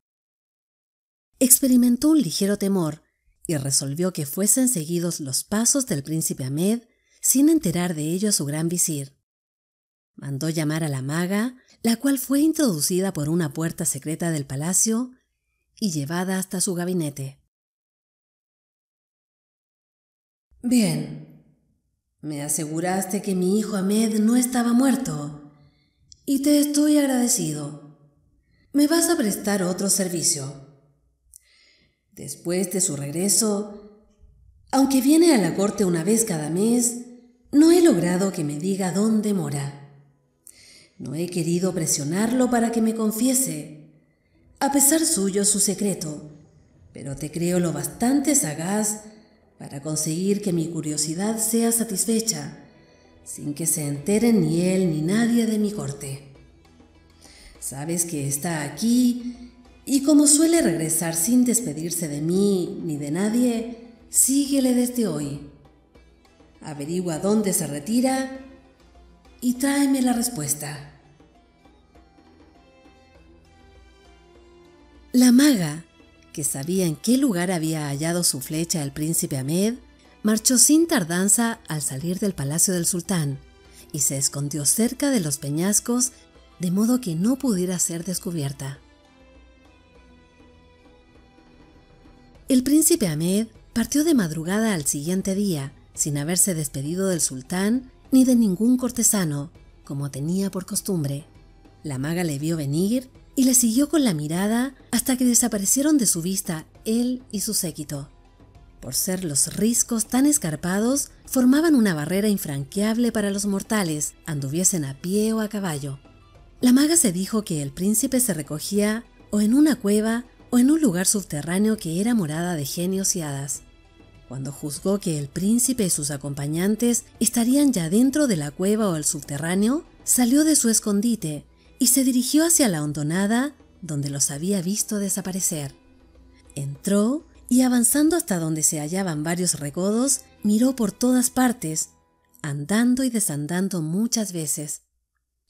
Experimentó un ligero temor y resolvió que fuesen seguidos los pasos del príncipe Ahmed sin enterar de ello a su gran visir. Mandó llamar a la maga, la cual fue introducida por una puerta secreta del palacio y llevada hasta su gabinete. Bien, me aseguraste que mi hijo Ahmed no estaba muerto y te estoy agradecido. Me vas a prestar otro servicio. Después de su regreso, aunque viene a la corte una vez cada mes, no he logrado que me diga dónde mora. No he querido presionarlo para que me confiese, a pesar suyo su secreto, pero te creo lo bastante sagaz para conseguir que mi curiosidad sea satisfecha, sin que se enteren ni él ni nadie de mi corte. Sabes que está aquí y como suele regresar sin despedirse de mí ni de nadie, síguele desde hoy. Averigua dónde se retira y tráeme la respuesta. La maga que sabía en qué lugar había hallado su flecha el príncipe Ahmed, marchó sin tardanza al salir del palacio del sultán y se escondió cerca de los peñascos de modo que no pudiera ser descubierta. El príncipe Ahmed partió de madrugada al siguiente día, sin haberse despedido del sultán ni de ningún cortesano, como tenía por costumbre. La maga le vio venir y le siguió con la mirada hasta que desaparecieron de su vista él y su séquito. Por ser los riscos tan escarpados, formaban una barrera infranqueable para los mortales, anduviesen a pie o a caballo. La maga se dijo que el príncipe se recogía o en una cueva o en un lugar subterráneo que era morada de genios y hadas. Cuando juzgó que el príncipe y sus acompañantes estarían ya dentro de la cueva o el subterráneo, salió de su escondite y se dirigió hacia la hondonada donde los había visto desaparecer. Entró y avanzando hasta donde se hallaban varios regodos miró por todas partes, andando y desandando muchas veces.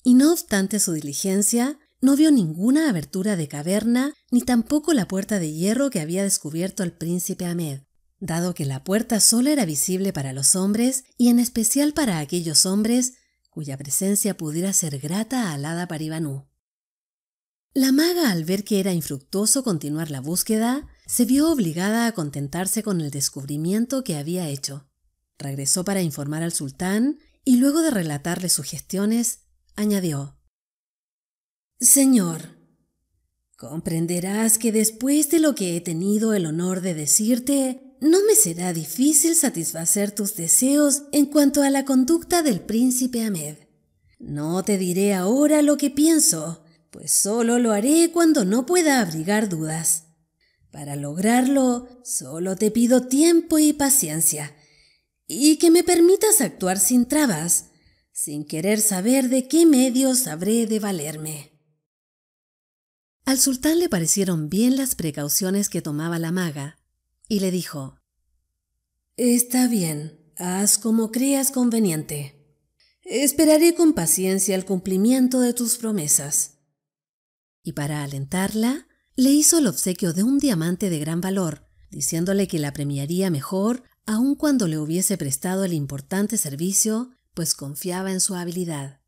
Y no obstante su diligencia, no vio ninguna abertura de caverna ni tampoco la puerta de hierro que había descubierto el príncipe Ahmed, dado que la puerta sola era visible para los hombres y en especial para aquellos hombres cuya presencia pudiera ser grata a hada Paribanú. La maga, al ver que era infructuoso continuar la búsqueda, se vio obligada a contentarse con el descubrimiento que había hecho. Regresó para informar al sultán y luego de relatarle sus gestiones, añadió Señor, comprenderás que después de lo que he tenido el honor de decirte, no me será difícil satisfacer tus deseos en cuanto a la conducta del príncipe Ahmed. No te diré ahora lo que pienso, pues solo lo haré cuando no pueda abrigar dudas. Para lograrlo, solo te pido tiempo y paciencia, y que me permitas actuar sin trabas, sin querer saber de qué medios habré de valerme. Al sultán le parecieron bien las precauciones que tomaba la maga, y le dijo, Está bien, haz como creas conveniente. Esperaré con paciencia el cumplimiento de tus promesas. Y para alentarla, le hizo el obsequio de un diamante de gran valor, diciéndole que la premiaría mejor aun cuando le hubiese prestado el importante servicio, pues confiaba en su habilidad.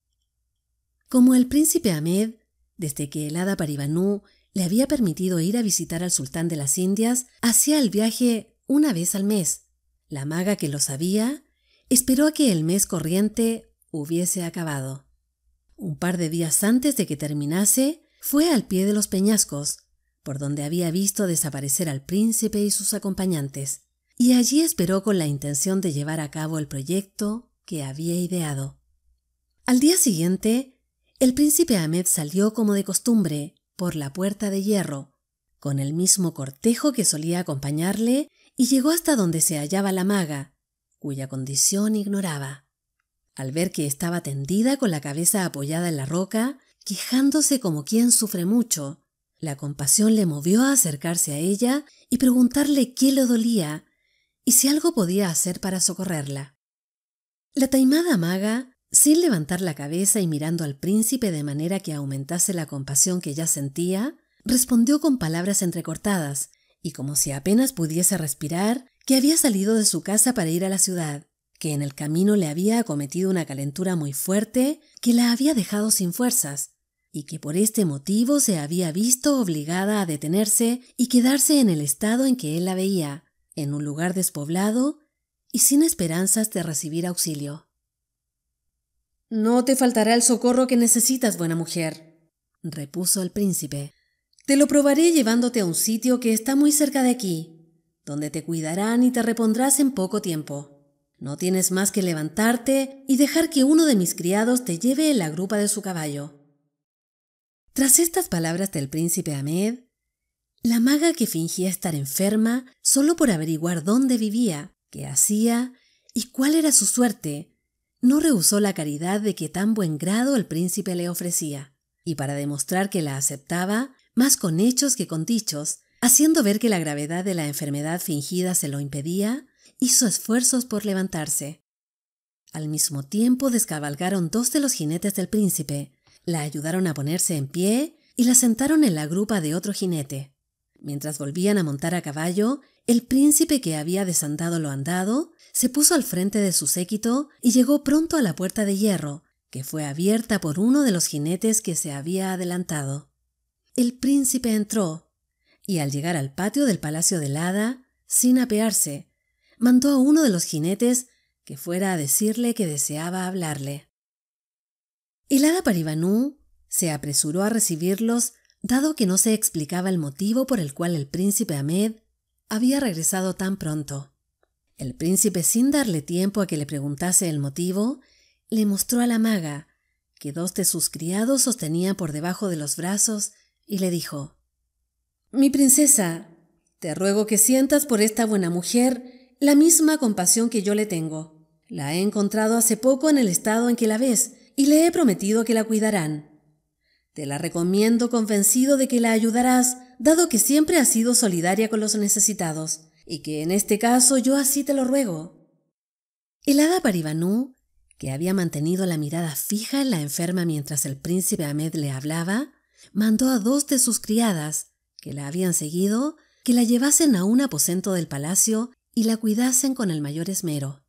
Como el príncipe Ahmed, desde que el hada Paribanú le había permitido ir a visitar al sultán de las Indias, hacía el viaje una vez al mes. La maga que lo sabía esperó a que el mes corriente hubiese acabado. Un par de días antes de que terminase, fue al pie de los peñascos, por donde había visto desaparecer al príncipe y sus acompañantes, y allí esperó con la intención de llevar a cabo el proyecto que había ideado. Al día siguiente, el príncipe Ahmed salió como de costumbre por la puerta de hierro, con el mismo cortejo que solía acompañarle, y llegó hasta donde se hallaba la maga, cuya condición ignoraba. Al ver que estaba tendida con la cabeza apoyada en la roca, quejándose como quien sufre mucho, la compasión le movió a acercarse a ella y preguntarle qué le dolía y si algo podía hacer para socorrerla. La taimada maga sin levantar la cabeza y mirando al príncipe de manera que aumentase la compasión que ya sentía, respondió con palabras entrecortadas, y como si apenas pudiese respirar, que había salido de su casa para ir a la ciudad, que en el camino le había acometido una calentura muy fuerte que la había dejado sin fuerzas, y que por este motivo se había visto obligada a detenerse y quedarse en el estado en que él la veía, en un lugar despoblado y sin esperanzas de recibir auxilio. No te faltará el socorro que necesitas, buena mujer, repuso el príncipe. Te lo probaré llevándote a un sitio que está muy cerca de aquí, donde te cuidarán y te repondrás en poco tiempo. No tienes más que levantarte y dejar que uno de mis criados te lleve en la grupa de su caballo. Tras estas palabras del príncipe Ahmed, la maga que fingía estar enferma solo por averiguar dónde vivía, qué hacía y cuál era su suerte, no rehusó la caridad de que tan buen grado el príncipe le ofrecía, y para demostrar que la aceptaba, más con hechos que con dichos, haciendo ver que la gravedad de la enfermedad fingida se lo impedía, hizo esfuerzos por levantarse. Al mismo tiempo descabalgaron dos de los jinetes del príncipe, la ayudaron a ponerse en pie y la sentaron en la grupa de otro jinete. Mientras volvían a montar a caballo, el príncipe que había desandado lo andado se puso al frente de su séquito y llegó pronto a la puerta de hierro, que fue abierta por uno de los jinetes que se había adelantado. El príncipe entró, y al llegar al patio del palacio del hada, sin apearse, mandó a uno de los jinetes que fuera a decirle que deseaba hablarle. El hada Paribanú se apresuró a recibirlos, dado que no se explicaba el motivo por el cual el príncipe Ahmed había regresado tan pronto. El príncipe, sin darle tiempo a que le preguntase el motivo, le mostró a la maga, que dos de sus criados sostenían por debajo de los brazos, y le dijo Mi princesa, te ruego que sientas por esta buena mujer la misma compasión que yo le tengo. La he encontrado hace poco en el estado en que la ves, y le he prometido que la cuidarán. Te la recomiendo convencido de que la ayudarás, dado que siempre has sido solidaria con los necesitados, y que en este caso yo así te lo ruego. El hada Paribanú, que había mantenido la mirada fija en la enferma mientras el príncipe Ahmed le hablaba, mandó a dos de sus criadas, que la habían seguido, que la llevasen a un aposento del palacio y la cuidasen con el mayor esmero.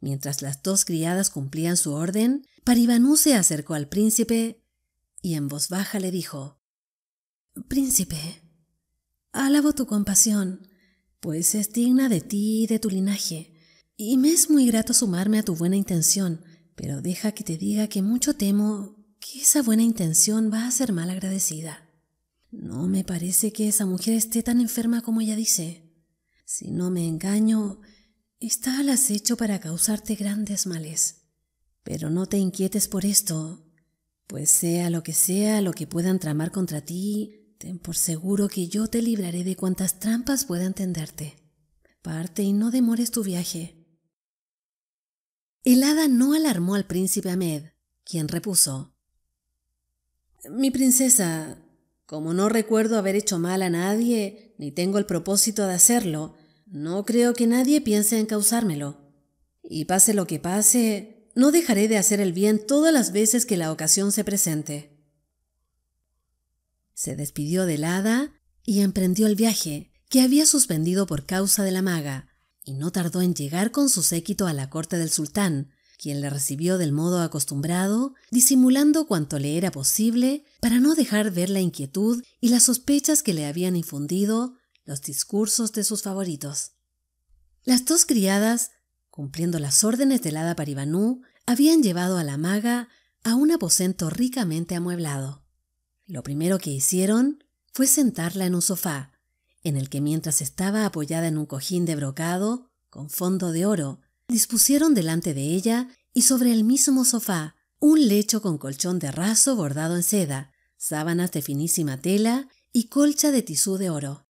Mientras las dos criadas cumplían su orden, Paribanú se acercó al príncipe y en voz baja le dijo, Príncipe, alabo tu compasión, pues es digna de ti y de tu linaje, y me es muy grato sumarme a tu buena intención, pero deja que te diga que mucho temo que esa buena intención va a ser mal agradecida. No me parece que esa mujer esté tan enferma como ella dice. Si no me engaño, está al acecho para causarte grandes males. Pero no te inquietes por esto, pues sea lo que sea lo que puedan tramar contra ti, ten por seguro que yo te libraré de cuantas trampas puedan tenderte. Parte y no demores tu viaje. El hada no alarmó al príncipe Ahmed, quien repuso Mi princesa, como no recuerdo haber hecho mal a nadie, ni tengo el propósito de hacerlo, no creo que nadie piense en causármelo. Y pase lo que pase, no dejaré de hacer el bien todas las veces que la ocasión se presente. Se despidió del hada y emprendió el viaje que había suspendido por causa de la maga, y no tardó en llegar con su séquito a la corte del sultán, quien le recibió del modo acostumbrado, disimulando cuanto le era posible para no dejar ver la inquietud y las sospechas que le habían infundido los discursos de sus favoritos. Las dos criadas Cumpliendo las órdenes del hada Paribanú, habían llevado a la maga a un aposento ricamente amueblado. Lo primero que hicieron fue sentarla en un sofá, en el que mientras estaba apoyada en un cojín de brocado con fondo de oro, dispusieron delante de ella y sobre el mismo sofá un lecho con colchón de raso bordado en seda, sábanas de finísima tela y colcha de tisú de oro.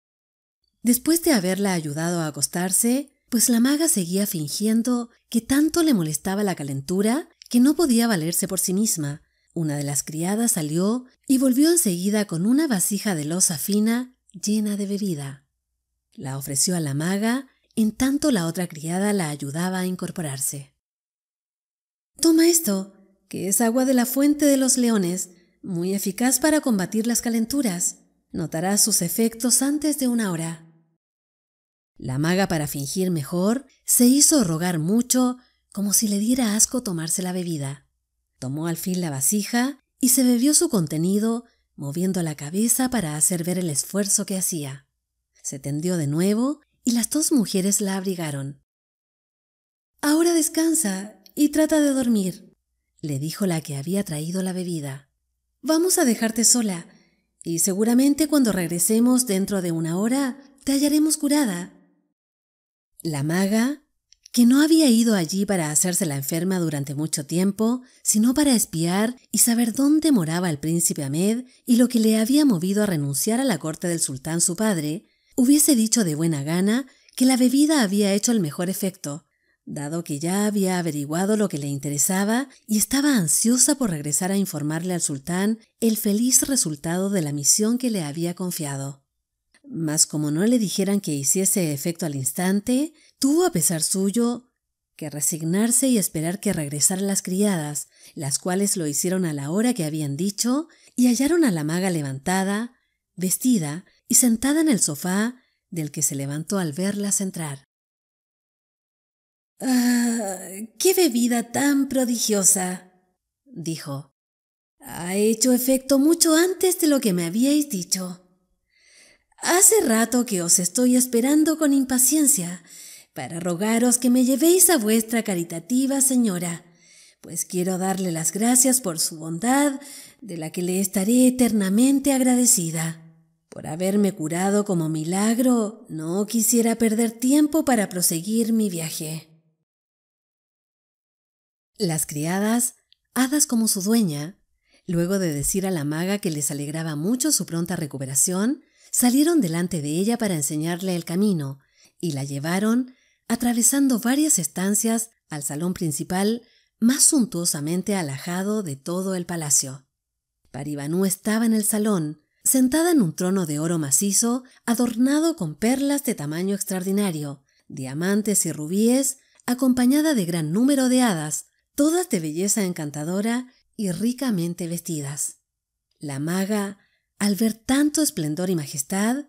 Después de haberla ayudado a acostarse, pues la maga seguía fingiendo que tanto le molestaba la calentura que no podía valerse por sí misma. Una de las criadas salió y volvió enseguida con una vasija de loza fina llena de bebida. La ofreció a la maga, en tanto la otra criada la ayudaba a incorporarse. Toma esto, que es agua de la fuente de los leones, muy eficaz para combatir las calenturas. Notarás sus efectos antes de una hora. La maga, para fingir mejor, se hizo rogar mucho, como si le diera asco tomarse la bebida. Tomó al fin la vasija y se bebió su contenido, moviendo la cabeza para hacer ver el esfuerzo que hacía. Se tendió de nuevo y las dos mujeres la abrigaron. Ahora descansa y trata de dormir, le dijo la que había traído la bebida. Vamos a dejarte sola, y seguramente cuando regresemos dentro de una hora te hallaremos curada. La maga, que no había ido allí para hacerse la enferma durante mucho tiempo, sino para espiar y saber dónde moraba el príncipe Ahmed y lo que le había movido a renunciar a la corte del sultán su padre, hubiese dicho de buena gana que la bebida había hecho el mejor efecto, dado que ya había averiguado lo que le interesaba y estaba ansiosa por regresar a informarle al sultán el feliz resultado de la misión que le había confiado. Mas como no le dijeran que hiciese efecto al instante, tuvo a pesar suyo que resignarse y esperar que regresaran las criadas, las cuales lo hicieron a la hora que habían dicho, y hallaron a la maga levantada, vestida y sentada en el sofá del que se levantó al verlas entrar. Ah, qué bebida tan prodigiosa, dijo. Ha hecho efecto mucho antes de lo que me habíais dicho. Hace rato que os estoy esperando con impaciencia para rogaros que me llevéis a vuestra caritativa señora, pues quiero darle las gracias por su bondad, de la que le estaré eternamente agradecida. Por haberme curado como milagro, no quisiera perder tiempo para proseguir mi viaje. Las criadas, hadas como su dueña, luego de decir a la maga que les alegraba mucho su pronta recuperación, salieron delante de ella para enseñarle el camino y la llevaron, atravesando varias estancias, al salón principal, más suntuosamente alajado de todo el palacio. Paribanú estaba en el salón, sentada en un trono de oro macizo, adornado con perlas de tamaño extraordinario, diamantes y rubíes, acompañada de gran número de hadas, todas de belleza encantadora y ricamente vestidas. La maga al ver tanto esplendor y majestad,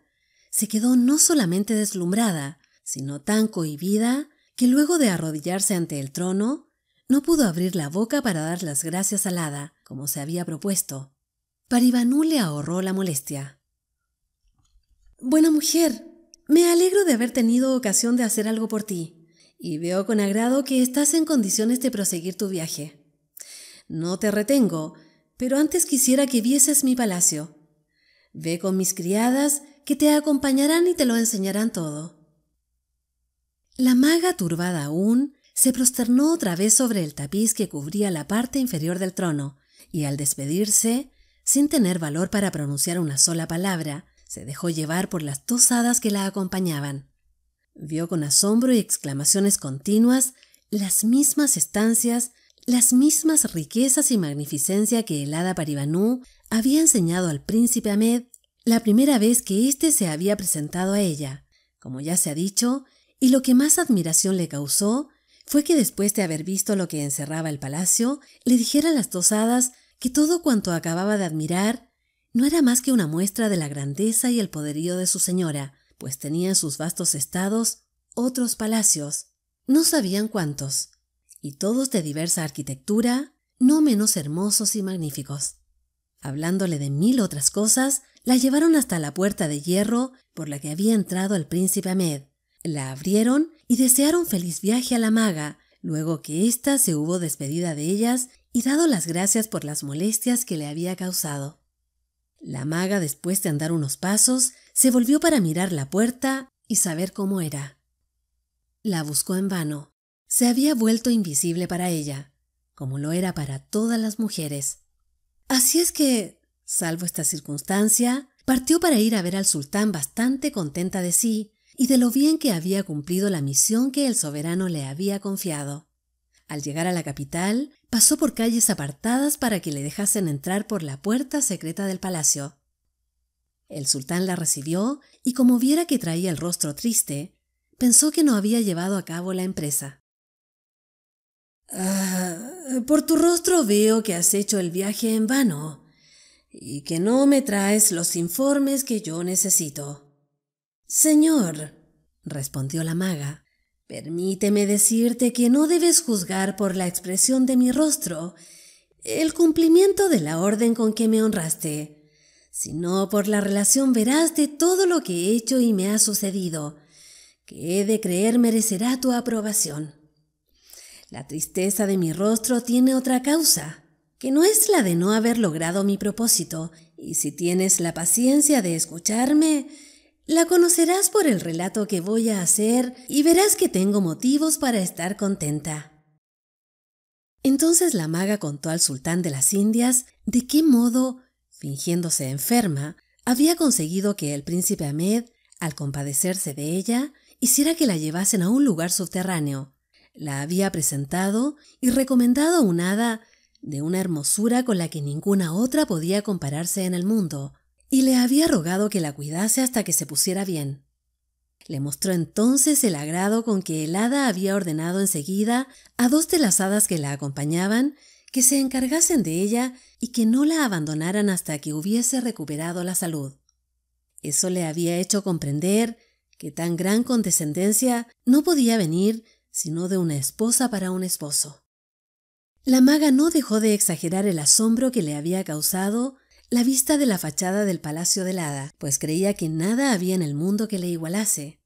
se quedó no solamente deslumbrada, sino tan cohibida que luego de arrodillarse ante el trono, no pudo abrir la boca para dar las gracias al hada, como se había propuesto. Paribanú le ahorró la molestia. Buena mujer, me alegro de haber tenido ocasión de hacer algo por ti, y veo con agrado que estás en condiciones de proseguir tu viaje. No te retengo, pero antes quisiera que vieses mi palacio, Ve con mis criadas que te acompañarán y te lo enseñarán todo. La maga, turbada aún, se prosternó otra vez sobre el tapiz que cubría la parte inferior del trono, y al despedirse, sin tener valor para pronunciar una sola palabra, se dejó llevar por las dos hadas que la acompañaban. Vio con asombro y exclamaciones continuas las mismas estancias, las mismas riquezas y magnificencia que el hada Paribanú había enseñado al príncipe Ahmed la primera vez que éste se había presentado a ella, como ya se ha dicho, y lo que más admiración le causó fue que después de haber visto lo que encerraba el palacio, le dijera a las dos hadas que todo cuanto acababa de admirar no era más que una muestra de la grandeza y el poderío de su señora, pues tenía en sus vastos estados otros palacios, no sabían cuántos, y todos de diversa arquitectura, no menos hermosos y magníficos hablándole de mil otras cosas, la llevaron hasta la puerta de hierro por la que había entrado el príncipe Ahmed. La abrieron y desearon feliz viaje a la maga, luego que ésta se hubo despedida de ellas y dado las gracias por las molestias que le había causado. La maga, después de andar unos pasos, se volvió para mirar la puerta y saber cómo era. La buscó en vano. Se había vuelto invisible para ella, como lo era para todas las mujeres. Así es que, salvo esta circunstancia, partió para ir a ver al sultán bastante contenta de sí y de lo bien que había cumplido la misión que el soberano le había confiado. Al llegar a la capital, pasó por calles apartadas para que le dejasen entrar por la puerta secreta del palacio. El sultán la recibió y como viera que traía el rostro triste, pensó que no había llevado a cabo la empresa. Ah, por tu rostro veo que has hecho el viaje en vano y que no me traes los informes que yo necesito. Señor, respondió la maga, permíteme decirte que no debes juzgar por la expresión de mi rostro el cumplimiento de la orden con que me honraste, sino por la relación verás de todo lo que he hecho y me ha sucedido, que he de creer merecerá tu aprobación. La tristeza de mi rostro tiene otra causa, que no es la de no haber logrado mi propósito, y si tienes la paciencia de escucharme, la conocerás por el relato que voy a hacer y verás que tengo motivos para estar contenta. Entonces la maga contó al sultán de las Indias de qué modo, fingiéndose enferma, había conseguido que el príncipe Ahmed, al compadecerse de ella, hiciera que la llevasen a un lugar subterráneo, la había presentado y recomendado a un hada de una hermosura con la que ninguna otra podía compararse en el mundo, y le había rogado que la cuidase hasta que se pusiera bien. Le mostró entonces el agrado con que el hada había ordenado enseguida a dos de las hadas que la acompañaban que se encargasen de ella y que no la abandonaran hasta que hubiese recuperado la salud. Eso le había hecho comprender que tan gran condescendencia no podía venir sino de una esposa para un esposo. La maga no dejó de exagerar el asombro que le había causado la vista de la fachada del Palacio del Hada, pues creía que nada había en el mundo que le igualase.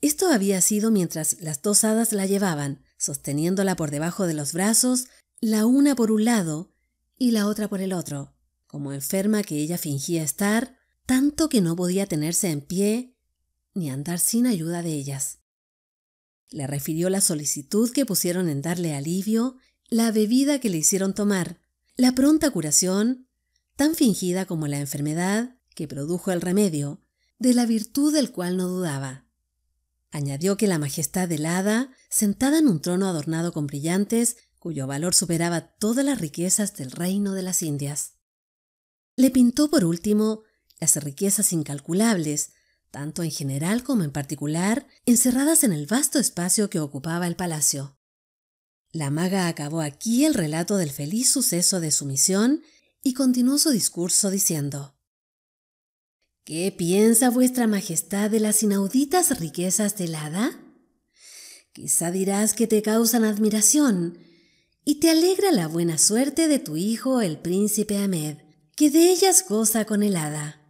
Esto había sido mientras las dos hadas la llevaban, sosteniéndola por debajo de los brazos, la una por un lado y la otra por el otro, como enferma que ella fingía estar, tanto que no podía tenerse en pie ni andar sin ayuda de ellas. Le refirió la solicitud que pusieron en darle alivio, la bebida que le hicieron tomar, la pronta curación, tan fingida como la enfermedad que produjo el remedio, de la virtud del cual no dudaba. Añadió que la majestad del hada, sentada en un trono adornado con brillantes, cuyo valor superaba todas las riquezas del reino de las Indias. Le pintó por último las riquezas incalculables tanto en general como en particular, encerradas en el vasto espacio que ocupaba el palacio. La maga acabó aquí el relato del feliz suceso de su misión y continuó su discurso diciendo ¿Qué piensa vuestra majestad de las inauditas riquezas del hada? Quizá dirás que te causan admiración y te alegra la buena suerte de tu hijo el príncipe Ahmed, que de ellas goza con el hada.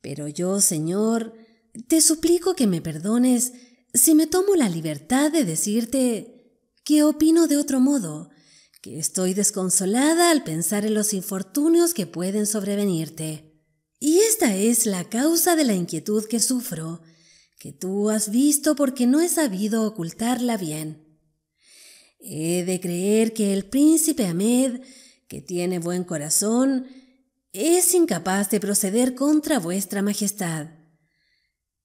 Pero yo, señor, te suplico que me perdones si me tomo la libertad de decirte que opino de otro modo, que estoy desconsolada al pensar en los infortunios que pueden sobrevenirte. Y esta es la causa de la inquietud que sufro, que tú has visto porque no he sabido ocultarla bien. He de creer que el príncipe Ahmed, que tiene buen corazón, es incapaz de proceder contra vuestra majestad.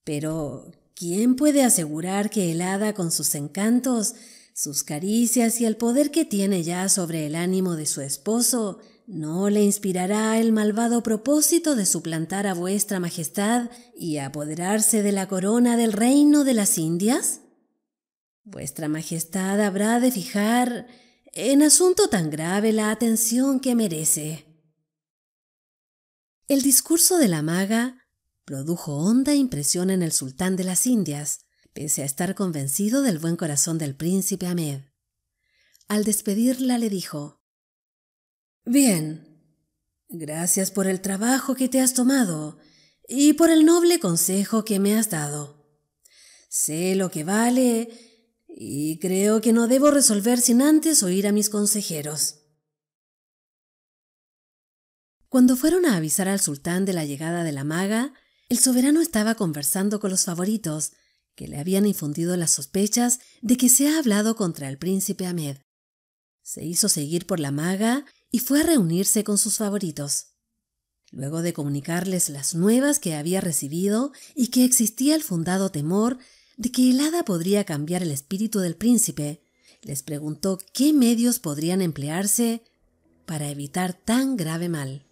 Pero, ¿quién puede asegurar que el hada con sus encantos, sus caricias y el poder que tiene ya sobre el ánimo de su esposo, no le inspirará el malvado propósito de suplantar a vuestra Majestad y apoderarse de la corona del reino de las Indias? Vuestra Majestad habrá de fijar en asunto tan grave la atención que merece. El discurso de la maga produjo honda impresión en el sultán de las Indias, pese a estar convencido del buen corazón del príncipe Ahmed. Al despedirla le dijo, Bien, gracias por el trabajo que te has tomado y por el noble consejo que me has dado. Sé lo que vale y creo que no debo resolver sin antes oír a mis consejeros. Cuando fueron a avisar al sultán de la llegada de la maga, el soberano estaba conversando con los favoritos, que le habían infundido las sospechas de que se ha hablado contra el príncipe Ahmed. Se hizo seguir por la maga y fue a reunirse con sus favoritos. Luego de comunicarles las nuevas que había recibido y que existía el fundado temor de que el hada podría cambiar el espíritu del príncipe, les preguntó qué medios podrían emplearse para evitar tan grave mal.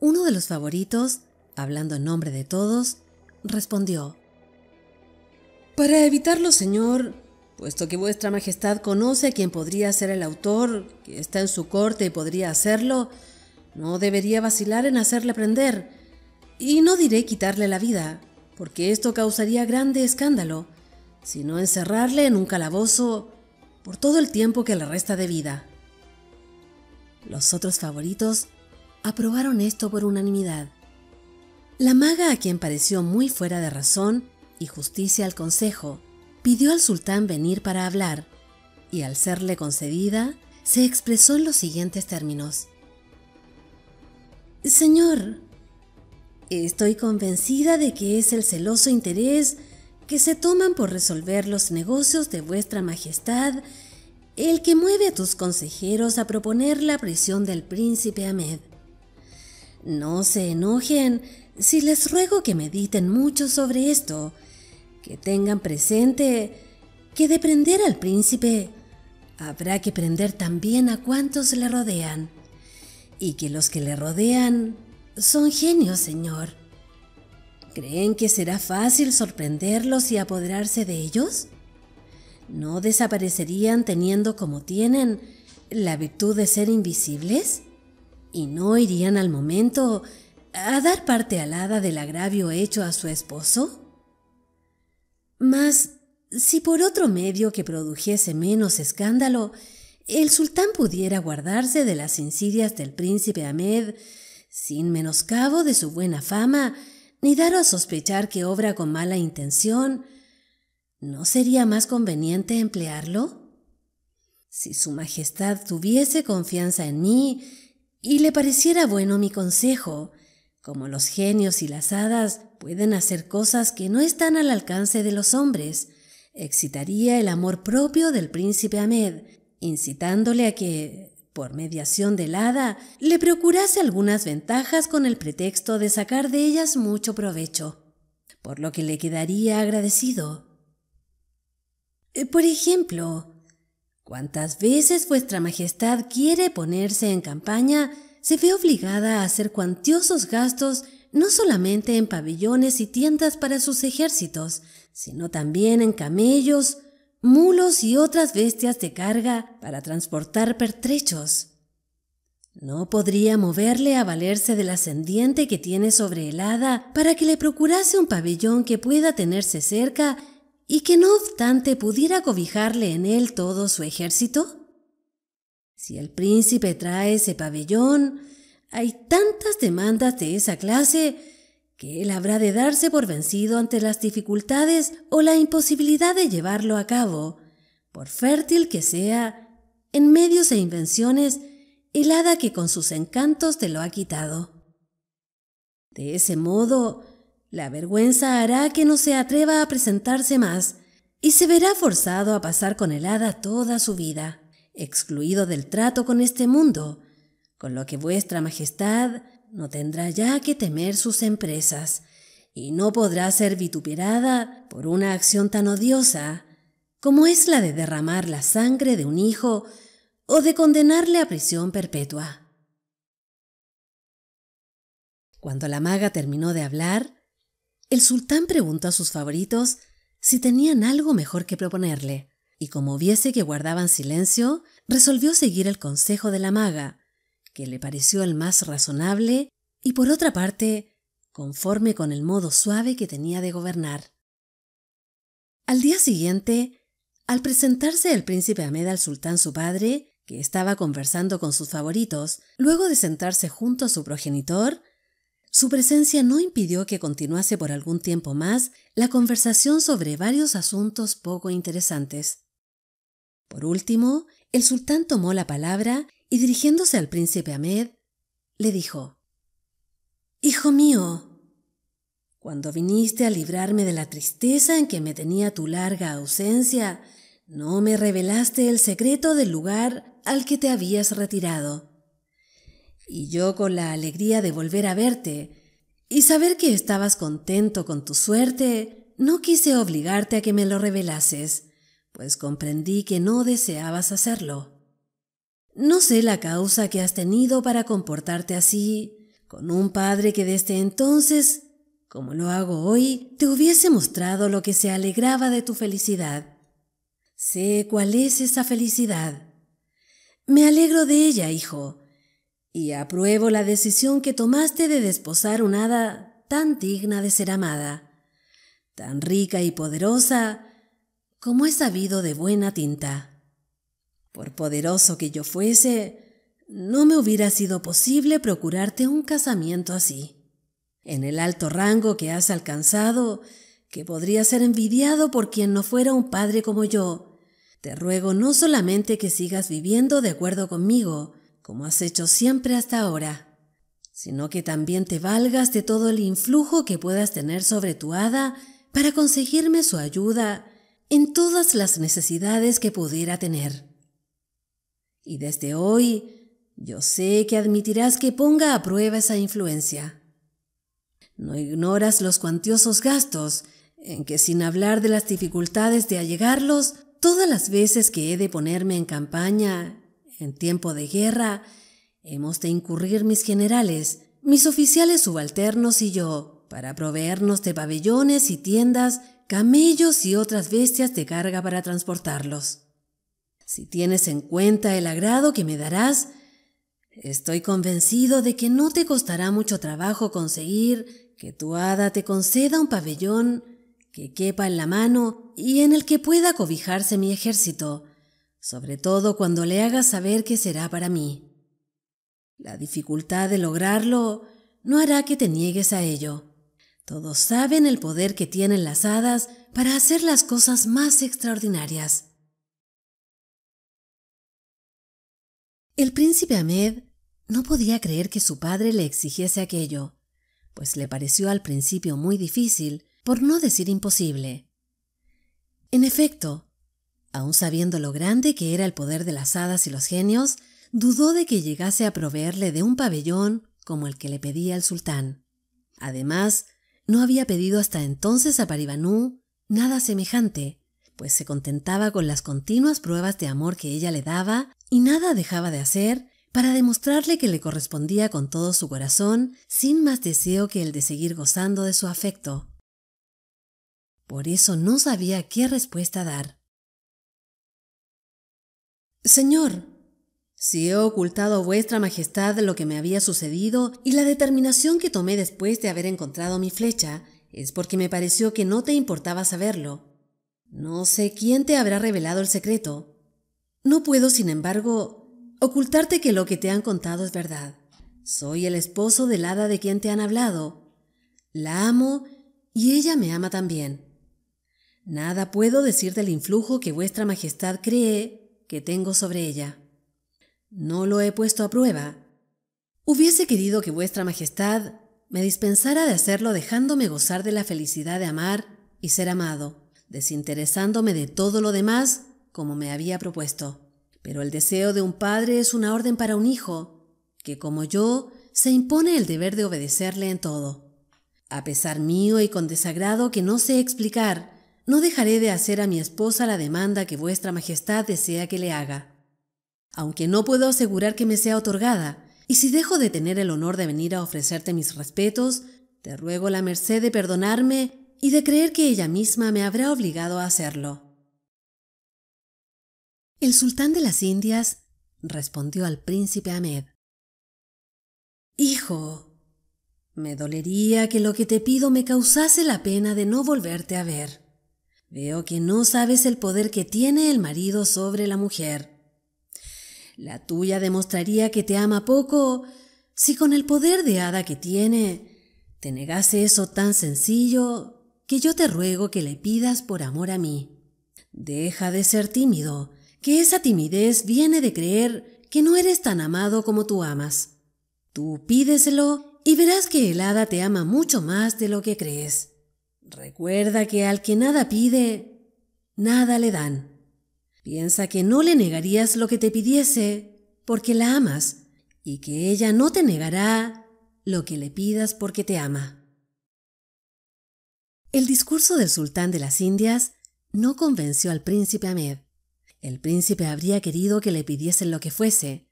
Uno de los favoritos hablando en nombre de todos, respondió, Para evitarlo, señor, puesto que vuestra Majestad conoce a quien podría ser el autor, que está en su corte y podría hacerlo, no debería vacilar en hacerle prender, y no diré quitarle la vida, porque esto causaría grande escándalo, sino encerrarle en un calabozo por todo el tiempo que le resta de vida. Los otros favoritos aprobaron esto por unanimidad. La maga, a quien pareció muy fuera de razón y justicia al consejo, pidió al sultán venir para hablar, y al serle concedida, se expresó en los siguientes términos. Señor, estoy convencida de que es el celoso interés que se toman por resolver los negocios de vuestra majestad el que mueve a tus consejeros a proponer la prisión del príncipe Ahmed. No se enojen si les ruego que mediten mucho sobre esto, que tengan presente que de prender al príncipe, habrá que prender también a cuantos le rodean, y que los que le rodean son genios, Señor. ¿Creen que será fácil sorprenderlos y apoderarse de ellos? ¿No desaparecerían teniendo como tienen la virtud de ser invisibles? ¿Y no irían al momento a dar parte alada del agravio hecho a su esposo? Mas, si por otro medio que produjese menos escándalo, el sultán pudiera guardarse de las insidias del príncipe Ahmed, sin menoscabo de su buena fama, ni dar a sospechar que obra con mala intención, ¿no sería más conveniente emplearlo? Si su Majestad tuviese confianza en mí y le pareciera bueno mi consejo, como los genios y las hadas pueden hacer cosas que no están al alcance de los hombres, excitaría el amor propio del príncipe Ahmed, incitándole a que, por mediación del hada, le procurase algunas ventajas con el pretexto de sacar de ellas mucho provecho, por lo que le quedaría agradecido. Eh, por ejemplo, ¿cuántas veces vuestra Majestad quiere ponerse en campaña se ve obligada a hacer cuantiosos gastos no solamente en pabellones y tiendas para sus ejércitos, sino también en camellos, mulos y otras bestias de carga para transportar pertrechos. No podría moverle a valerse del ascendiente que tiene sobre el hada para que le procurase un pabellón que pueda tenerse cerca y que no obstante pudiera cobijarle en él todo su ejército? Si el príncipe trae ese pabellón, hay tantas demandas de esa clase que él habrá de darse por vencido ante las dificultades o la imposibilidad de llevarlo a cabo, por fértil que sea, en medios e invenciones, el hada que con sus encantos te lo ha quitado. De ese modo, la vergüenza hará que no se atreva a presentarse más y se verá forzado a pasar con el hada toda su vida excluido del trato con este mundo, con lo que vuestra Majestad no tendrá ya que temer sus empresas, y no podrá ser vituperada por una acción tan odiosa como es la de derramar la sangre de un hijo o de condenarle a prisión perpetua. Cuando la maga terminó de hablar, el sultán preguntó a sus favoritos si tenían algo mejor que proponerle y como viese que guardaban silencio, resolvió seguir el consejo de la maga, que le pareció el más razonable y por otra parte, conforme con el modo suave que tenía de gobernar. Al día siguiente, al presentarse el príncipe Ahmed al sultán su padre, que estaba conversando con sus favoritos, luego de sentarse junto a su progenitor, su presencia no impidió que continuase por algún tiempo más la conversación sobre varios asuntos poco interesantes. Por último, el sultán tomó la palabra y dirigiéndose al príncipe Ahmed, le dijo, Hijo mío, cuando viniste a librarme de la tristeza en que me tenía tu larga ausencia, no me revelaste el secreto del lugar al que te habías retirado. Y yo con la alegría de volver a verte y saber que estabas contento con tu suerte, no quise obligarte a que me lo revelases pues comprendí que no deseabas hacerlo. No sé la causa que has tenido para comportarte así, con un padre que desde entonces, como lo hago hoy, te hubiese mostrado lo que se alegraba de tu felicidad. Sé cuál es esa felicidad. Me alegro de ella, hijo, y apruebo la decisión que tomaste de desposar una hada tan digna de ser amada, tan rica y poderosa, como he sabido de buena tinta. Por poderoso que yo fuese, no me hubiera sido posible procurarte un casamiento así. En el alto rango que has alcanzado, que podría ser envidiado por quien no fuera un padre como yo, te ruego no solamente que sigas viviendo de acuerdo conmigo, como has hecho siempre hasta ahora, sino que también te valgas de todo el influjo que puedas tener sobre tu hada para conseguirme su ayuda en todas las necesidades que pudiera tener. Y desde hoy, yo sé que admitirás que ponga a prueba esa influencia. No ignoras los cuantiosos gastos, en que sin hablar de las dificultades de allegarlos, todas las veces que he de ponerme en campaña, en tiempo de guerra, hemos de incurrir mis generales, mis oficiales subalternos y yo, para proveernos de pabellones y tiendas camellos y otras bestias de carga para transportarlos. Si tienes en cuenta el agrado que me darás, estoy convencido de que no te costará mucho trabajo conseguir que tu hada te conceda un pabellón que quepa en la mano y en el que pueda cobijarse mi ejército, sobre todo cuando le hagas saber que será para mí. La dificultad de lograrlo no hará que te niegues a ello. Todos saben el poder que tienen las hadas para hacer las cosas más extraordinarias. El príncipe Ahmed no podía creer que su padre le exigiese aquello, pues le pareció al principio muy difícil, por no decir imposible. En efecto, aun sabiendo lo grande que era el poder de las hadas y los genios, dudó de que llegase a proveerle de un pabellón como el que le pedía el sultán. Además, no había pedido hasta entonces a Paribanú nada semejante, pues se contentaba con las continuas pruebas de amor que ella le daba y nada dejaba de hacer para demostrarle que le correspondía con todo su corazón, sin más deseo que el de seguir gozando de su afecto. Por eso no sabía qué respuesta dar. Señor, si he ocultado a vuestra majestad lo que me había sucedido y la determinación que tomé después de haber encontrado mi flecha, es porque me pareció que no te importaba saberlo. No sé quién te habrá revelado el secreto. No puedo, sin embargo, ocultarte que lo que te han contado es verdad. Soy el esposo del hada de quien te han hablado. La amo y ella me ama también. Nada puedo decir del influjo que vuestra majestad cree que tengo sobre ella. No lo he puesto a prueba. Hubiese querido que vuestra majestad me dispensara de hacerlo dejándome gozar de la felicidad de amar y ser amado, desinteresándome de todo lo demás como me había propuesto. Pero el deseo de un padre es una orden para un hijo, que como yo se impone el deber de obedecerle en todo. A pesar mío y con desagrado que no sé explicar, no dejaré de hacer a mi esposa la demanda que vuestra majestad desea que le haga aunque no puedo asegurar que me sea otorgada, y si dejo de tener el honor de venir a ofrecerte mis respetos, te ruego la merced de perdonarme y de creer que ella misma me habrá obligado a hacerlo. El sultán de las Indias respondió al príncipe Ahmed. Hijo, me dolería que lo que te pido me causase la pena de no volverte a ver. Veo que no sabes el poder que tiene el marido sobre la mujer. La tuya demostraría que te ama poco si con el poder de hada que tiene te negase eso tan sencillo que yo te ruego que le pidas por amor a mí. Deja de ser tímido, que esa timidez viene de creer que no eres tan amado como tú amas. Tú pídeselo y verás que el hada te ama mucho más de lo que crees. Recuerda que al que nada pide, nada le dan. Piensa que no le negarías lo que te pidiese porque la amas y que ella no te negará lo que le pidas porque te ama. El discurso del sultán de las Indias no convenció al príncipe Ahmed. El príncipe habría querido que le pidiesen lo que fuese,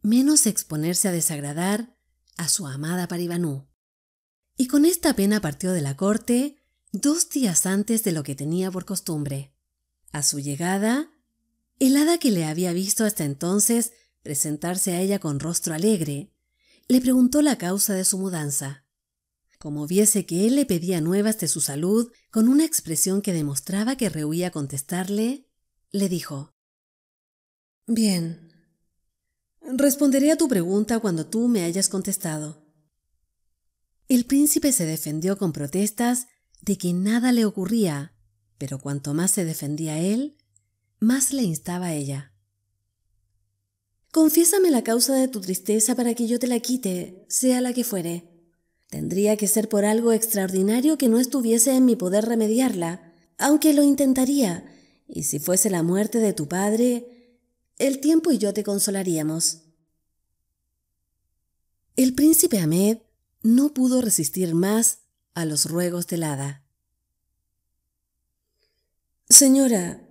menos exponerse a desagradar a su amada Paribanú. Y con esta pena partió de la corte dos días antes de lo que tenía por costumbre. A su llegada, el hada que le había visto hasta entonces presentarse a ella con rostro alegre, le preguntó la causa de su mudanza. Como viese que él le pedía nuevas de su salud, con una expresión que demostraba que rehuía contestarle, le dijo Bien. Responderé a tu pregunta cuando tú me hayas contestado. El príncipe se defendió con protestas de que nada le ocurría, pero cuanto más se defendía él, más le instaba a ella. Confiésame la causa de tu tristeza para que yo te la quite, sea la que fuere. Tendría que ser por algo extraordinario que no estuviese en mi poder remediarla, aunque lo intentaría, y si fuese la muerte de tu padre, el tiempo y yo te consolaríamos. El príncipe Ahmed no pudo resistir más a los ruegos del hada. Señora,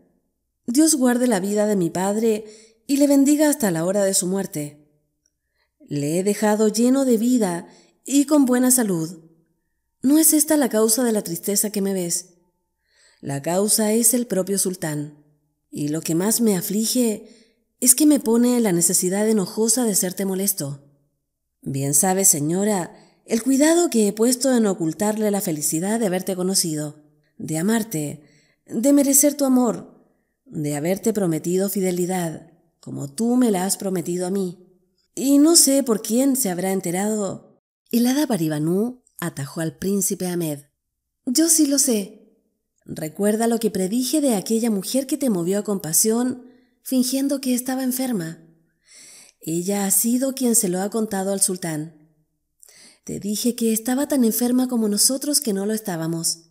Dios guarde la vida de mi padre y le bendiga hasta la hora de su muerte. Le he dejado lleno de vida y con buena salud. No es esta la causa de la tristeza que me ves. La causa es el propio sultán. Y lo que más me aflige es que me pone la necesidad enojosa de serte molesto. Bien sabes, señora, el cuidado que he puesto en ocultarle la felicidad de haberte conocido, de amarte, de merecer tu amor, de haberte prometido fidelidad, como tú me la has prometido a mí. Y no sé por quién se habrá enterado. El hada Paribanú atajó al príncipe Ahmed. Yo sí lo sé. Recuerda lo que predije de aquella mujer que te movió a compasión fingiendo que estaba enferma. Ella ha sido quien se lo ha contado al sultán. Te dije que estaba tan enferma como nosotros que no lo estábamos.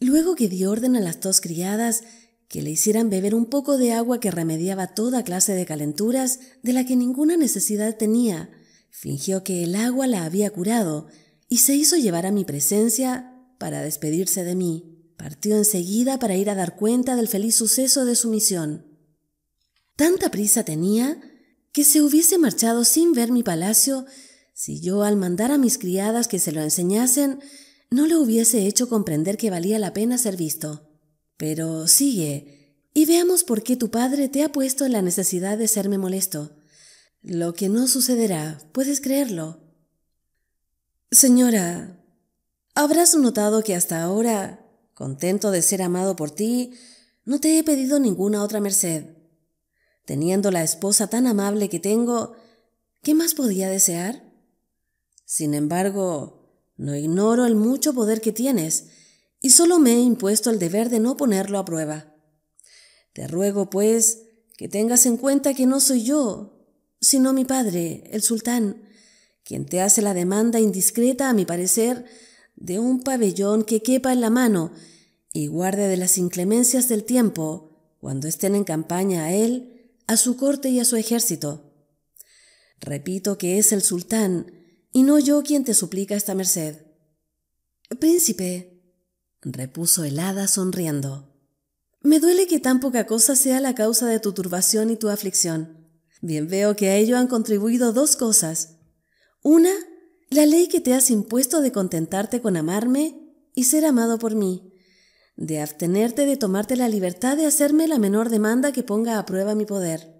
Luego que di orden a las dos criadas que le hicieran beber un poco de agua que remediaba toda clase de calenturas de la que ninguna necesidad tenía. Fingió que el agua la había curado y se hizo llevar a mi presencia para despedirse de mí. Partió enseguida para ir a dar cuenta del feliz suceso de su misión. Tanta prisa tenía que se hubiese marchado sin ver mi palacio si yo al mandar a mis criadas que se lo enseñasen no le hubiese hecho comprender que valía la pena ser visto. Pero sigue, y veamos por qué tu padre te ha puesto en la necesidad de serme molesto. Lo que no sucederá, puedes creerlo. Señora, habrás notado que hasta ahora, contento de ser amado por ti, no te he pedido ninguna otra merced. Teniendo la esposa tan amable que tengo, ¿qué más podía desear? Sin embargo, no ignoro el mucho poder que tienes, y solo me he impuesto el deber de no ponerlo a prueba. Te ruego, pues, que tengas en cuenta que no soy yo, sino mi padre, el sultán, quien te hace la demanda indiscreta, a mi parecer, de un pabellón que quepa en la mano y guarde de las inclemencias del tiempo, cuando estén en campaña a él, a su corte y a su ejército. Repito que es el sultán, y no yo quien te suplica esta merced. Príncipe, repuso el hada sonriendo. Me duele que tan poca cosa sea la causa de tu turbación y tu aflicción. Bien veo que a ello han contribuido dos cosas. Una, la ley que te has impuesto de contentarte con amarme y ser amado por mí, de abstenerte de tomarte la libertad de hacerme la menor demanda que ponga a prueba mi poder.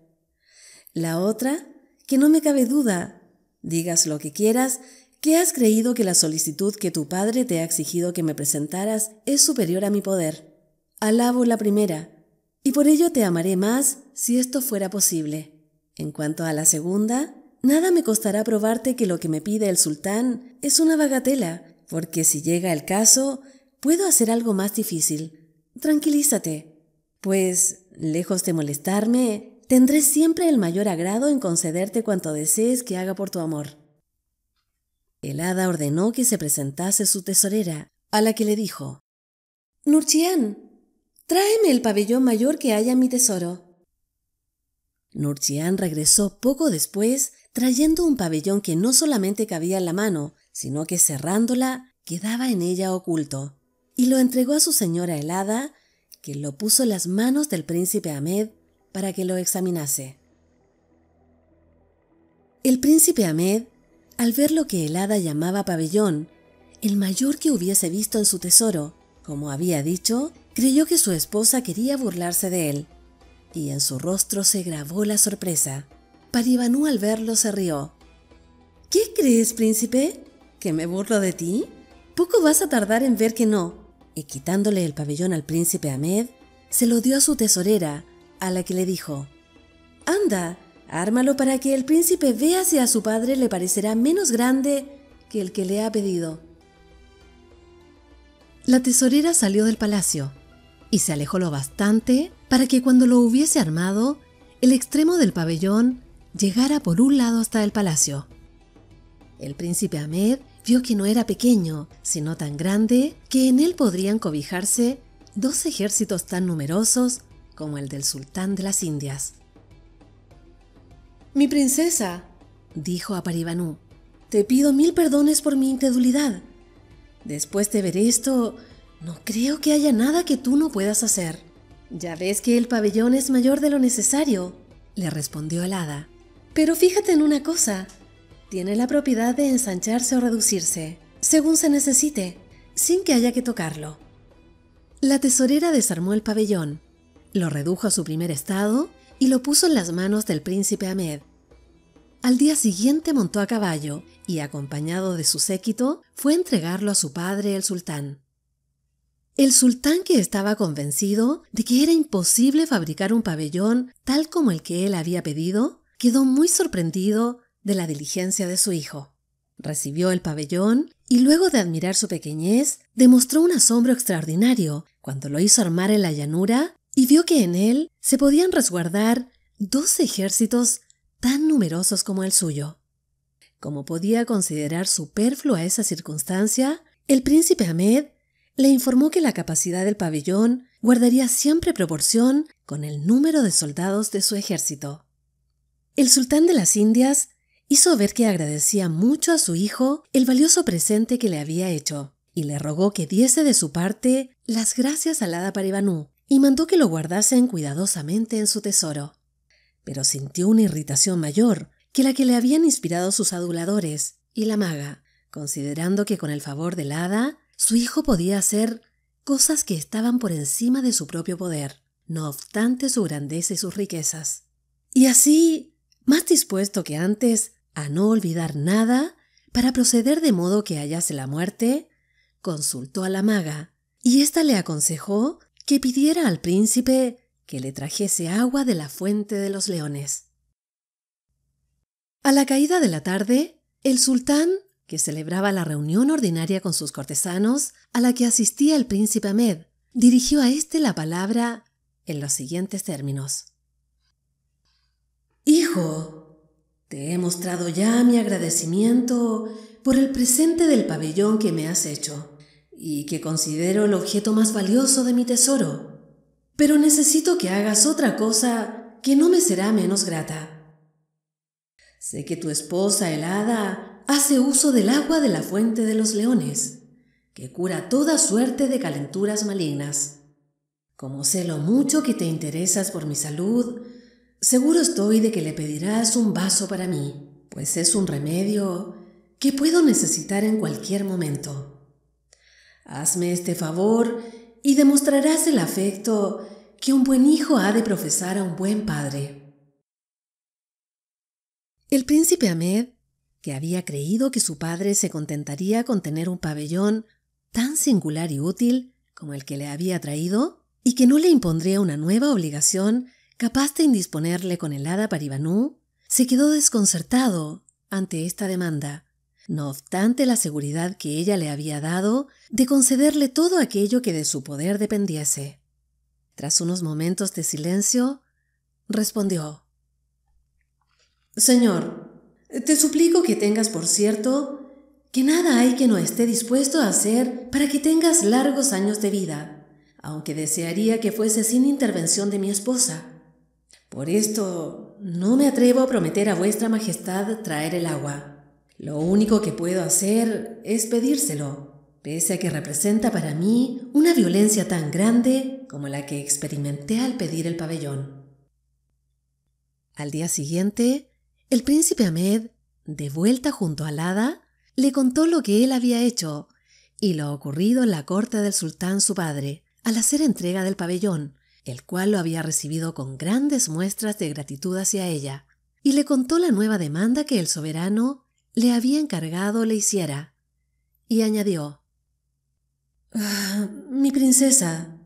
La otra, que no me cabe duda, digas lo que quieras, ¿Qué has creído que la solicitud que tu padre te ha exigido que me presentaras es superior a mi poder. Alabo la primera, y por ello te amaré más si esto fuera posible. En cuanto a la segunda, nada me costará probarte que lo que me pide el sultán es una bagatela, porque si llega el caso, puedo hacer algo más difícil. Tranquilízate, pues, lejos de molestarme, tendré siempre el mayor agrado en concederte cuanto desees que haga por tu amor. El hada ordenó que se presentase su tesorera, a la que le dijo, ¡Nurchián! tráeme el pabellón mayor que haya en mi tesoro. Nurchián regresó poco después trayendo un pabellón que no solamente cabía en la mano, sino que cerrándola quedaba en ella oculto, y lo entregó a su señora helada, que lo puso en las manos del príncipe Ahmed para que lo examinase. El príncipe Ahmed al ver lo que el hada llamaba pabellón, el mayor que hubiese visto en su tesoro, como había dicho, creyó que su esposa quería burlarse de él, y en su rostro se grabó la sorpresa. Paribanú al verlo se rió. ¿Qué crees, príncipe? ¿Que me burlo de ti? Poco vas a tardar en ver que no. Y quitándole el pabellón al príncipe Ahmed, se lo dio a su tesorera, a la que le dijo, Anda, Ármalo para que el príncipe vea si a su padre le parecerá menos grande que el que le ha pedido. La tesorera salió del palacio y se alejó lo bastante para que cuando lo hubiese armado, el extremo del pabellón llegara por un lado hasta el palacio. El príncipe Ahmed vio que no era pequeño, sino tan grande que en él podrían cobijarse dos ejércitos tan numerosos como el del sultán de las Indias. Mi princesa, dijo a Paribanú, te pido mil perdones por mi incredulidad. Después de ver esto, no creo que haya nada que tú no puedas hacer. Ya ves que el pabellón es mayor de lo necesario, le respondió el hada. Pero fíjate en una cosa. Tiene la propiedad de ensancharse o reducirse, según se necesite, sin que haya que tocarlo. La tesorera desarmó el pabellón, lo redujo a su primer estado y lo puso en las manos del príncipe Ahmed. Al día siguiente montó a caballo y, acompañado de su séquito, fue a entregarlo a su padre el sultán. El sultán que estaba convencido de que era imposible fabricar un pabellón tal como el que él había pedido, quedó muy sorprendido de la diligencia de su hijo. Recibió el pabellón y luego de admirar su pequeñez, demostró un asombro extraordinario cuando lo hizo armar en la llanura y vio que en él se podían resguardar dos ejércitos tan numerosos como el suyo. Como podía considerar superflua esa circunstancia, el príncipe Ahmed le informó que la capacidad del pabellón guardaría siempre proporción con el número de soldados de su ejército. El sultán de las Indias hizo ver que agradecía mucho a su hijo el valioso presente que le había hecho y le rogó que diese de su parte las gracias al hada Paribanú, y mandó que lo guardasen cuidadosamente en su tesoro. Pero sintió una irritación mayor que la que le habían inspirado sus aduladores y la maga, considerando que con el favor del hada su hijo podía hacer cosas que estaban por encima de su propio poder, no obstante su grandeza y sus riquezas. Y así, más dispuesto que antes a no olvidar nada, para proceder de modo que hallase la muerte, consultó a la maga, y ésta le aconsejó que pidiera al príncipe que le trajese agua de la fuente de los leones. A la caída de la tarde, el sultán, que celebraba la reunión ordinaria con sus cortesanos, a la que asistía el príncipe Ahmed, dirigió a éste la palabra en los siguientes términos. Hijo, te he mostrado ya mi agradecimiento por el presente del pabellón que me has hecho y que considero el objeto más valioso de mi tesoro. Pero necesito que hagas otra cosa que no me será menos grata. Sé que tu esposa helada hace uso del agua de la fuente de los leones, que cura toda suerte de calenturas malignas. Como sé lo mucho que te interesas por mi salud, seguro estoy de que le pedirás un vaso para mí, pues es un remedio que puedo necesitar en cualquier momento. Hazme este favor y demostrarás el afecto que un buen hijo ha de profesar a un buen padre. El príncipe Ahmed, que había creído que su padre se contentaría con tener un pabellón tan singular y útil como el que le había traído, y que no le impondría una nueva obligación capaz de indisponerle con el hada Ibanú, se quedó desconcertado ante esta demanda no obstante la seguridad que ella le había dado de concederle todo aquello que de su poder dependiese. Tras unos momentos de silencio, respondió Señor, te suplico que tengas por cierto que nada hay que no esté dispuesto a hacer para que tengas largos años de vida, aunque desearía que fuese sin intervención de mi esposa. Por esto no me atrevo a prometer a vuestra majestad traer el agua lo único que puedo hacer es pedírselo, pese a que representa para mí una violencia tan grande como la que experimenté al pedir el pabellón. Al día siguiente, el príncipe Ahmed, de vuelta junto al hada, le contó lo que él había hecho y lo ocurrido en la corte del sultán su padre al hacer entrega del pabellón, el cual lo había recibido con grandes muestras de gratitud hacia ella, y le contó la nueva demanda que el soberano le había encargado le hiciera, y añadió ah, Mi princesa,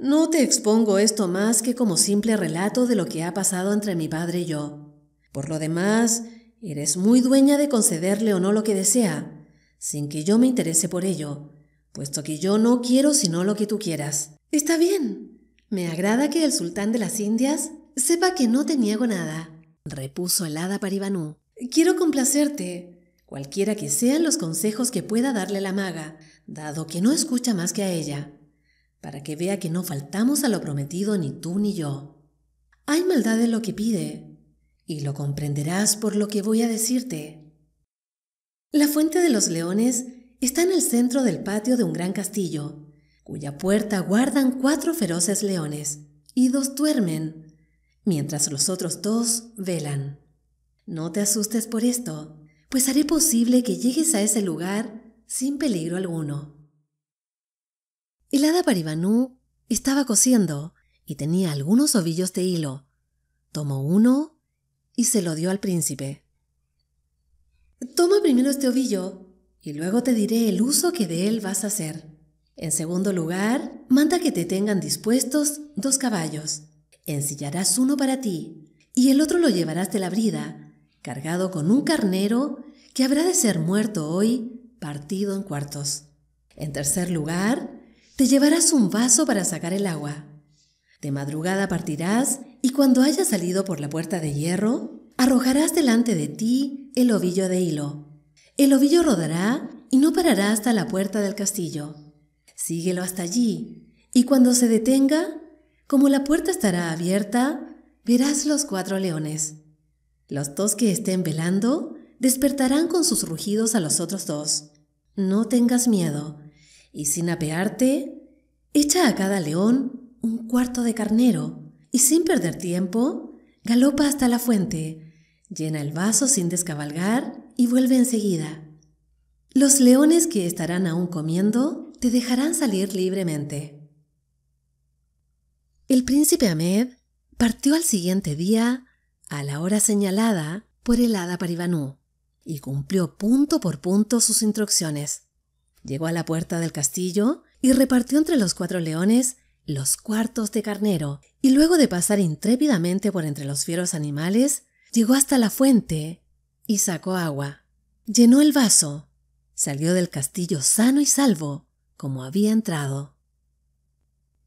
no te expongo esto más que como simple relato de lo que ha pasado entre mi padre y yo. Por lo demás, eres muy dueña de concederle o no lo que desea, sin que yo me interese por ello, puesto que yo no quiero sino lo que tú quieras. Está bien. Me agrada que el sultán de las Indias sepa que no te niego nada, repuso el hada Paribanú. Quiero complacerte, cualquiera que sean los consejos que pueda darle la maga, dado que no escucha más que a ella, para que vea que no faltamos a lo prometido ni tú ni yo. Hay maldad en lo que pide, y lo comprenderás por lo que voy a decirte. La fuente de los leones está en el centro del patio de un gran castillo, cuya puerta guardan cuatro feroces leones, y dos duermen, mientras los otros dos velan. No te asustes por esto, pues haré posible que llegues a ese lugar sin peligro alguno. El hada Paribanú estaba cosiendo y tenía algunos ovillos de hilo. Tomó uno y se lo dio al príncipe. Toma primero este ovillo y luego te diré el uso que de él vas a hacer. En segundo lugar, manda que te tengan dispuestos dos caballos. Ensillarás uno para ti y el otro lo llevarás de la brida cargado con un carnero que habrá de ser muerto hoy, partido en cuartos. En tercer lugar, te llevarás un vaso para sacar el agua. De madrugada partirás y cuando hayas salido por la puerta de hierro, arrojarás delante de ti el ovillo de hilo. El ovillo rodará y no parará hasta la puerta del castillo. Síguelo hasta allí, y cuando se detenga, como la puerta estará abierta, verás los cuatro leones. Los dos que estén velando despertarán con sus rugidos a los otros dos. No tengas miedo. Y sin apearte, echa a cada león un cuarto de carnero y sin perder tiempo, galopa hasta la fuente, llena el vaso sin descabalgar y vuelve enseguida. Los leones que estarán aún comiendo te dejarán salir libremente. El príncipe Ahmed partió al siguiente día a la hora señalada por el hada Paribanú y cumplió punto por punto sus instrucciones. Llegó a la puerta del castillo y repartió entre los cuatro leones los cuartos de carnero, y luego de pasar intrépidamente por entre los fieros animales, llegó hasta la fuente y sacó agua. Llenó el vaso, salió del castillo sano y salvo, como había entrado.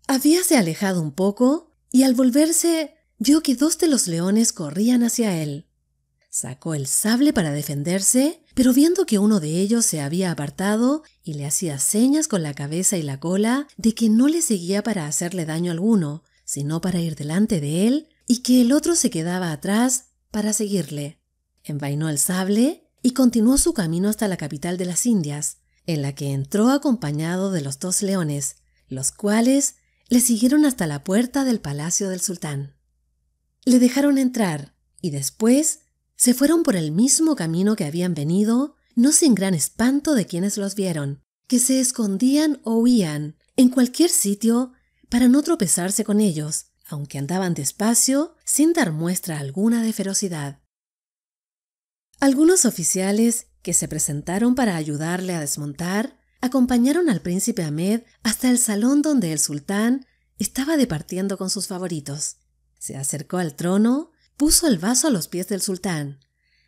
Habíase alejado un poco, y al volverse vio que dos de los leones corrían hacia él. Sacó el sable para defenderse, pero viendo que uno de ellos se había apartado y le hacía señas con la cabeza y la cola de que no le seguía para hacerle daño alguno, sino para ir delante de él, y que el otro se quedaba atrás para seguirle. Envainó el sable y continuó su camino hasta la capital de las Indias, en la que entró acompañado de los dos leones, los cuales le siguieron hasta la puerta del palacio del sultán le dejaron entrar y después se fueron por el mismo camino que habían venido, no sin gran espanto de quienes los vieron, que se escondían o huían en cualquier sitio para no tropezarse con ellos, aunque andaban despacio, sin dar muestra alguna de ferocidad. Algunos oficiales que se presentaron para ayudarle a desmontar acompañaron al príncipe Ahmed hasta el salón donde el sultán estaba departiendo con sus favoritos. Se acercó al trono, puso el vaso a los pies del sultán,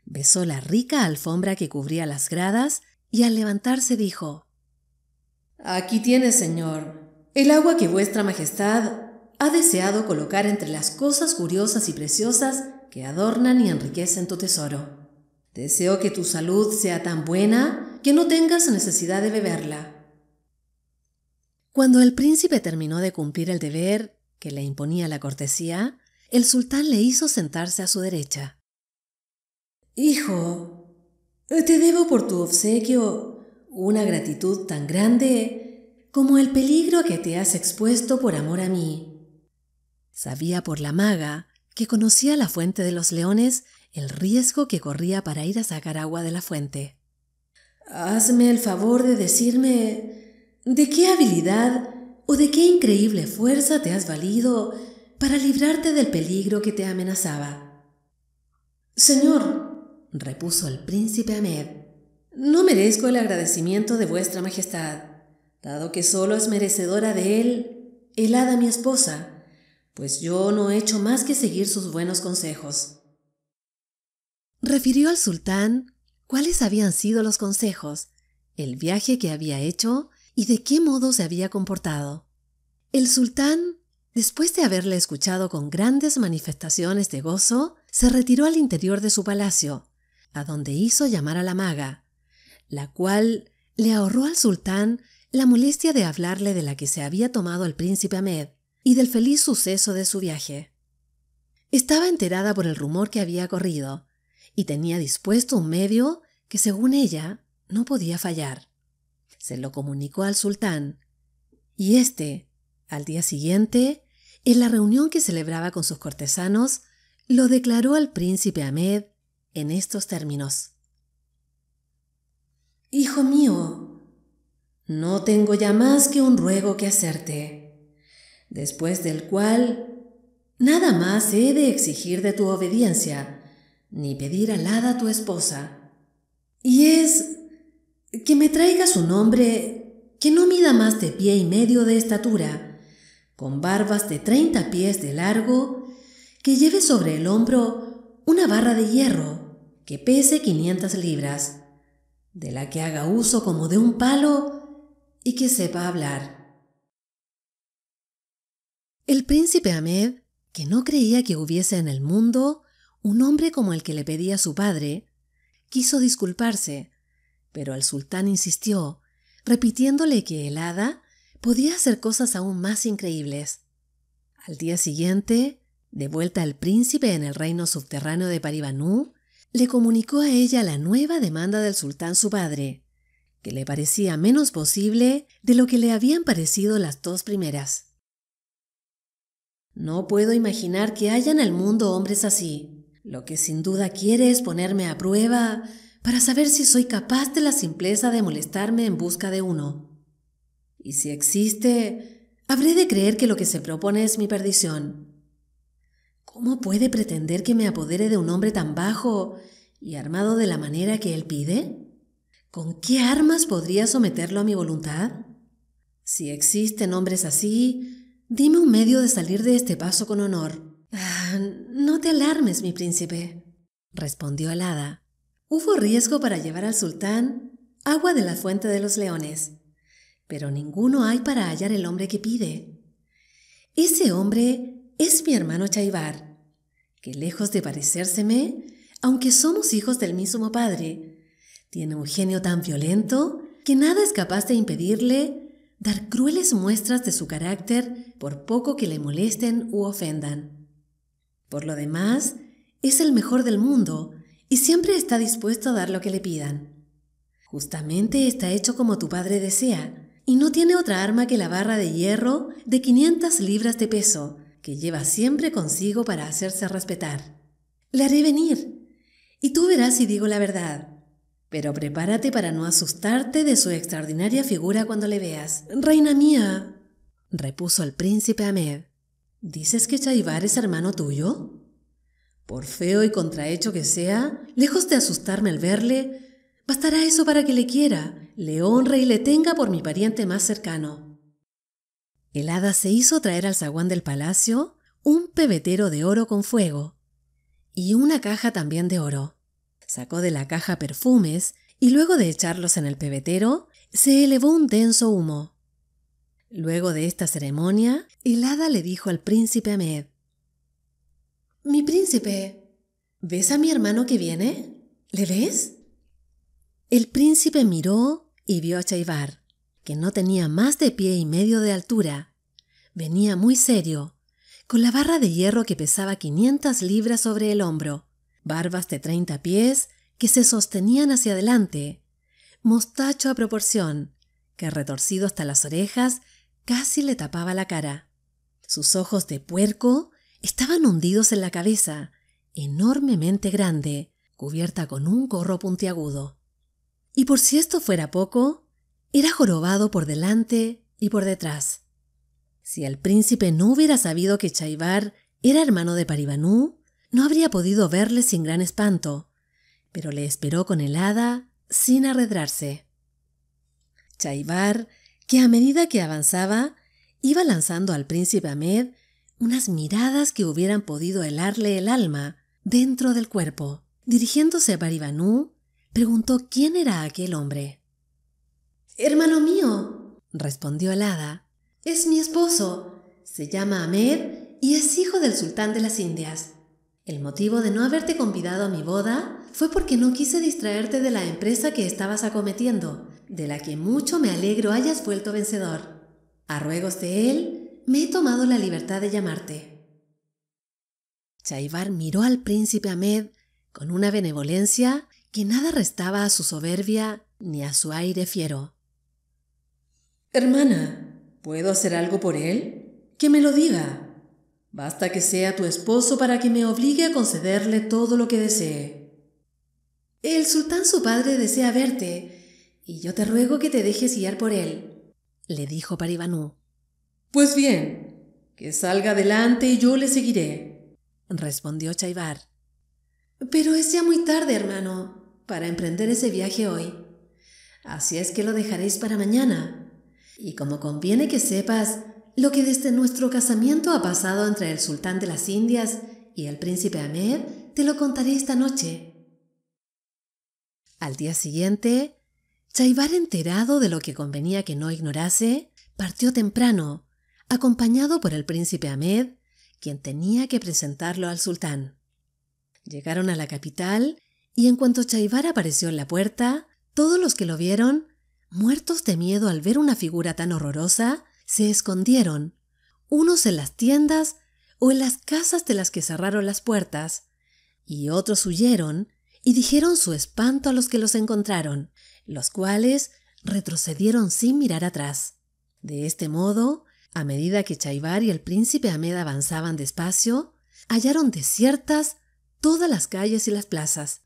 besó la rica alfombra que cubría las gradas y al levantarse dijo, Aquí tiene, señor, el agua que vuestra majestad ha deseado colocar entre las cosas curiosas y preciosas que adornan y enriquecen tu tesoro. Deseo que tu salud sea tan buena que no tengas necesidad de beberla. Cuando el príncipe terminó de cumplir el deber que le imponía la cortesía, el sultán le hizo sentarse a su derecha. Hijo, te debo por tu obsequio una gratitud tan grande como el peligro que te has expuesto por amor a mí. Sabía por la maga que conocía la fuente de los leones el riesgo que corría para ir a sacar agua de la fuente. Hazme el favor de decirme de qué habilidad o de qué increíble fuerza te has valido para librarte del peligro que te amenazaba. Señor, repuso el príncipe Ahmed, no merezco el agradecimiento de vuestra majestad, dado que solo es merecedora de él el mi esposa, pues yo no he hecho más que seguir sus buenos consejos. Refirió al sultán cuáles habían sido los consejos, el viaje que había hecho y de qué modo se había comportado. El sultán Después de haberle escuchado con grandes manifestaciones de gozo, se retiró al interior de su palacio, a donde hizo llamar a la maga, la cual le ahorró al sultán la molestia de hablarle de la que se había tomado el príncipe Ahmed y del feliz suceso de su viaje. Estaba enterada por el rumor que había corrido y tenía dispuesto un medio que, según ella, no podía fallar. Se lo comunicó al sultán y éste, al día siguiente, en la reunión que celebraba con sus cortesanos, lo declaró al príncipe Ahmed en estos términos. Hijo mío, no tengo ya más que un ruego que hacerte, después del cual nada más he de exigir de tu obediencia, ni pedir alada a tu esposa. Y es que me traigas un hombre que no mida más de pie y medio de estatura, con barbas de 30 pies de largo, que lleve sobre el hombro una barra de hierro que pese 500 libras, de la que haga uso como de un palo y que sepa hablar. El príncipe Ahmed, que no creía que hubiese en el mundo un hombre como el que le pedía su padre, quiso disculparse, pero el sultán insistió, repitiéndole que el hada podía hacer cosas aún más increíbles. Al día siguiente, de vuelta al príncipe en el reino subterráneo de Paribanú, le comunicó a ella la nueva demanda del sultán su padre, que le parecía menos posible de lo que le habían parecido las dos primeras. No puedo imaginar que haya en el mundo hombres así. Lo que sin duda quiere es ponerme a prueba para saber si soy capaz de la simpleza de molestarme en busca de uno. Y si existe, habré de creer que lo que se propone es mi perdición. ¿Cómo puede pretender que me apodere de un hombre tan bajo y armado de la manera que él pide? ¿Con qué armas podría someterlo a mi voluntad? Si existen hombres así, dime un medio de salir de este paso con honor. Ah, no te alarmes, mi príncipe, respondió el hada. Hubo riesgo para llevar al sultán agua de la fuente de los leones pero ninguno hay para hallar el hombre que pide. Ese hombre es mi hermano Chaibar, que lejos de parecérseme, aunque somos hijos del mismo padre, tiene un genio tan violento que nada es capaz de impedirle dar crueles muestras de su carácter por poco que le molesten u ofendan. Por lo demás, es el mejor del mundo y siempre está dispuesto a dar lo que le pidan. Justamente está hecho como tu padre desea, y no tiene otra arma que la barra de hierro de 500 libras de peso que lleva siempre consigo para hacerse respetar. —Le haré venir y tú verás si digo la verdad. Pero prepárate para no asustarte de su extraordinaria figura cuando le veas. Reina mía, repuso el príncipe Ahmed. ¿Dices que Chaibar es hermano tuyo? Por feo y contrahecho que sea, lejos de asustarme al verle, Bastará eso para que le quiera, le honre y le tenga por mi pariente más cercano. El hada se hizo traer al zaguán del palacio un pebetero de oro con fuego y una caja también de oro. Sacó de la caja perfumes y luego de echarlos en el pebetero, se elevó un denso humo. Luego de esta ceremonia, el hada le dijo al príncipe Ahmed, Mi príncipe, ¿ves a mi hermano que viene? ¿Le ves? El príncipe miró y vio a Chaibar, que no tenía más de pie y medio de altura. Venía muy serio, con la barra de hierro que pesaba 500 libras sobre el hombro, barbas de 30 pies que se sostenían hacia adelante, mostacho a proporción, que retorcido hasta las orejas casi le tapaba la cara. Sus ojos de puerco estaban hundidos en la cabeza, enormemente grande, cubierta con un gorro puntiagudo. Y por si esto fuera poco, era jorobado por delante y por detrás. Si el príncipe no hubiera sabido que Chaibar era hermano de Paribanú, no habría podido verle sin gran espanto, pero le esperó con helada sin arredrarse. Chaibar, que a medida que avanzaba, iba lanzando al príncipe Ahmed unas miradas que hubieran podido helarle el alma dentro del cuerpo. Dirigiéndose a Paribanú, preguntó quién era aquel hombre. Hermano mío, respondió el hada, es mi esposo. Se llama Ahmed y es hijo del sultán de las Indias. El motivo de no haberte convidado a mi boda fue porque no quise distraerte de la empresa que estabas acometiendo, de la que mucho me alegro hayas vuelto vencedor. A ruegos de él, me he tomado la libertad de llamarte. Chaibar miró al príncipe Ahmed con una benevolencia que nada restaba a su soberbia ni a su aire fiero. Hermana, ¿puedo hacer algo por él? Que me lo diga. Basta que sea tu esposo para que me obligue a concederle todo lo que desee. El sultán su padre desea verte, y yo te ruego que te dejes guiar por él, le dijo Paribanú. Pues bien, que salga adelante y yo le seguiré, respondió Chaibar. Pero es ya muy tarde, hermano para emprender ese viaje hoy. Así es que lo dejaréis para mañana. Y como conviene que sepas lo que desde nuestro casamiento ha pasado entre el sultán de las Indias y el príncipe Ahmed, te lo contaré esta noche. Al día siguiente, Chaibar, enterado de lo que convenía que no ignorase, partió temprano, acompañado por el príncipe Ahmed, quien tenía que presentarlo al sultán. Llegaron a la capital y en cuanto Chaibar apareció en la puerta, todos los que lo vieron, muertos de miedo al ver una figura tan horrorosa, se escondieron, unos en las tiendas o en las casas de las que cerraron las puertas, y otros huyeron y dijeron su espanto a los que los encontraron, los cuales retrocedieron sin mirar atrás. De este modo, a medida que Chaibar y el príncipe Ahmed avanzaban despacio, hallaron desiertas todas las calles y las plazas,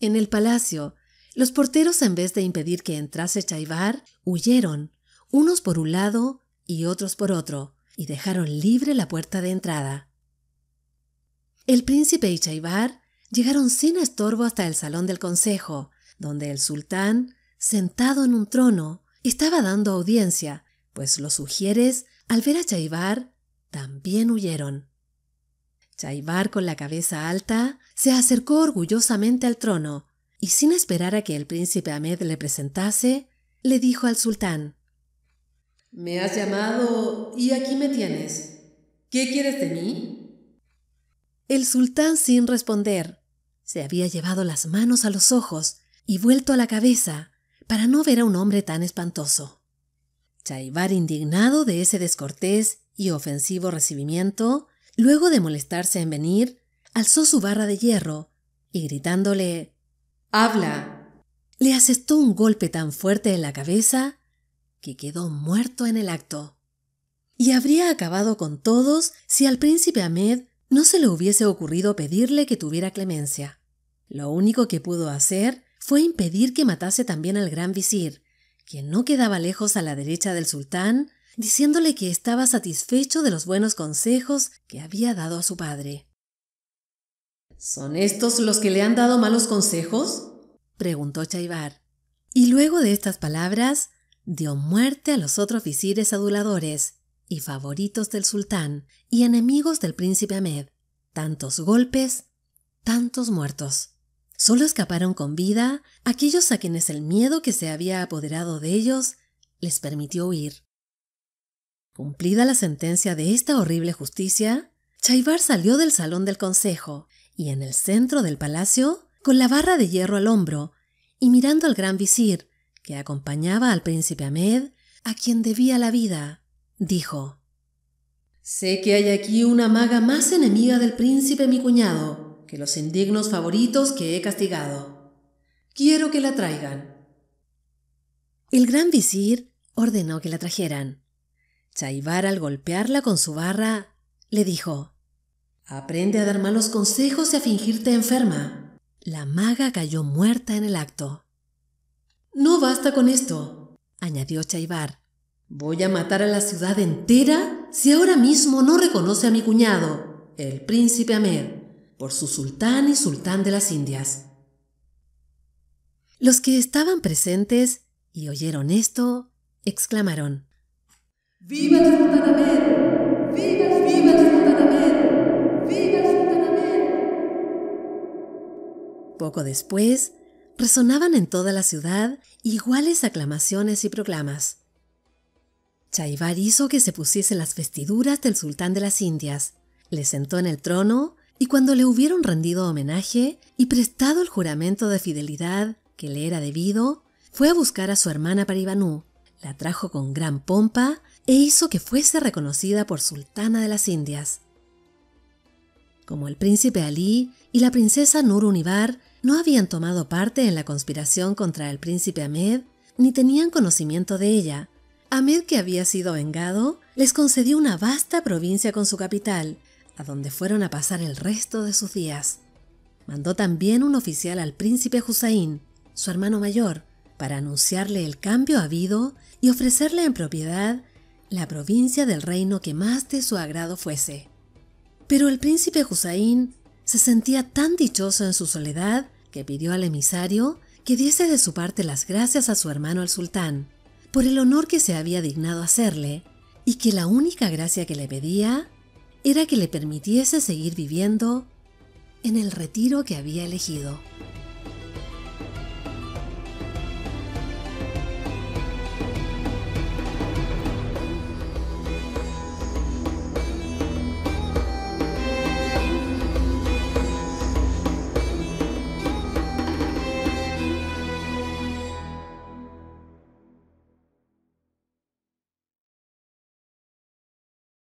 en el palacio, los porteros, en vez de impedir que entrase Chaibar, huyeron, unos por un lado y otros por otro, y dejaron libre la puerta de entrada. El príncipe y Chaibar llegaron sin estorbo hasta el salón del consejo, donde el sultán, sentado en un trono, estaba dando audiencia, pues los sugieres, al ver a Chaibar, también huyeron. Chaibar, con la cabeza alta, se acercó orgullosamente al trono y, sin esperar a que el príncipe Ahmed le presentase, le dijo al sultán: Me has llamado y aquí me tienes. ¿Qué quieres de mí? El sultán, sin responder, se había llevado las manos a los ojos y vuelto a la cabeza para no ver a un hombre tan espantoso. Chaibar, indignado de ese descortés y ofensivo recibimiento, Luego de molestarse en venir, alzó su barra de hierro y gritándole ¡Habla! le asestó un golpe tan fuerte en la cabeza que quedó muerto en el acto. Y habría acabado con todos si al príncipe Ahmed no se le hubiese ocurrido pedirle que tuviera clemencia. Lo único que pudo hacer fue impedir que matase también al gran visir, quien no quedaba lejos a la derecha del sultán diciéndole que estaba satisfecho de los buenos consejos que había dado a su padre. ¿Son estos los que le han dado malos consejos? preguntó Chaibar. Y luego de estas palabras, dio muerte a los otros visires aduladores y favoritos del sultán y enemigos del príncipe Ahmed. Tantos golpes, tantos muertos. Solo escaparon con vida aquellos a quienes el miedo que se había apoderado de ellos les permitió huir. Cumplida la sentencia de esta horrible justicia, Chaibar salió del salón del consejo y en el centro del palacio, con la barra de hierro al hombro y mirando al gran visir, que acompañaba al príncipe Ahmed, a quien debía la vida, dijo Sé que hay aquí una maga más enemiga del príncipe mi cuñado que los indignos favoritos que he castigado. Quiero que la traigan. El gran visir ordenó que la trajeran. Chaibar al golpearla con su barra le dijo, Aprende a dar malos consejos y a fingirte enferma. La maga cayó muerta en el acto. No basta con esto, añadió Chaibar. Voy a matar a la ciudad entera si ahora mismo no reconoce a mi cuñado, el príncipe Amer, por su sultán y sultán de las Indias. Los que estaban presentes y oyeron esto, exclamaron, ¡Viva el Sultanamén! ¡Viva, viva el sultán viva viva el viva el Poco después, resonaban en toda la ciudad iguales aclamaciones y proclamas. Chaibar hizo que se pusiesen las vestiduras del sultán de las Indias, le sentó en el trono y cuando le hubieron rendido homenaje y prestado el juramento de fidelidad que le era debido, fue a buscar a su hermana Paribanú, la trajo con gran pompa e hizo que fuese reconocida por sultana de las Indias. Como el príncipe Ali y la princesa Nur Univar no habían tomado parte en la conspiración contra el príncipe Ahmed, ni tenían conocimiento de ella, Ahmed, que había sido vengado, les concedió una vasta provincia con su capital, a donde fueron a pasar el resto de sus días. Mandó también un oficial al príncipe Husayn, su hermano mayor, para anunciarle el cambio habido y ofrecerle en propiedad la provincia del reino que más de su agrado fuese. Pero el príncipe Husaín se sentía tan dichoso en su soledad que pidió al emisario que diese de su parte las gracias a su hermano el sultán por el honor que se había dignado hacerle y que la única gracia que le pedía era que le permitiese seguir viviendo en el retiro que había elegido.